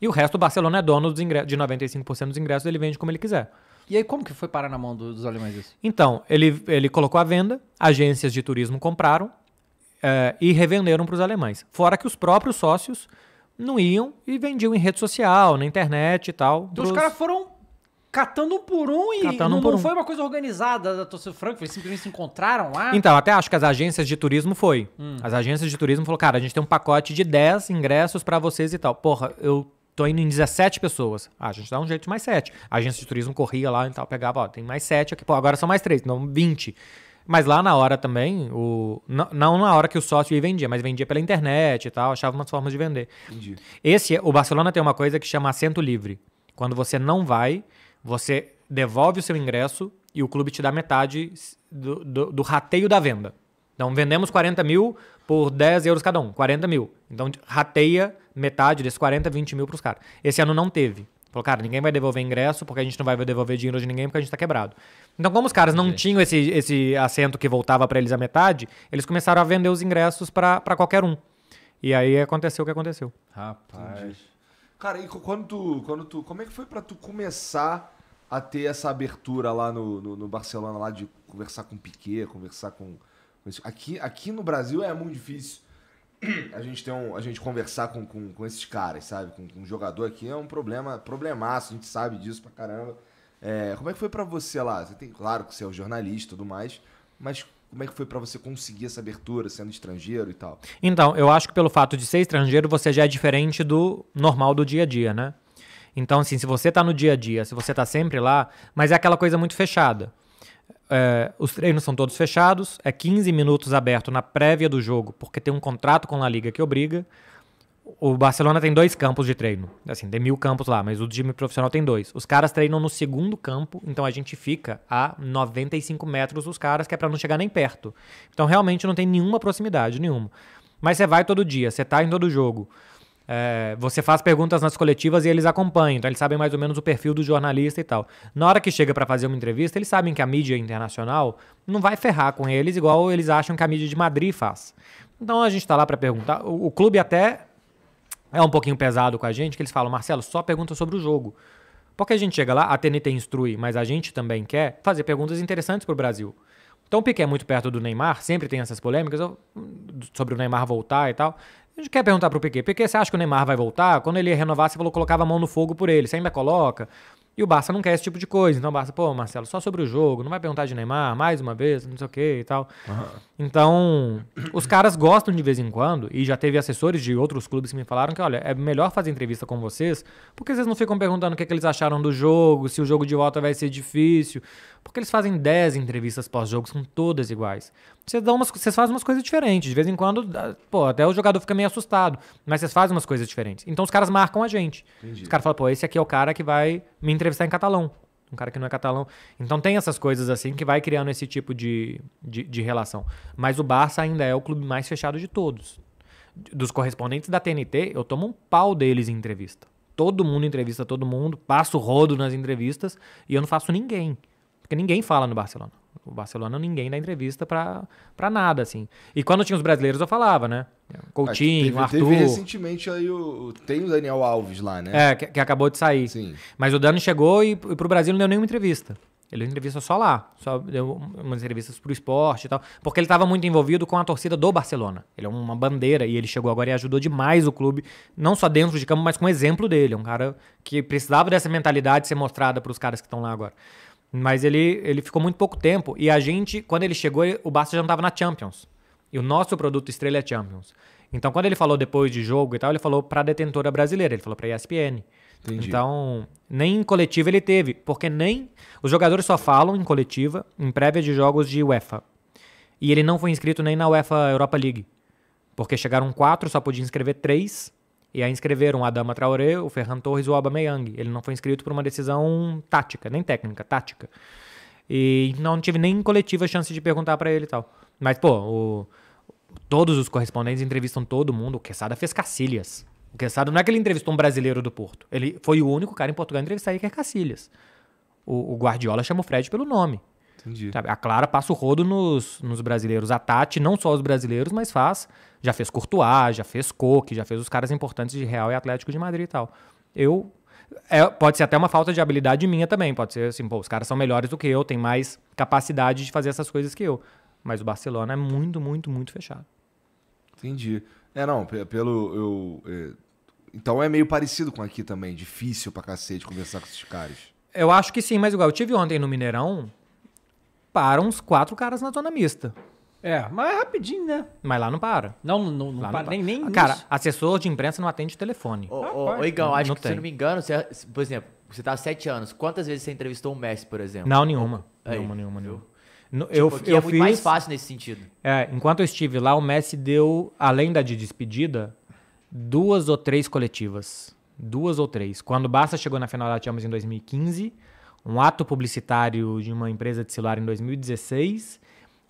E o resto, o Barcelona é dono dos ingressos, de 95% dos ingressos, ele vende como ele quiser. E aí, como que foi parar na mão dos alemães isso? Então, ele, ele colocou a venda, agências de turismo compraram é, e revenderam para os alemães. Fora que os próprios sócios não iam e vendiam em rede social, na internet e tal. Então pros... os caras foram catando um por um e catando não, um por não um. foi uma coisa organizada da torcida franca, eles simplesmente se encontraram lá. Então, até acho que as agências de turismo foi. Hum. As agências de turismo falaram, cara, a gente tem um pacote de 10 ingressos para vocês e tal. Porra, eu tô indo em 17 pessoas. Ah, a gente dá um jeito de mais 7. A agência de turismo corria lá e tal, pegava, ó, tem mais 7 aqui, pô, agora são mais 3, não 20. Mas lá na hora também, o não, não na hora que o sócio ia vendia, mas vendia pela internet e tal, achava umas formas de vender. Entendi. Esse, o Barcelona tem uma coisa que chama assento livre. Quando você não vai, você devolve o seu ingresso e o clube te dá metade do, do, do rateio da venda. Então vendemos 40 mil por 10 euros cada um, 40 mil. Então rateia metade desses 40, 20 mil para os caras. Esse ano não teve. Falou, cara, ninguém vai devolver ingresso porque a gente não vai devolver dinheiro de ninguém porque a gente tá quebrado. Então, como os caras não tinham esse, esse assento que voltava para eles a metade, eles começaram a vender os ingressos para qualquer um. E aí aconteceu o que aconteceu. Rapaz. Entendi. Cara, e quando tu, quando tu. Como é que foi para tu começar a ter essa abertura lá no, no, no Barcelona, lá de conversar com Piquet, conversar com. Aqui, aqui no Brasil é muito difícil a gente tem um, a gente conversar com, com, com esses caras, sabe? Com, com um jogador aqui é um problema, problemaço, a gente sabe disso pra caramba. É, como é que foi para você lá? Você tem, claro que você é um jornalista e tudo mais, mas como é que foi para você conseguir essa abertura sendo estrangeiro e tal? Então, eu acho que pelo fato de ser estrangeiro, você já é diferente do normal do dia a dia, né? Então, assim, se você tá no dia a dia, se você tá sempre lá, mas é aquela coisa muito fechada. É, os treinos são todos fechados, é 15 minutos aberto na prévia do jogo, porque tem um contrato com a Liga que obriga. O Barcelona tem dois campos de treino. Assim, tem mil campos lá, mas o time profissional tem dois. Os caras treinam no segundo campo, então a gente fica a 95 metros dos caras, que é para não chegar nem perto. Então realmente não tem nenhuma proximidade, nenhuma. Mas você vai todo dia, você tá em todo jogo. É, você faz perguntas nas coletivas e eles acompanham, então eles sabem mais ou menos o perfil do jornalista e tal. Na hora que chega para fazer uma entrevista, eles sabem que a mídia internacional não vai ferrar com eles igual eles acham que a mídia de Madrid faz. Então a gente está lá para perguntar. O, o clube até é um pouquinho pesado com a gente, que eles falam, Marcelo, só pergunta sobre o jogo. Porque a gente chega lá, a TNT instrui, mas a gente também quer fazer perguntas interessantes para o Brasil. Então o Piquet é muito perto do Neymar, sempre tem essas polêmicas hum, sobre o Neymar voltar e tal. A gente quer perguntar pro PQ, Porque você acha que o Neymar vai voltar? Quando ele ia renovar, você falou colocava a mão no fogo por ele, você ainda coloca? E o Barça não quer esse tipo de coisa. Então o Barça, pô, Marcelo, só sobre o jogo, não vai perguntar de Neymar mais uma vez, não sei o que e tal. Uhum. Então, os caras gostam de vez em quando, e já teve assessores de outros clubes que me falaram que, olha, é melhor fazer entrevista com vocês, porque vocês não ficam perguntando o que, é que eles acharam do jogo, se o jogo de volta vai ser difícil. Porque eles fazem 10 entrevistas pós-jogo, são todas iguais. Vocês, dão umas, vocês fazem umas coisas diferentes. De vez em quando, pô, até o jogador fica meio assustado. Mas vocês fazem umas coisas diferentes. Então os caras marcam a gente. Entendi. Os caras falam, pô, esse aqui é o cara que vai me entrevistar em catalão. Um cara que não é catalão. Então tem essas coisas assim que vai criando esse tipo de, de, de relação. Mas o Barça ainda é o clube mais fechado de todos. Dos correspondentes da TNT, eu tomo um pau deles em entrevista todo mundo entrevista todo mundo, passo rodo nas entrevistas e eu não faço ninguém. Porque ninguém fala no Barcelona. O Barcelona ninguém dá entrevista pra, nada, assim. E quando tinha os brasileiros eu falava, né? Coutinho, ah, teve, Arthur. Teve recentemente aí o. Tem o Daniel Alves lá, né? É, que, que acabou de sair. Sim. Mas o Dani chegou e, e pro Brasil não deu nenhuma entrevista. Ele deu entrevista só lá, só deu umas entrevistas pro esporte e tal, porque ele estava muito envolvido com a torcida do Barcelona. Ele é uma bandeira e ele chegou agora e ajudou demais o clube, não só dentro de campo, mas com o exemplo dele. É um cara que precisava dessa mentalidade ser mostrada para os caras que estão lá agora. Mas ele, ele ficou muito pouco tempo. E a gente, quando ele chegou, o Barça já não estava na Champions. E o nosso produto estrela é Champions. Então, quando ele falou depois de jogo e tal, ele falou para a detentora brasileira, ele falou para a ESPN. Entendi. Então, nem em coletiva ele teve, porque nem. Os jogadores só falam em coletiva, em prévia de jogos de UEFA. E ele não foi inscrito nem na UEFA Europa League. Porque chegaram quatro, só podia inscrever três. E aí inscreveram a Dama Traoré, o Ferran Torres e o Aubameyang. Ele não foi inscrito por uma decisão tática, nem técnica, tática. E não tive nem coletiva chance de perguntar para ele e tal. Mas, pô, o, todos os correspondentes entrevistam todo mundo. O Quesada fez cacilhas. O Quesada não é que ele entrevistou um brasileiro do Porto. Ele foi o único cara em Portugal a entrevistar Iker Cacilhas. O, o Guardiola chama o Fred pelo nome. Entendi. A Clara passa o rodo nos, nos brasileiros. A Tati, não só os brasileiros, mas faz já fez Courtois, já fez Coque, já fez os caras importantes de Real e Atlético de Madrid e tal. Eu. É, pode ser até uma falta de habilidade minha também. Pode ser assim, pô, os caras são melhores do que eu, têm mais capacidade de fazer essas coisas que eu. Mas o Barcelona é muito, muito, muito fechado. Entendi. É, não, pelo. Eu, é... Então é meio parecido com aqui também. Difícil pra cacete conversar com esses caras. Eu acho que sim, mas igual, eu tive ontem no Mineirão, para uns quatro caras na zona mista. É, mas é rapidinho, né? Mas lá não para. Não, não, não, para, não para. Nem, nem Cara, nisso. assessor de imprensa não atende telefone. Ô, ô, ô Igão, acho não que tem. se não me engano, você, é, por exemplo, você tá há sete anos. Quantas vezes você entrevistou o Messi, por exemplo? Não, nenhuma. Aí, nenhuma, nenhuma, nenhuma. No, tipo, eu, eu é muito mais fácil nesse sentido. É, enquanto eu estive lá, o Messi deu, além da de despedida, duas ou três coletivas. Duas ou três. Quando o Barça chegou na final da Champions em 2015, um ato publicitário de uma empresa de celular em 2016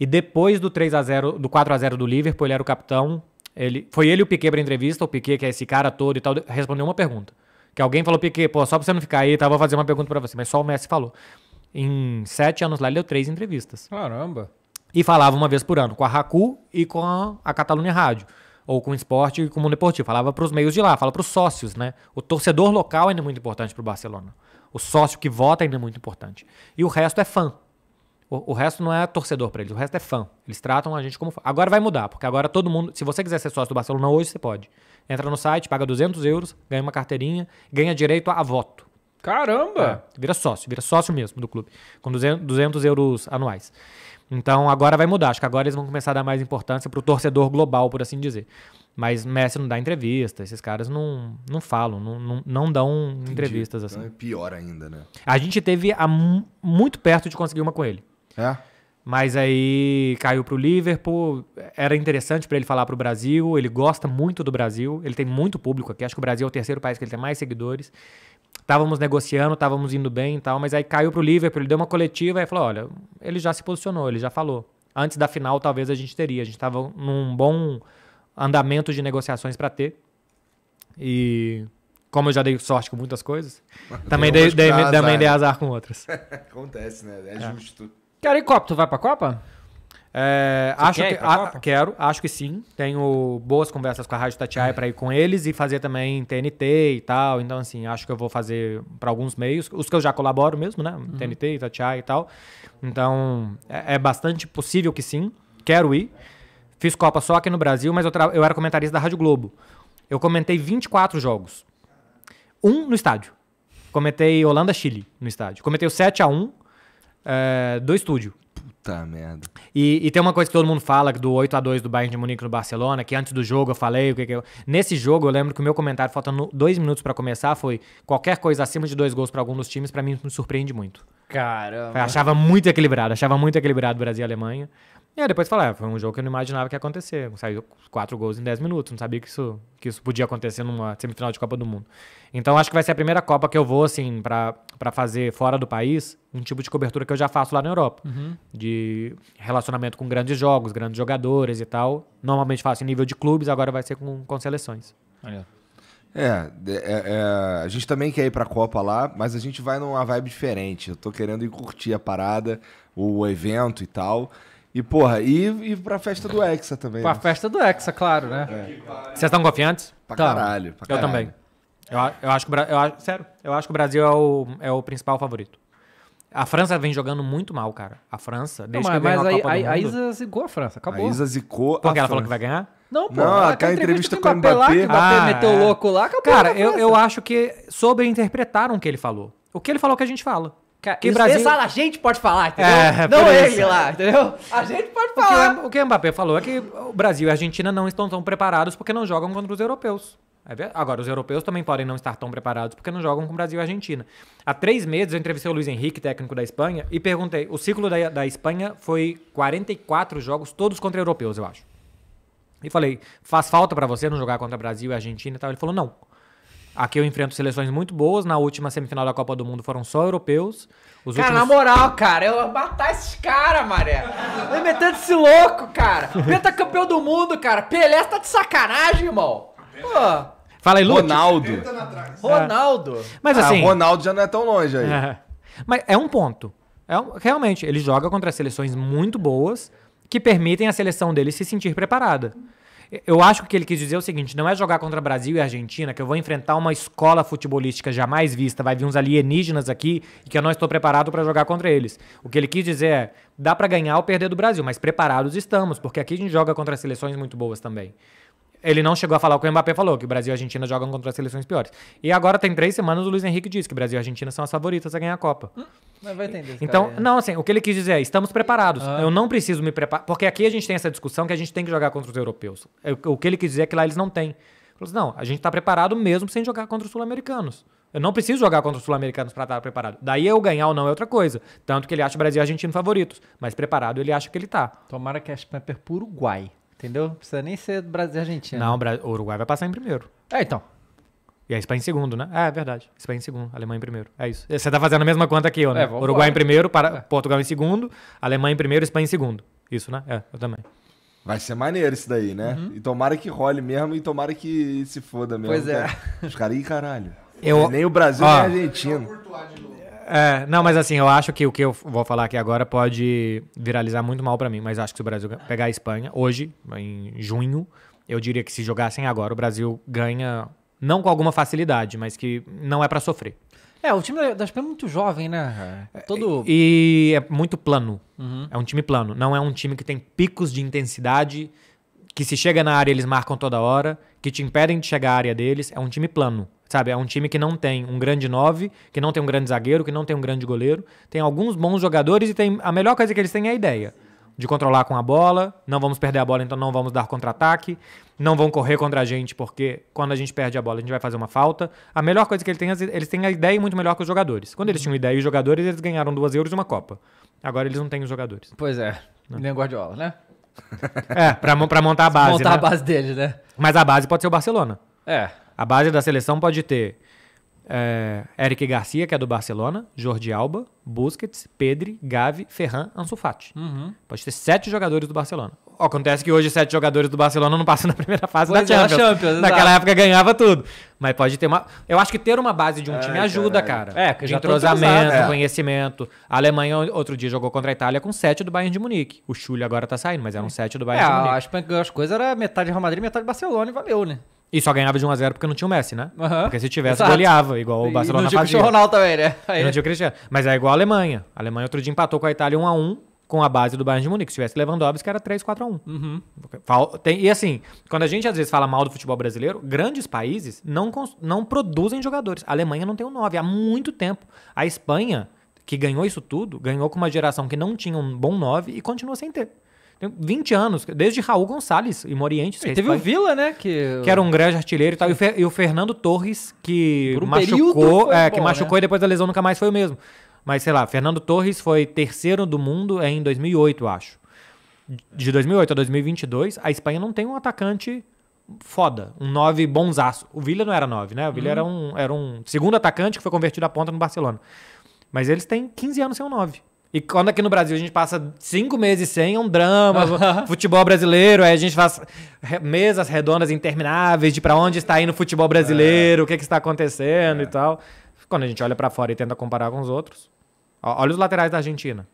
e depois do 3 a 0 do 4 a 0 do Liverpool, ele era o capitão. Ele, foi ele o Piquet pra entrevista, o Piquet, que é esse cara todo e tal, respondeu uma pergunta. Que alguém falou, Piquet, pô, só pra você não ficar aí, tá, vou fazer uma pergunta para você. Mas só o Messi falou. Em sete anos lá, ele deu três entrevistas. Caramba! E falava uma vez por ano, com a Raku e com a, a Catalunha Rádio. Ou com o esporte e com o mundo deportivo. Falava pros meios de lá, fala pros sócios, né? O torcedor local ainda é muito importante pro Barcelona. O sócio que vota ainda é muito importante. E o resto é fã. O, o resto não é torcedor para eles, o resto é fã. Eles tratam a gente como fã. Agora vai mudar, porque agora todo mundo. Se você quiser ser sócio do Barcelona hoje, você pode. Entra no site, paga 200 euros, ganha uma carteirinha, ganha direito a voto. Caramba! É, vira sócio, vira sócio mesmo do clube, com 200, 200 euros anuais. Então agora vai mudar, acho que agora eles vão começar a dar mais importância para o torcedor global, por assim dizer. Mas Messi não dá entrevista, esses caras não, não falam, não, não, não dão Entendi. entrevistas assim. Então é pior ainda, né? A gente teve a, muito perto de conseguir uma com ele. É. Mas aí caiu para o Liverpool. Era interessante para ele falar para o Brasil. Ele gosta muito do Brasil. Ele tem muito público aqui. Acho que o Brasil é o terceiro país que ele tem mais seguidores. Estávamos negociando, estávamos indo bem e tal. Mas aí caiu para o Liverpool. Ele deu uma coletiva e falou: olha, ele já se posicionou, ele já falou. Antes da final, talvez a gente teria. A gente estava num bom andamento de negociações para ter. E como eu já dei sorte com muitas coisas, também dei, dei, né? azar, também dei azar né? com outras. Acontece, né? É, é. Cara, e Copa? Tu vai pra Copa? É, acho que, a, quero, acho que sim. Tenho boas conversas com a Rádio Tatiá para ir com eles e fazer também TNT e tal. Então, assim, acho que eu vou fazer para alguns meios, os que eu já colaboro mesmo, né? Uhum. TNT, Tatiá e tal. Então, é, é, bastante possível que sim. Quero ir. Fiz Copa só aqui no Brasil, mas eu, eu era comentarista da Rádio Globo. Eu comentei 24 jogos. Um no estádio. Comentei Holanda-Chile no estádio. Comentei o 7 a 1 é, do estúdio. Puta merda. E, e, tem uma coisa que todo mundo fala do 8 a 2 do Bayern de Munique no Barcelona, que antes do jogo eu falei o que, que eu... Nesse jogo eu lembro que o meu comentário, faltando dois minutos para começar, foi qualquer coisa acima de dois gols para algum dos times, para mim me surpreende muito. Caramba. Eu achava muito equilibrado, achava muito equilibrado Brasil e Alemanha. E depois falar, ah, é, foi um jogo que eu não imaginava que ia acontecer. Saiu quatro gols em dez minutos, não sabia que isso, que isso podia acontecer numa semifinal de Copa do Mundo. Então acho que vai ser a primeira Copa que eu vou, assim, para fazer fora do país, um tipo de cobertura que eu já faço lá na Europa. Uhum. De relacionamento com grandes jogos, grandes jogadores e tal. Normalmente faço em nível de clubes, agora vai ser com, com seleções. É, é, é, a gente também quer ir pra Copa lá, mas a gente vai numa vibe diferente. Eu tô querendo ir curtir a parada, o evento e tal. E, porra, e, e pra festa do Hexa também. Pra né? festa do Hexa, claro, né? É. Vocês estão confiantes? Pra caralho, pra caralho. Eu também. Eu, eu acho que eu, sério, eu acho que o Brasil é o, é o principal favorito. A França vem jogando muito mal, cara. A França, desde não, mas, que mas a, Copa a, do a Isa zicou a França, acabou. A Isa zicou Porque ela França. falou que vai ganhar? Não, pô. Não, ela entrevista, entrevista com o Mbappé. Lá, que o Mbappé ah, meteu louco lá, acabou Cara, eu, eu acho que sobreinterpretaram o que ele falou. O que ele falou que a gente fala. Quem Brasil... Pensar, a gente pode falar, entendeu? É, é não ele lá, entendeu? A gente pode falar. O que o Mbappé falou é que o Brasil e a Argentina não estão tão preparados porque não jogam contra os europeus. É Agora, os europeus também podem não estar tão preparados porque não jogam com o Brasil e a Argentina. Há três meses eu entrevistei o Luiz Henrique, técnico da Espanha, e perguntei: o ciclo da, da Espanha foi 44 jogos, todos contra europeus, eu acho. E falei: faz falta para você não jogar contra o Brasil e a Argentina e tal? Ele falou: não. Aqui eu enfrento seleções muito boas. Na última semifinal da Copa do Mundo foram só europeus. Os cara, últimos... na moral, cara, eu matar esses caras, Maré. ia metendo esse louco, cara. Penta campeão do mundo, cara. Pelé tá de sacanagem, irmão. Pô. Fala aí, Lute. Ronaldo. Tá é. Ronaldo. É. Mas ah, assim. Ronaldo já não é tão longe aí. É. Mas é um ponto. É um... Realmente, ele joga contra seleções muito boas que permitem a seleção dele se sentir preparada. Eu acho que o que ele quis dizer é o seguinte: não é jogar contra Brasil e Argentina, que eu vou enfrentar uma escola futebolística jamais vista, vai vir uns alienígenas aqui e que eu não estou preparado para jogar contra eles. O que ele quis dizer é: dá para ganhar ou perder do Brasil, mas preparados estamos, porque aqui a gente joga contra seleções muito boas também. Ele não chegou a falar o que o Mbappé falou, que o Brasil e a Argentina jogam contra as seleções piores. E agora tem três semanas o Luiz Henrique disse que o Brasil e a Argentina são as favoritas a ganhar a Copa. Hum, mas vai entender. Então, cara, não, assim, o que ele quis dizer é, estamos preparados. Ah. Eu não preciso me preparar. Porque aqui a gente tem essa discussão que a gente tem que jogar contra os europeus. É, o que ele quis dizer é que lá eles não têm. Falou assim, não, a gente está preparado mesmo sem jogar contra os sul-americanos. Eu não preciso jogar contra os sul-americanos para estar tá preparado. Daí eu ganhar ou não é outra coisa. Tanto que ele acha o Brasil e o Argentina favoritos. Mas preparado ele acha que ele está. Tomara que a Espanha perca Uruguai. Entendeu? Não precisa nem ser Brasil e Argentina. Não, o Uruguai vai passar em primeiro. É, então. E a Espanha em segundo, né? É, é verdade. Espanha em segundo, Alemanha em primeiro. É isso. Você tá fazendo a mesma conta aqui, ó, né? É, Uruguai em primeiro, para... É. Portugal em segundo, Alemanha em primeiro, Espanha em segundo. Isso, né? É, eu também. Vai ser maneiro isso daí, né? Uhum. E tomara que role mesmo e tomara que se foda mesmo. Pois é. Né? Os caras, ih, caralho. Eu... Nem o Brasil, ó, nem a Argentina. É, não, mas assim, eu acho que o que eu vou falar aqui agora pode viralizar muito mal para mim, mas acho que se o Brasil pegar a Espanha hoje, em junho, eu diria que se jogassem agora, o Brasil ganha, não com alguma facilidade, mas que não é para sofrer. É, o time da Espanha é muito jovem, né? É todo. E é muito plano. Uhum. É um time plano. Não é um time que tem picos de intensidade, que se chega na área eles marcam toda hora, que te impedem de chegar à área deles. É um time plano. Sabe, é um time que não tem um grande nove, que não tem um grande zagueiro, que não tem um grande goleiro. Tem alguns bons jogadores e tem a melhor coisa que eles têm é a ideia de controlar com a bola. Não vamos perder a bola, então não vamos dar contra-ataque. Não vão correr contra a gente, porque quando a gente perde a bola, a gente vai fazer uma falta. A melhor coisa que eles têm, é, eles têm a ideia muito melhor que os jogadores. Quando eles tinham ideia e os jogadores, eles ganharam duas euros e uma Copa. Agora eles não têm os jogadores. Pois é, não. Né? nem o Guardiola, né? É, pra, pra montar a base. Montar né? a base deles, né? Mas a base pode ser o Barcelona. É. A base da seleção pode ter é, Eric Garcia, que é do Barcelona, Jordi Alba, Busquets, Pedri, Gavi, Ferran, Ansu Fati. Uhum. Pode ter sete jogadores do Barcelona. Acontece que hoje sete jogadores do Barcelona não passam na primeira fase pois da é, Champions. É Champions Naquela época ganhava tudo. Mas pode ter uma. Eu acho que ter uma base de um Ai, é, time ajuda, caralho. É. cara. É, que de entrosamento, usado, é. conhecimento. A Alemanha outro dia jogou contra a Itália com sete do Bayern de Munique. O Chulho agora tá saindo, mas eram sete do Bayern é, de Munique. Acho que as coisas era metade Real Madrid, metade Barcelona e valeu, né? E só ganhava de 1x0 porque não tinha o Messi, né? Uhum. Porque se tivesse, Exato. goleava, igual o Barcelona e não tinha o Ronaldo também, né? Aí... Não tinha o Cristiano. Mas é igual a Alemanha. A Alemanha outro dia empatou com a Itália 1x1 com a base do Bayern de Munique. Se tivesse Lewandowski, era 3, x 4 x 1. Uhum. e assim, quando a gente às vezes fala mal do futebol brasileiro, grandes países não, não produzem jogadores. A Alemanha não tem um 9 há muito tempo. A Espanha, que ganhou isso tudo, ganhou com uma geração que não tinha um bom 9 e continua sem ter. Tem 20 anos, desde Raul Gonçalves e Moriente. E é teve o Vila, né? Que... que era um grande artilheiro e tal. E o, Fer, e o Fernando Torres, que um machucou, é, bom, que machucou né? e depois da lesão nunca mais foi o mesmo. Mas sei lá, Fernando Torres foi terceiro do mundo é, em 2008, acho. De 2008 a 2022, a Espanha não tem um atacante foda, um nove bonzaço. O Vila não era nove né? O Vila hum. era, um, era um segundo atacante que foi convertido à ponta no Barcelona. Mas eles têm 15 anos sem um nove e quando aqui no Brasil a gente passa cinco meses sem, é um drama. futebol brasileiro, aí a gente faz mesas redondas intermináveis de para onde está indo o futebol brasileiro, é. o que, que está acontecendo é. e tal. Quando a gente olha para fora e tenta comparar com os outros, olha os laterais da Argentina.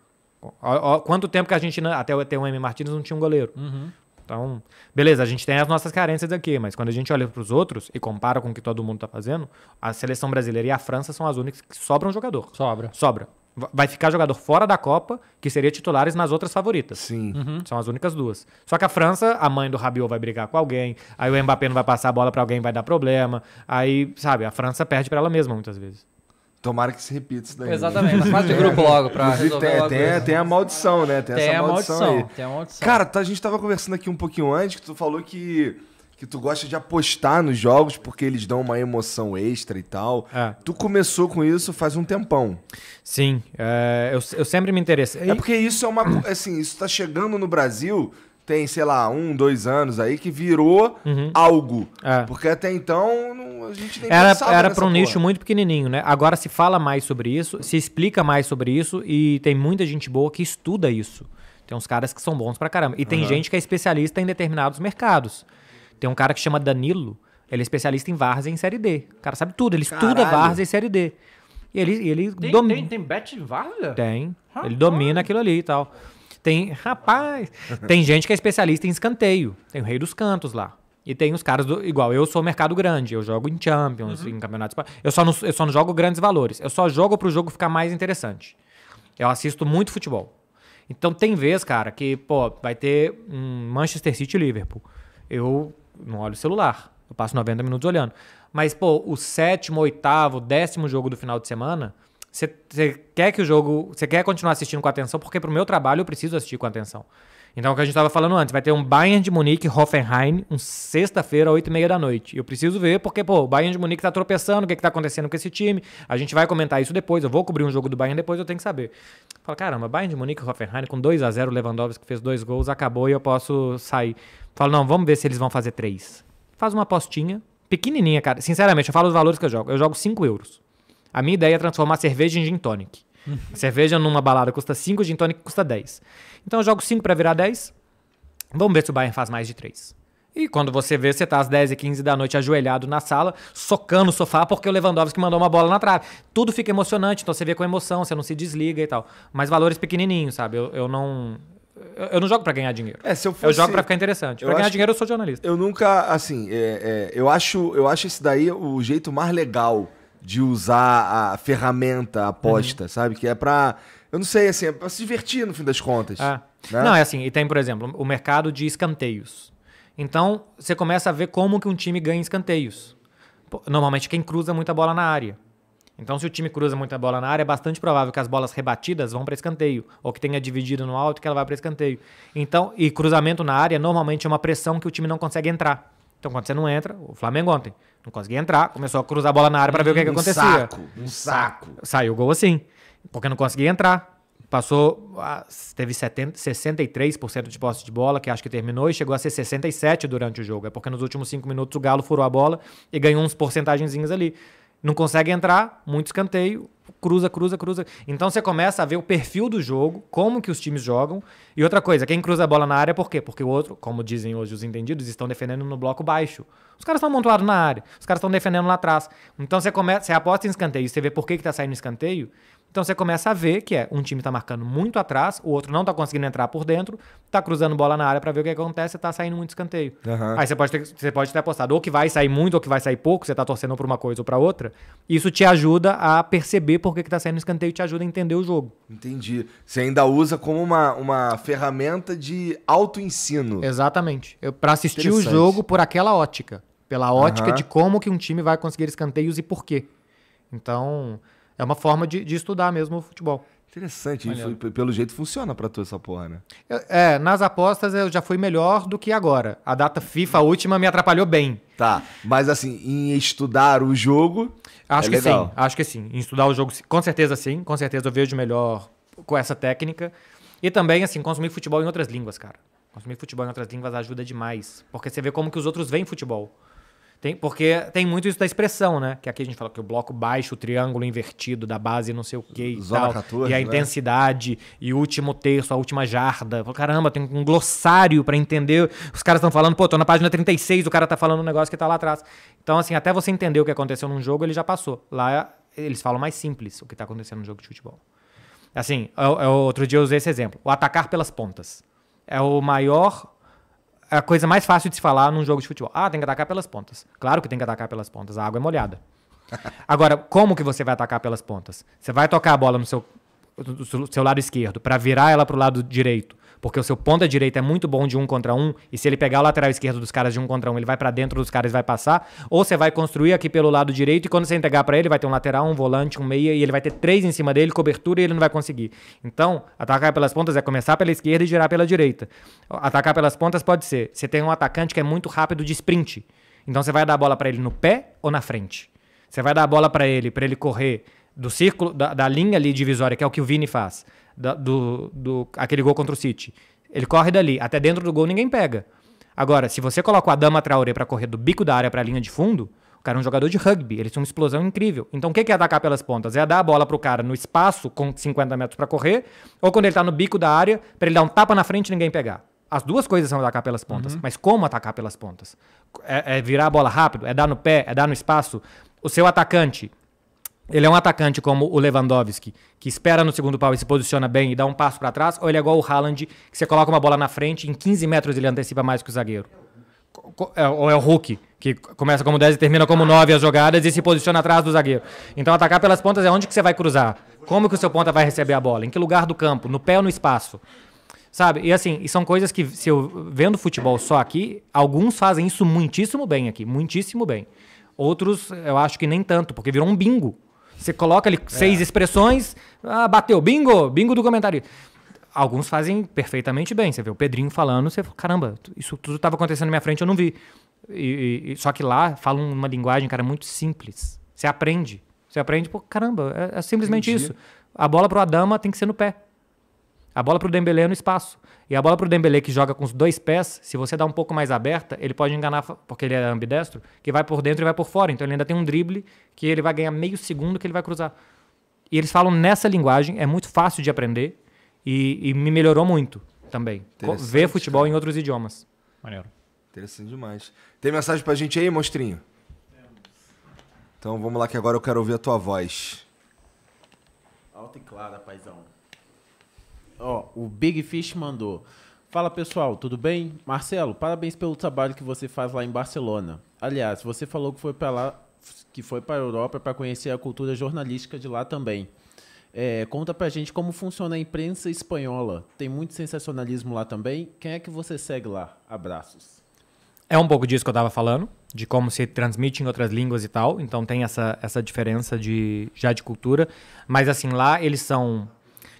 Quanto tempo que a Argentina, até o et 1 m Martins, não tinha um goleiro. Uhum. Então, beleza, a gente tem as nossas carências aqui, mas quando a gente olha para os outros e compara com o que todo mundo está fazendo, a seleção brasileira e a França são as únicas que sobram jogador. Sobra. Sobra. Vai ficar jogador fora da Copa, que seria titulares nas outras favoritas. Sim. Uhum. São as únicas duas. Só que a França, a mãe do Rabiot vai brigar com alguém, aí o Mbappé não vai passar a bola para alguém, vai dar problema. Aí, sabe, a França perde para ela mesma muitas vezes. Tomara que se repita isso daí. Exatamente, mas faz de grupo logo pra resolver tem, logo tem, isso. tem a maldição, né? Tem, tem essa a maldição, maldição aí. Tem a maldição. Cara, tá, a gente tava conversando aqui um pouquinho antes que tu falou que, que tu gosta de apostar nos jogos porque eles dão uma emoção extra e tal. É. Tu começou com isso faz um tempão. Sim, é, eu, eu sempre me interessei. É porque isso é uma... Assim, isso tá chegando no Brasil tem, sei lá, um, dois anos aí, que virou uhum. algo. É. Porque até então não, a gente nem era, pensava Era para um porra. nicho muito pequenininho, né? Agora se fala mais sobre isso, se explica mais sobre isso e tem muita gente boa que estuda isso. Tem uns caras que são bons pra caramba. E tem uhum. gente que é especialista em determinados mercados. Tem um cara que chama Danilo, ele é especialista em várzea em série D. O cara sabe tudo, ele Caralho. estuda várzea em série D. E ele, ele domina. Tem, tem bet em várzea? Tem. Ah, ele domina ah. aquilo ali e tal. Tem, rapaz, tem gente que é especialista em escanteio. Tem o Rei dos Cantos lá. E tem os caras do. Igual, eu sou mercado grande, eu jogo em Champions, uhum. em campeonatos. Eu só, não, eu só não jogo grandes valores. Eu só jogo pro jogo ficar mais interessante. Eu assisto muito futebol. Então tem vez, cara, que, pô, vai ter um Manchester City e Liverpool. Eu não olho o celular. Eu passo 90 minutos olhando. Mas, pô, o sétimo, oitavo, décimo jogo do final de semana você quer que o jogo. Você quer continuar assistindo com atenção, porque pro meu trabalho eu preciso assistir com atenção. Então, é o que a gente estava falando antes, vai ter um Bayern de Munique Hoffenheim, um sexta-feira, oito e meia da noite. Eu preciso ver, porque, pô, o Bayern de Munique tá tropeçando, o que, que tá acontecendo com esse time. A gente vai comentar isso depois, eu vou cobrir um jogo do Bayern depois, eu tenho que saber. Fala, caramba, Bayern de Munique Hoffenheim com 2 a 0 Lewandowski que fez dois gols, acabou e eu posso sair. Fala, não, vamos ver se eles vão fazer três. Faz uma apostinha, pequenininha, cara. Sinceramente, eu falo os valores que eu jogo. Eu jogo 5 euros. A minha ideia é transformar a cerveja em gin tonic. Uhum. A cerveja numa balada custa 5, gin tonic custa 10. Então eu jogo 5 para virar 10. Vamos ver se o Bayern faz mais de 3. E quando você vê, você tá às 10 e 15 da noite ajoelhado na sala, socando o sofá porque o Lewandowski mandou uma bola na trave. Tudo fica emocionante, então você vê com emoção, você não se desliga e tal. Mas valores pequenininhos, sabe? Eu, eu não... Eu não jogo para ganhar dinheiro. É, se eu, fosse, eu jogo para ficar interessante. Pra ganhar dinheiro, eu sou jornalista. Eu nunca, assim, é, é, eu, acho, eu acho esse daí o jeito mais legal de usar a ferramenta a uhum. aposta, uhum. sabe? Que é para, eu não sei, assim, é para se divertir no fim das contas. É. Né? Não, é assim, e tem, por exemplo, o mercado de escanteios. Então, você começa a ver como que um time ganha escanteios. Normalmente quem cruza muita bola na área. Então, se o time cruza muita bola na área, é bastante provável que as bolas rebatidas vão para escanteio, ou que tenha dividido no alto que ela vai para escanteio. Então, e cruzamento na área normalmente é uma pressão que o time não consegue entrar. Então, quando você não entra, o Flamengo ontem não conseguia entrar, começou a cruzar a bola na área para ver um o que, é que acontecia. Um saco, um saco. Saiu o gol assim, porque não conseguia entrar. Passou, teve 70, 63% de posse de bola, que acho que terminou, e chegou a ser 67% durante o jogo. É porque nos últimos cinco minutos o Galo furou a bola e ganhou uns porcentagenzinhos ali. Não consegue entrar, muito escanteio, cruza, cruza, cruza. Então você começa a ver o perfil do jogo, como que os times jogam. E outra coisa, quem cruza a bola na área por quê? Porque o outro, como dizem hoje os entendidos, estão defendendo no bloco baixo. Os caras estão amontoados na área, os caras estão defendendo lá atrás. Então você começa, você aposta em escanteio, você vê por que que tá saindo escanteio, então você começa a ver que é um time está marcando muito atrás, o outro não está conseguindo entrar por dentro, está cruzando bola na área para ver o que acontece, está saindo muito escanteio. Uhum. Aí você pode, ter, você pode ter apostado ou que vai sair muito ou que vai sair pouco, você está torcendo para uma coisa ou para outra. Isso te ajuda a perceber por que está saindo escanteio, te ajuda a entender o jogo. Entendi. Você ainda usa como uma, uma ferramenta de autoensino. Exatamente. Para assistir o jogo por aquela ótica, pela ótica uhum. de como que um time vai conseguir escanteios e por quê. Então, é uma forma de, de estudar mesmo o futebol. Interessante, isso, pelo jeito funciona para tu essa porra, né? Eu, é, nas apostas eu já fui melhor do que agora. A data FIFA última me atrapalhou bem. Tá, mas assim, em estudar o jogo. Acho é que legal. sim, acho que sim. Em estudar o jogo, com certeza sim, com certeza eu vejo melhor com essa técnica. E também, assim, consumir futebol em outras línguas, cara. Consumir futebol em outras línguas ajuda demais. Porque você vê como que os outros veem futebol. Tem, porque tem muito isso da expressão, né? Que aqui a gente fala que o bloco baixo, o triângulo invertido da base, não sei o quê e tal. 14, e a né? intensidade, e o último terço, a última jarda. Caramba, tem um glossário para entender. Os caras estão falando, pô, tô na página 36, o cara tá falando um negócio que tá lá atrás. Então, assim, até você entender o que aconteceu num jogo, ele já passou. Lá eles falam mais simples o que tá acontecendo no jogo de futebol. Assim, eu, eu, outro dia eu usei esse exemplo. O atacar pelas pontas. É o maior a coisa mais fácil de se falar num jogo de futebol. Ah, tem que atacar pelas pontas. Claro que tem que atacar pelas pontas, a água é molhada. Agora, como que você vai atacar pelas pontas? Você vai tocar a bola no seu, no seu lado esquerdo para virar ela para o lado direito porque o seu ponta direita é muito bom de um contra um, e se ele pegar o lateral esquerdo dos caras de um contra um, ele vai para dentro dos caras e vai passar, ou você vai construir aqui pelo lado direito, e quando você entregar para ele, vai ter um lateral, um volante, um meia, e ele vai ter três em cima dele, cobertura, e ele não vai conseguir. Então, atacar pelas pontas é começar pela esquerda e girar pela direita. Atacar pelas pontas pode ser, você tem um atacante que é muito rápido de sprint, então você vai dar a bola para ele no pé ou na frente. Você vai dar a bola para ele, para ele correr do círculo, da, da linha ali divisória, que é o que o Vini faz, da, do, do aquele gol contra o City. Ele corre dali, até dentro do gol ninguém pega. Agora, se você coloca o Adama Traoré para correr do bico da área para a linha de fundo, o cara é um jogador de rugby, ele tem uma explosão incrível. Então, o que é atacar pelas pontas? É dar a bola pro cara no espaço com 50 metros para correr, ou quando ele tá no bico da área, para ele dar um tapa na frente e ninguém pegar. As duas coisas são atacar pelas pontas, uhum. mas como atacar pelas pontas? É, é virar a bola rápido, é dar no pé, é dar no espaço. O seu atacante ele é um atacante como o Lewandowski, que espera no segundo pau e se posiciona bem e dá um passo para trás, ou ele é igual o Haaland, que você coloca uma bola na frente, em 15 metros ele antecipa mais que o zagueiro? É, ou é o Hulk, que começa como 10 e termina como 9 as jogadas e se posiciona atrás do zagueiro. Então atacar pelas pontas é onde que você vai cruzar. Como que o seu ponta vai receber a bola? Em que lugar do campo? No pé ou no espaço? Sabe? E assim, são coisas que, se eu vendo futebol só aqui, alguns fazem isso muitíssimo bem aqui, muitíssimo bem. Outros, eu acho que nem tanto, porque virou um bingo. Você coloca ali seis é. expressões, ah, bateu, bingo, bingo do comentário. Alguns fazem perfeitamente bem. Você vê o Pedrinho falando, você fala, caramba, isso tudo estava acontecendo na minha frente, eu não vi. E, e, só que lá falam uma linguagem, cara, muito simples. Você aprende. Você aprende, pô, caramba, é, é simplesmente Entendi. isso. A bola pro Adama tem que ser no pé. A bola para o Dembele é no espaço. E a bola para o Dembele que joga com os dois pés, se você dá um pouco mais aberta, ele pode enganar, porque ele é ambidestro, que vai por dentro e vai por fora. Então ele ainda tem um drible que ele vai ganhar meio segundo que ele vai cruzar. E eles falam nessa linguagem, é muito fácil de aprender e, e me melhorou muito também. Ver futebol cara. em outros idiomas. Maneiro. Interessante demais. Tem mensagem pra gente aí, monstrinho? Então vamos lá que agora eu quero ouvir a tua voz. Alta e clara, paizão. Ó, o Big Fish mandou. Fala pessoal, tudo bem? Marcelo, parabéns pelo trabalho que você faz lá em Barcelona. Aliás, você falou que foi para lá, que foi para a Europa para conhecer a cultura jornalística de lá também. É, conta pra gente como funciona a imprensa espanhola. Tem muito sensacionalismo lá também. Quem é que você segue lá? Abraços. É um pouco disso que eu estava falando, de como se transmite em outras línguas e tal. Então tem essa, essa diferença de já de cultura. Mas assim, lá eles são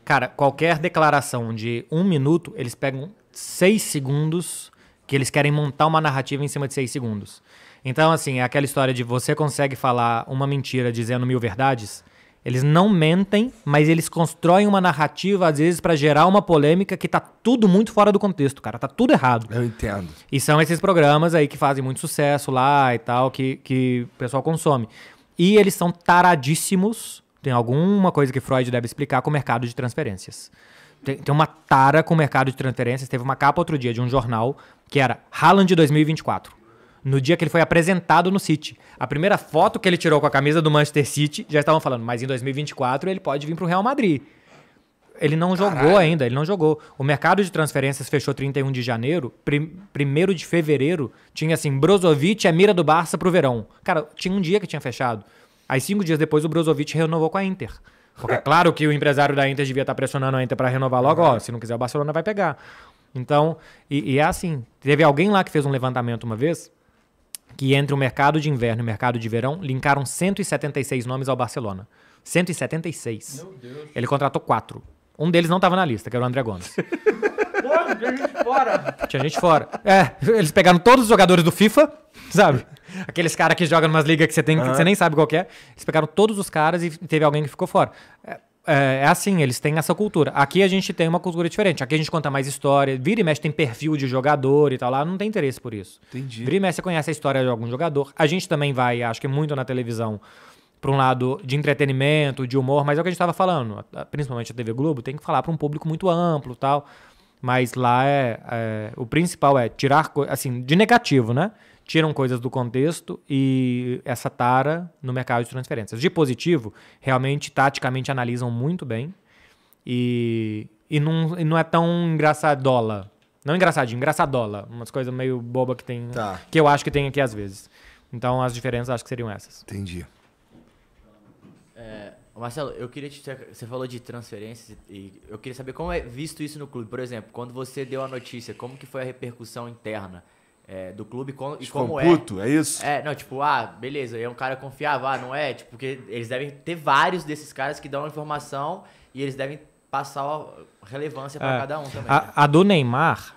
Cara, qualquer declaração de um minuto, eles pegam seis segundos que eles querem montar uma narrativa em cima de seis segundos. Então, assim, é aquela história de você consegue falar uma mentira dizendo mil verdades. Eles não mentem, mas eles constroem uma narrativa, às vezes, para gerar uma polêmica que tá tudo muito fora do contexto, cara. Tá tudo errado. Eu entendo. E são esses programas aí que fazem muito sucesso lá e tal, que, que o pessoal consome. E eles são taradíssimos tem alguma coisa que Freud deve explicar com o mercado de transferências. Tem, tem uma tara com o mercado de transferências. Teve uma capa outro dia de um jornal que era Haaland 2024 no dia que ele foi apresentado no City. A primeira foto que ele tirou com a camisa do Manchester City, já estavam falando, mas em 2024 ele pode vir para o Real Madrid. Ele não Caralho. jogou ainda, ele não jogou. O mercado de transferências fechou 31 de janeiro, 1 de fevereiro, tinha assim, Brozovic é mira do Barça para o verão. Cara, tinha um dia que tinha fechado. Aí cinco dias depois o Brozovic renovou com a Inter. Porque é claro que o empresário da Inter devia estar tá pressionando a Inter para renovar logo, uhum. ó, se não quiser o Barcelona vai pegar. Então, e, e, é assim. Teve alguém lá que fez um levantamento uma vez que entre o mercado de inverno e o mercado de verão linkaram 176 nomes ao Barcelona. 176. Meu Deus. Ele contratou quatro. Um deles não estava na lista, que era o André Gomes. Não, tinha gente fora. Tinha gente fora. É, eles pegaram todos os jogadores do FIFA, sabe? Aqueles caras que jogam umas ligas que você, tem, uhum. que você nem sabe qual é. Eles pegaram todos os caras e teve alguém que ficou fora. É, é, é, assim, eles têm essa cultura. Aqui a gente tem uma cultura diferente. Aqui a gente conta mais história. Vira e mexe tem perfil de jogador e tal. Lá não tem interesse por isso. Entendi. Vira e mexe você conhece a história de algum jogador. A gente também vai, acho que muito na televisão, para um lado de entretenimento, de humor, mas é o que a gente estava falando. Principalmente a TV Globo tem que falar para um público muito amplo tal. Mas lá é, é, o principal é tirar, assim, de negativo, né? tiram coisas do contexto e essa tara no mercado de transferências. De positivo, realmente, taticamente analisam muito bem e, e, não, e não é tão engraçadola. Não engraçadinho, engraçadola. Umas coisas meio boba que tem. Tá. Que eu acho que tem aqui às vezes. Então as diferenças acho que seriam essas. Entendi. É, Marcelo, eu queria te. Você falou de transferências e eu queria saber como é visto isso no clube. Por exemplo, quando você deu a notícia, como que foi a repercussão interna? é, do clube com, e como é. puto, é. é isso? É, não, tipo, ah, beleza, é um cara confiável, ah, não é? Tipo, porque eles devem ter vários desses caras que dão a informação e eles devem passar relevância para é, cada um também. A, né? a do Neymar,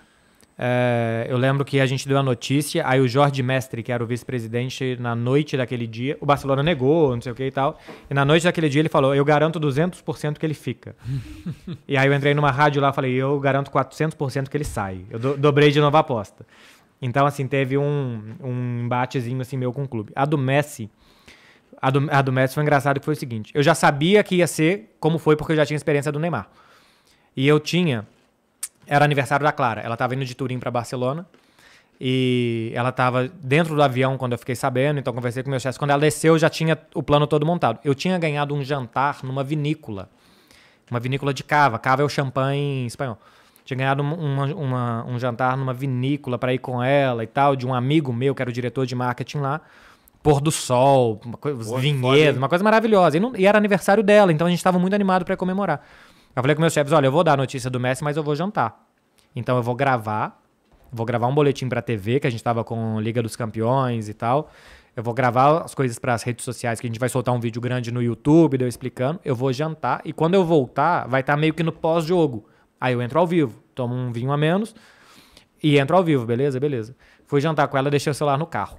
é, eu lembro que a gente deu a notícia, aí o Jorge Mestre, que era o vice-presidente, na noite daquele dia, o Barcelona negou, não sei o que e tal, e na noite daquele dia ele falou, eu garanto 200% que ele fica. e aí eu entrei numa rádio lá, falei, eu garanto 400% que ele sai. Eu do, dobrei de novo a aposta. Então, assim, teve um, um embatezinho assim meu com o clube. A do Messi. A do, a do Messi foi engraçado que foi o seguinte: eu já sabia que ia ser como foi, porque eu já tinha experiência do Neymar. E eu tinha. Era aniversário da Clara. Ela estava indo de Turim para Barcelona. E ela estava dentro do avião quando eu fiquei sabendo, então conversei com meu chefe. Quando ela desceu, eu já tinha o plano todo montado. Eu tinha ganhado um jantar numa vinícola. Uma vinícola de cava. Cava é o champanhe espanhol tinha ganhado uma, uma, um jantar numa vinícola para ir com ela e tal, de um amigo meu que era o diretor de marketing lá. Pôr do sol, uma coisa, vinhedo, uma coisa maravilhosa. E, não, e, era aniversário dela, então a gente estava muito animado para comemorar. Eu falei com meus chefes: olha, eu vou dar a notícia do Messi, mas eu vou jantar. Então eu vou gravar, vou gravar um boletim para TV, que a gente estava com Liga dos Campeões e tal. Eu vou gravar as coisas para as redes sociais, que a gente vai soltar um vídeo grande no YouTube, eu explicando. Eu vou jantar e quando eu voltar, vai estar tá meio que no pós-jogo. Aí eu entro ao vivo, tomo um vinho a menos e entro ao vivo, beleza? Beleza. Fui jantar com ela, deixei o celular no carro.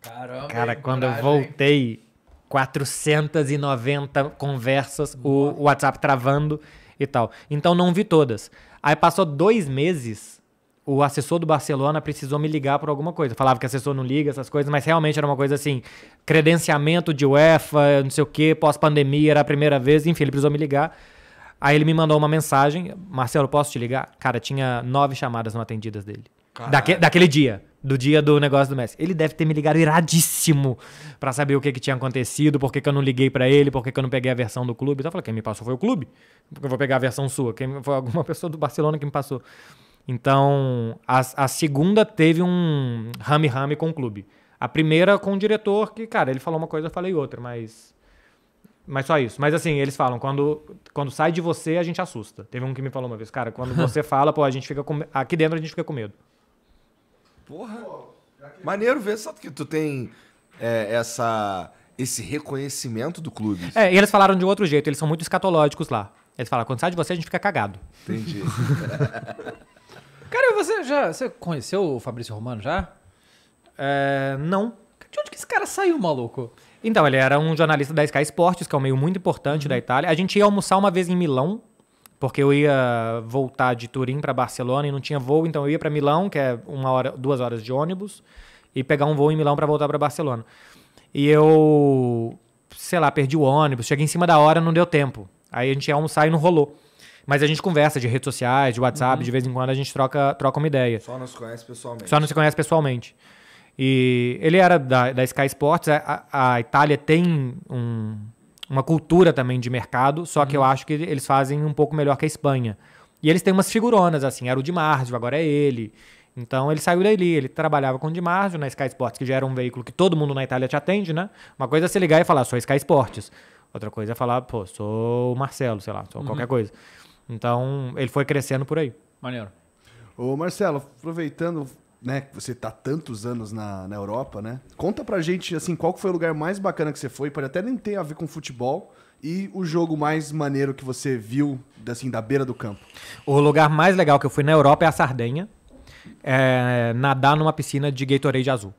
Caramba. Cara, quando coragem, eu voltei, 490 conversas, o, o WhatsApp travando e tal. Então não vi todas. Aí passou dois meses, o assessor do Barcelona precisou me ligar por alguma coisa. Falava que assessor não liga, essas coisas, mas realmente era uma coisa assim: credenciamento de UEFA, não sei o quê, pós-pandemia, era a primeira vez, enfim, ele precisou me ligar. Aí ele me mandou uma mensagem: Marcelo, posso te ligar? Cara, tinha nove chamadas não atendidas dele. Daque, daquele dia. Do dia do negócio do Messi. Ele deve ter me ligado iradíssimo para saber o que, que tinha acontecido, por que, que eu não liguei para ele, por que, que eu não peguei a versão do clube. Então eu falei, quem me passou foi o clube. Eu vou pegar a versão sua. Quem, foi alguma pessoa do Barcelona que me passou. Então, a, a segunda teve um rame-rame com o clube. A primeira com o diretor, que, cara, ele falou uma coisa, eu falei outra, mas mas só isso. Mas assim, eles falam, quando, quando sai de você, a gente assusta. Teve um que me falou uma vez, cara, quando você fala, pô, a gente fica com... Aqui dentro a gente fica com medo. Porra. Maneiro ver só que tu tem é, essa, esse reconhecimento do clube. É, e eles falaram de outro jeito, eles são muito escatológicos lá. Eles falam quando sai de você, a gente fica cagado. Entendi. cara, você já você conheceu o Fabrício Romano já? É, não. De onde que esse cara saiu, maluco? Então, ele era um jornalista da Sky Sports, que é um meio muito importante uhum. da Itália. A gente ia almoçar uma vez em Milão, porque eu ia voltar de Turim para Barcelona e não tinha voo, então eu ia para Milão, que é uma hora, duas horas de ônibus, e pegar um voo em Milão para voltar para Barcelona. E eu, sei lá, perdi o ônibus, cheguei em cima da hora, não deu tempo. Aí a gente ia almoçar e não rolou. Mas a gente conversa de redes sociais, de WhatsApp, uhum. de vez em quando a gente troca, troca uma ideia. Só não se conhece pessoalmente. Só não se conhece pessoalmente. E ele era da, da Sky Sports. É, a, a Itália tem um, uma cultura também de mercado, só que uhum. eu acho que eles fazem um pouco melhor que a Espanha. E eles têm umas figuronas, assim, era o Di Marzio, agora é ele. Então ele saiu dali, ele trabalhava com o Di Marzio na Sky Sports, que já era um veículo que todo mundo na Itália te atende, né? Uma coisa é se ligar e falar, sou Sky Sports. Outra coisa é falar, pô, sou o Marcelo, sei lá, sou uhum. qualquer coisa. Então ele foi crescendo por aí. Maneiro. Ô Marcelo, aproveitando, né? Você tá tantos anos na, na Europa, né? Conta pra gente, assim, qual foi o lugar mais bacana que você foi? Pode até nem ter a ver com futebol. E o jogo mais maneiro que você viu, assim, da beira do campo? O lugar mais legal que eu fui na Europa é a Sardenha. É, nadar numa piscina de Gatorade azul.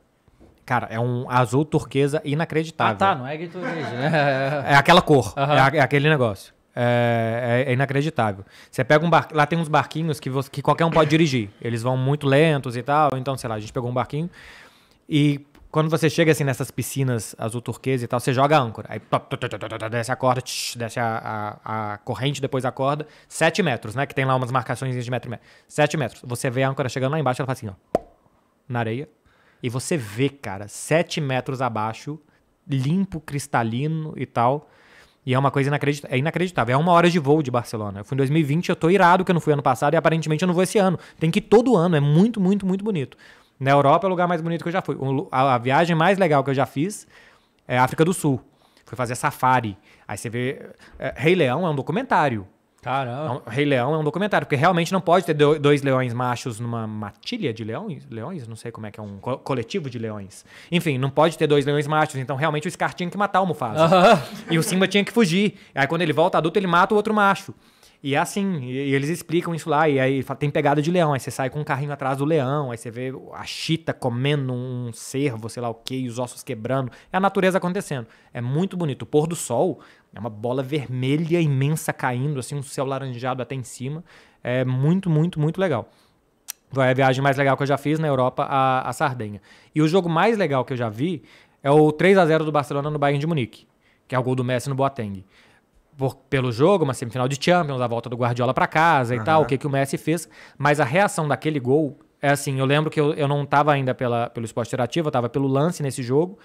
Cara, é um azul turquesa inacreditável. Ah, tá, não é Gatorade, né? É aquela cor, uhum. é, a, é aquele negócio. É, é, é, inacreditável. Você pega um barco. Lá tem uns barquinhos que, você, que qualquer um pode dirigir. Eles vão muito lentos e tal. Então, sei lá, a gente pegou um barquinho e quando você chega assim nessas piscinas azul turquesa e tal, você joga a âncora. Aí desce a corda, desce a, a, a, corrente, depois a corda. Sete metros, né? Que tem lá umas marcações de metro e metro. Sete metros. Você vê a âncora chegando lá embaixo, ela faz assim, ó. Na areia. E você vê, cara, sete metros abaixo, limpo, cristalino e tal. E é uma coisa inacreditável. É inacreditável. É uma hora de voo de Barcelona. Eu fui em 2020, eu tô irado que eu não fui ano passado e aparentemente eu não vou esse ano. Tem que ir todo ano. É muito, muito, muito bonito. Na Europa é o lugar mais bonito que eu já fui. A, a viagem mais legal que eu já fiz é África do Sul. Fui fazer safari. Aí você vê. É, Rei Leão é um documentário. Caramba. É Rei Leão é um documentário, porque realmente não pode ter dois leões machos numa matilha de leões, leões, não sei como é que é um co coletivo de leões. Enfim, não pode ter dois leões machos, então realmente o Scar tinha que matar o Mufasa. Uh -huh. E o Simba tinha que fugir. Aí quando ele volta adulto, ele mata o outro macho. E é assim, e, eles explicam isso lá, e aí tem pegada de leão, aí você sai com um carrinho atrás do leão, aí você vê a chita comendo um cervo, sei lá o que, e os ossos quebrando. É a natureza acontecendo. É muito bonito. O pôr do sol, é uma bola vermelha imensa caindo, assim, um céu laranjado até em cima. É muito, muito, muito legal. Foi a viagem mais legal que eu já fiz na Europa, a, a Sardenha. E o jogo mais legal que eu já vi é o 3 a 0 do Barcelona no Bayern de Munique, que é o gol do Messi no Boateng. Por, pelo jogo, uma semifinal de Champions, a volta do Guardiola para casa e uhum. tal, o que, que o Messi fez. Mas a reação daquele gol é assim: eu lembro que eu, eu não estava ainda pela, pelo esporte interativo, eu estava pelo lance nesse jogo,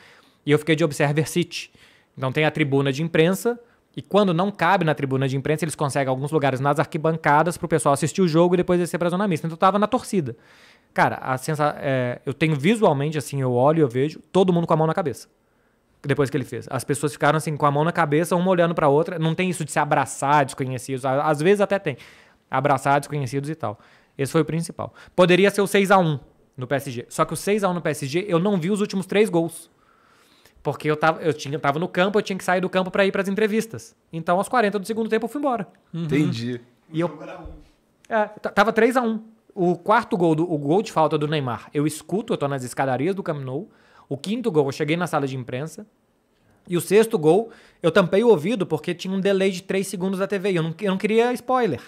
e eu fiquei de Observer City. Então tem a tribuna de imprensa, e quando não cabe na tribuna de imprensa, eles conseguem alguns lugares nas arquibancadas para o pessoal assistir o jogo e depois descer para a zona mista. Então eu estava na torcida. Cara, a sensa é, eu tenho visualmente, assim, eu olho e eu vejo todo mundo com a mão na cabeça. Depois que ele fez. As pessoas ficaram assim, com a mão na cabeça, uma olhando para outra. Não tem isso de se abraçar desconhecidos. Às vezes até tem. Abraçar desconhecidos e tal. Esse foi o principal. Poderia ser o 6 a 1 no PSG. Só que o 6 a 1 no PSG, eu não vi os últimos três gols. Porque eu tava, eu tinha, tava no campo, eu tinha que sair do campo para ir para as entrevistas. Então, aos 40 do segundo tempo, eu fui embora. Uhum. Entendi. E eu. É, tava 3 a 1 O quarto gol, do, o gol de falta do Neymar, eu escuto, eu tô nas escadarias do Camp O quinto gol, eu cheguei na sala de imprensa. E o sexto gol, eu tampei o ouvido porque tinha um delay de 3 segundos da TV. Eu não, eu não queria spoiler.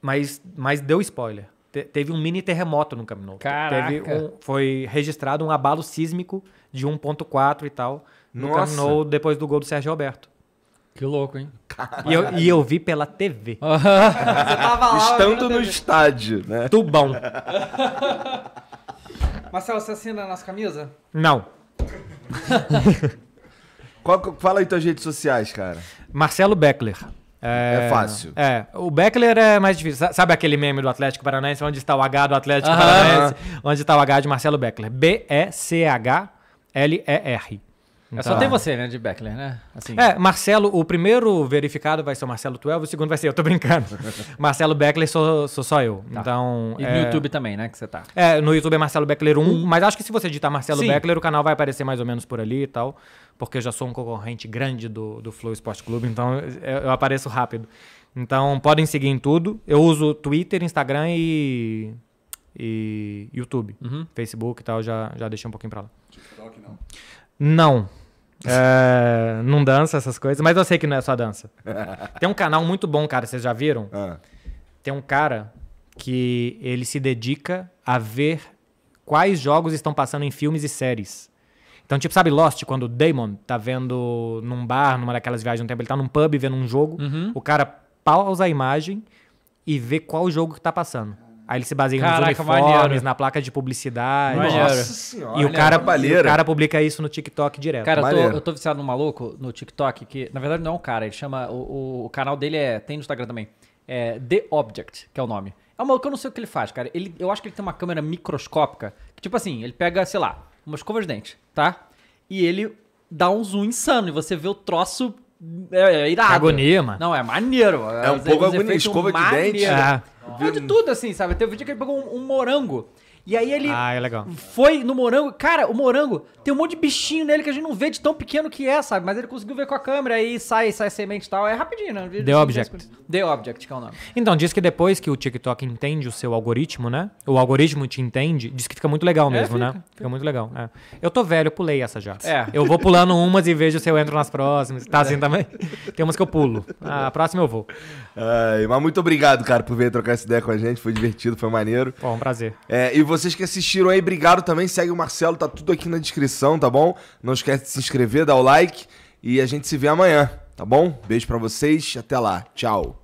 Mas, mas deu spoiler. Te, teve um mini terremoto no Camp Caraca. Teve um, foi registrado um abalo sísmico de 1.4 e tal, no Nossa. Camp Nou, depois do gol do Sérgio Alberto Que louco, hein? E eu, e eu, vi pela TV. lá, Estando no estádio, né? Tubão. Marcelo, você assina a nossa camisa? Não. Qual, fala aí tuas redes sociais, cara. Marcelo Beckler. É, é, fácil. É. O Beckler é mais difícil. Sabe aquele meme do Atlético Paranaense? Onde está o H do Atlético uh -huh. Paranaense? Onde está o H de Marcelo Beckler? B-E-C-H L-E-R. Então, é só tem você, né, de Beckler, né? Assim. É, Marcelo, o primeiro verificado vai ser o Marcelo Tuelvo, o segundo vai ser eu, tô brincando. Marcelo Beckler sou, sou só eu. Tá. Então, e é... no YouTube também, né, que você tá? É, no YouTube é Marcelo Beckler 1, um. mas acho que se você digitar Marcelo Sim. Beckler, o canal vai aparecer mais ou menos por ali e tal, porque eu já sou um concorrente grande do, do Flow Esporte Clube, então eu apareço rápido. Então, podem seguir em tudo. Eu uso Twitter, Instagram e, e YouTube. Uhum. Facebook e tal, já, já deixei um pouquinho pra lá. TikTok, não? Não. É, não dança essas coisas, mas eu sei que não é só dança. Tem um canal muito bom, cara, vocês já viram? Ah. Tem um cara que ele se dedica a ver quais jogos estão passando em filmes e séries. Então, tipo, sabe Lost, quando o Damon tá vendo num bar, numa daquelas viagens no um tempo, ele tá num pub vendo um jogo, uhum. o cara pausa a imagem e vê qual jogo que tá passando. Aí ele se baseia Caraca, nos uniformes, maneiro. na placa de publicidade. Nossa senhora. E o é cara, e o cara publica isso no TikTok direto. Cara, eu tô, eu tô, viciado num maluco no TikTok que, na verdade, não é um cara. Ele chama. O, o, canal dele é. Tem no Instagram também. É The Object, que é o nome. É um maluco que eu não sei o que ele faz, cara. Ele, eu acho que ele tem uma câmera microscópica. Que, tipo assim, ele pega, sei lá, uma escova de dente, tá? E ele dá um zoom insano. E você vê o troço. É, é irado. Agonia, mano. Não, é maneiro. É um pouco agonia. Escova de dente. É viu de tudo, assim, sabe? Teve um vídeo que ele pegou um, um morango e aí ele ah, é legal. foi no morango. Cara, o morango tem um monte de bichinho nele que a gente não vê de tão pequeno que é, sabe? Mas ele conseguiu ver com a câmera aí sai, sai semente e tal. É rapidinho, né? The Object. The Object, que é o nome. Então, diz que depois que o TikTok entende o seu algoritmo, né? O algoritmo te entende, diz que fica muito legal é, mesmo, é, fica, né? Fica. muito legal. É. Eu tô velho, eu pulei essa já. É. Eu vou pulando umas e vejo se eu entro nas próximas. Tá assim é. também? Tem umas que eu pulo. Ah, a próxima eu vou. Ai, mas muito obrigado, cara, por vir trocar essa ideia com a gente. Foi divertido, foi maneiro. Bom, um prazer. É, e vocês que assistiram aí, obrigado também. Segue o Marcelo, tá tudo aqui na descrição, tá bom? Não esquece de se inscrever, dar o like e a gente se vê amanhã, tá bom? Beijo para vocês, até lá. Tchau.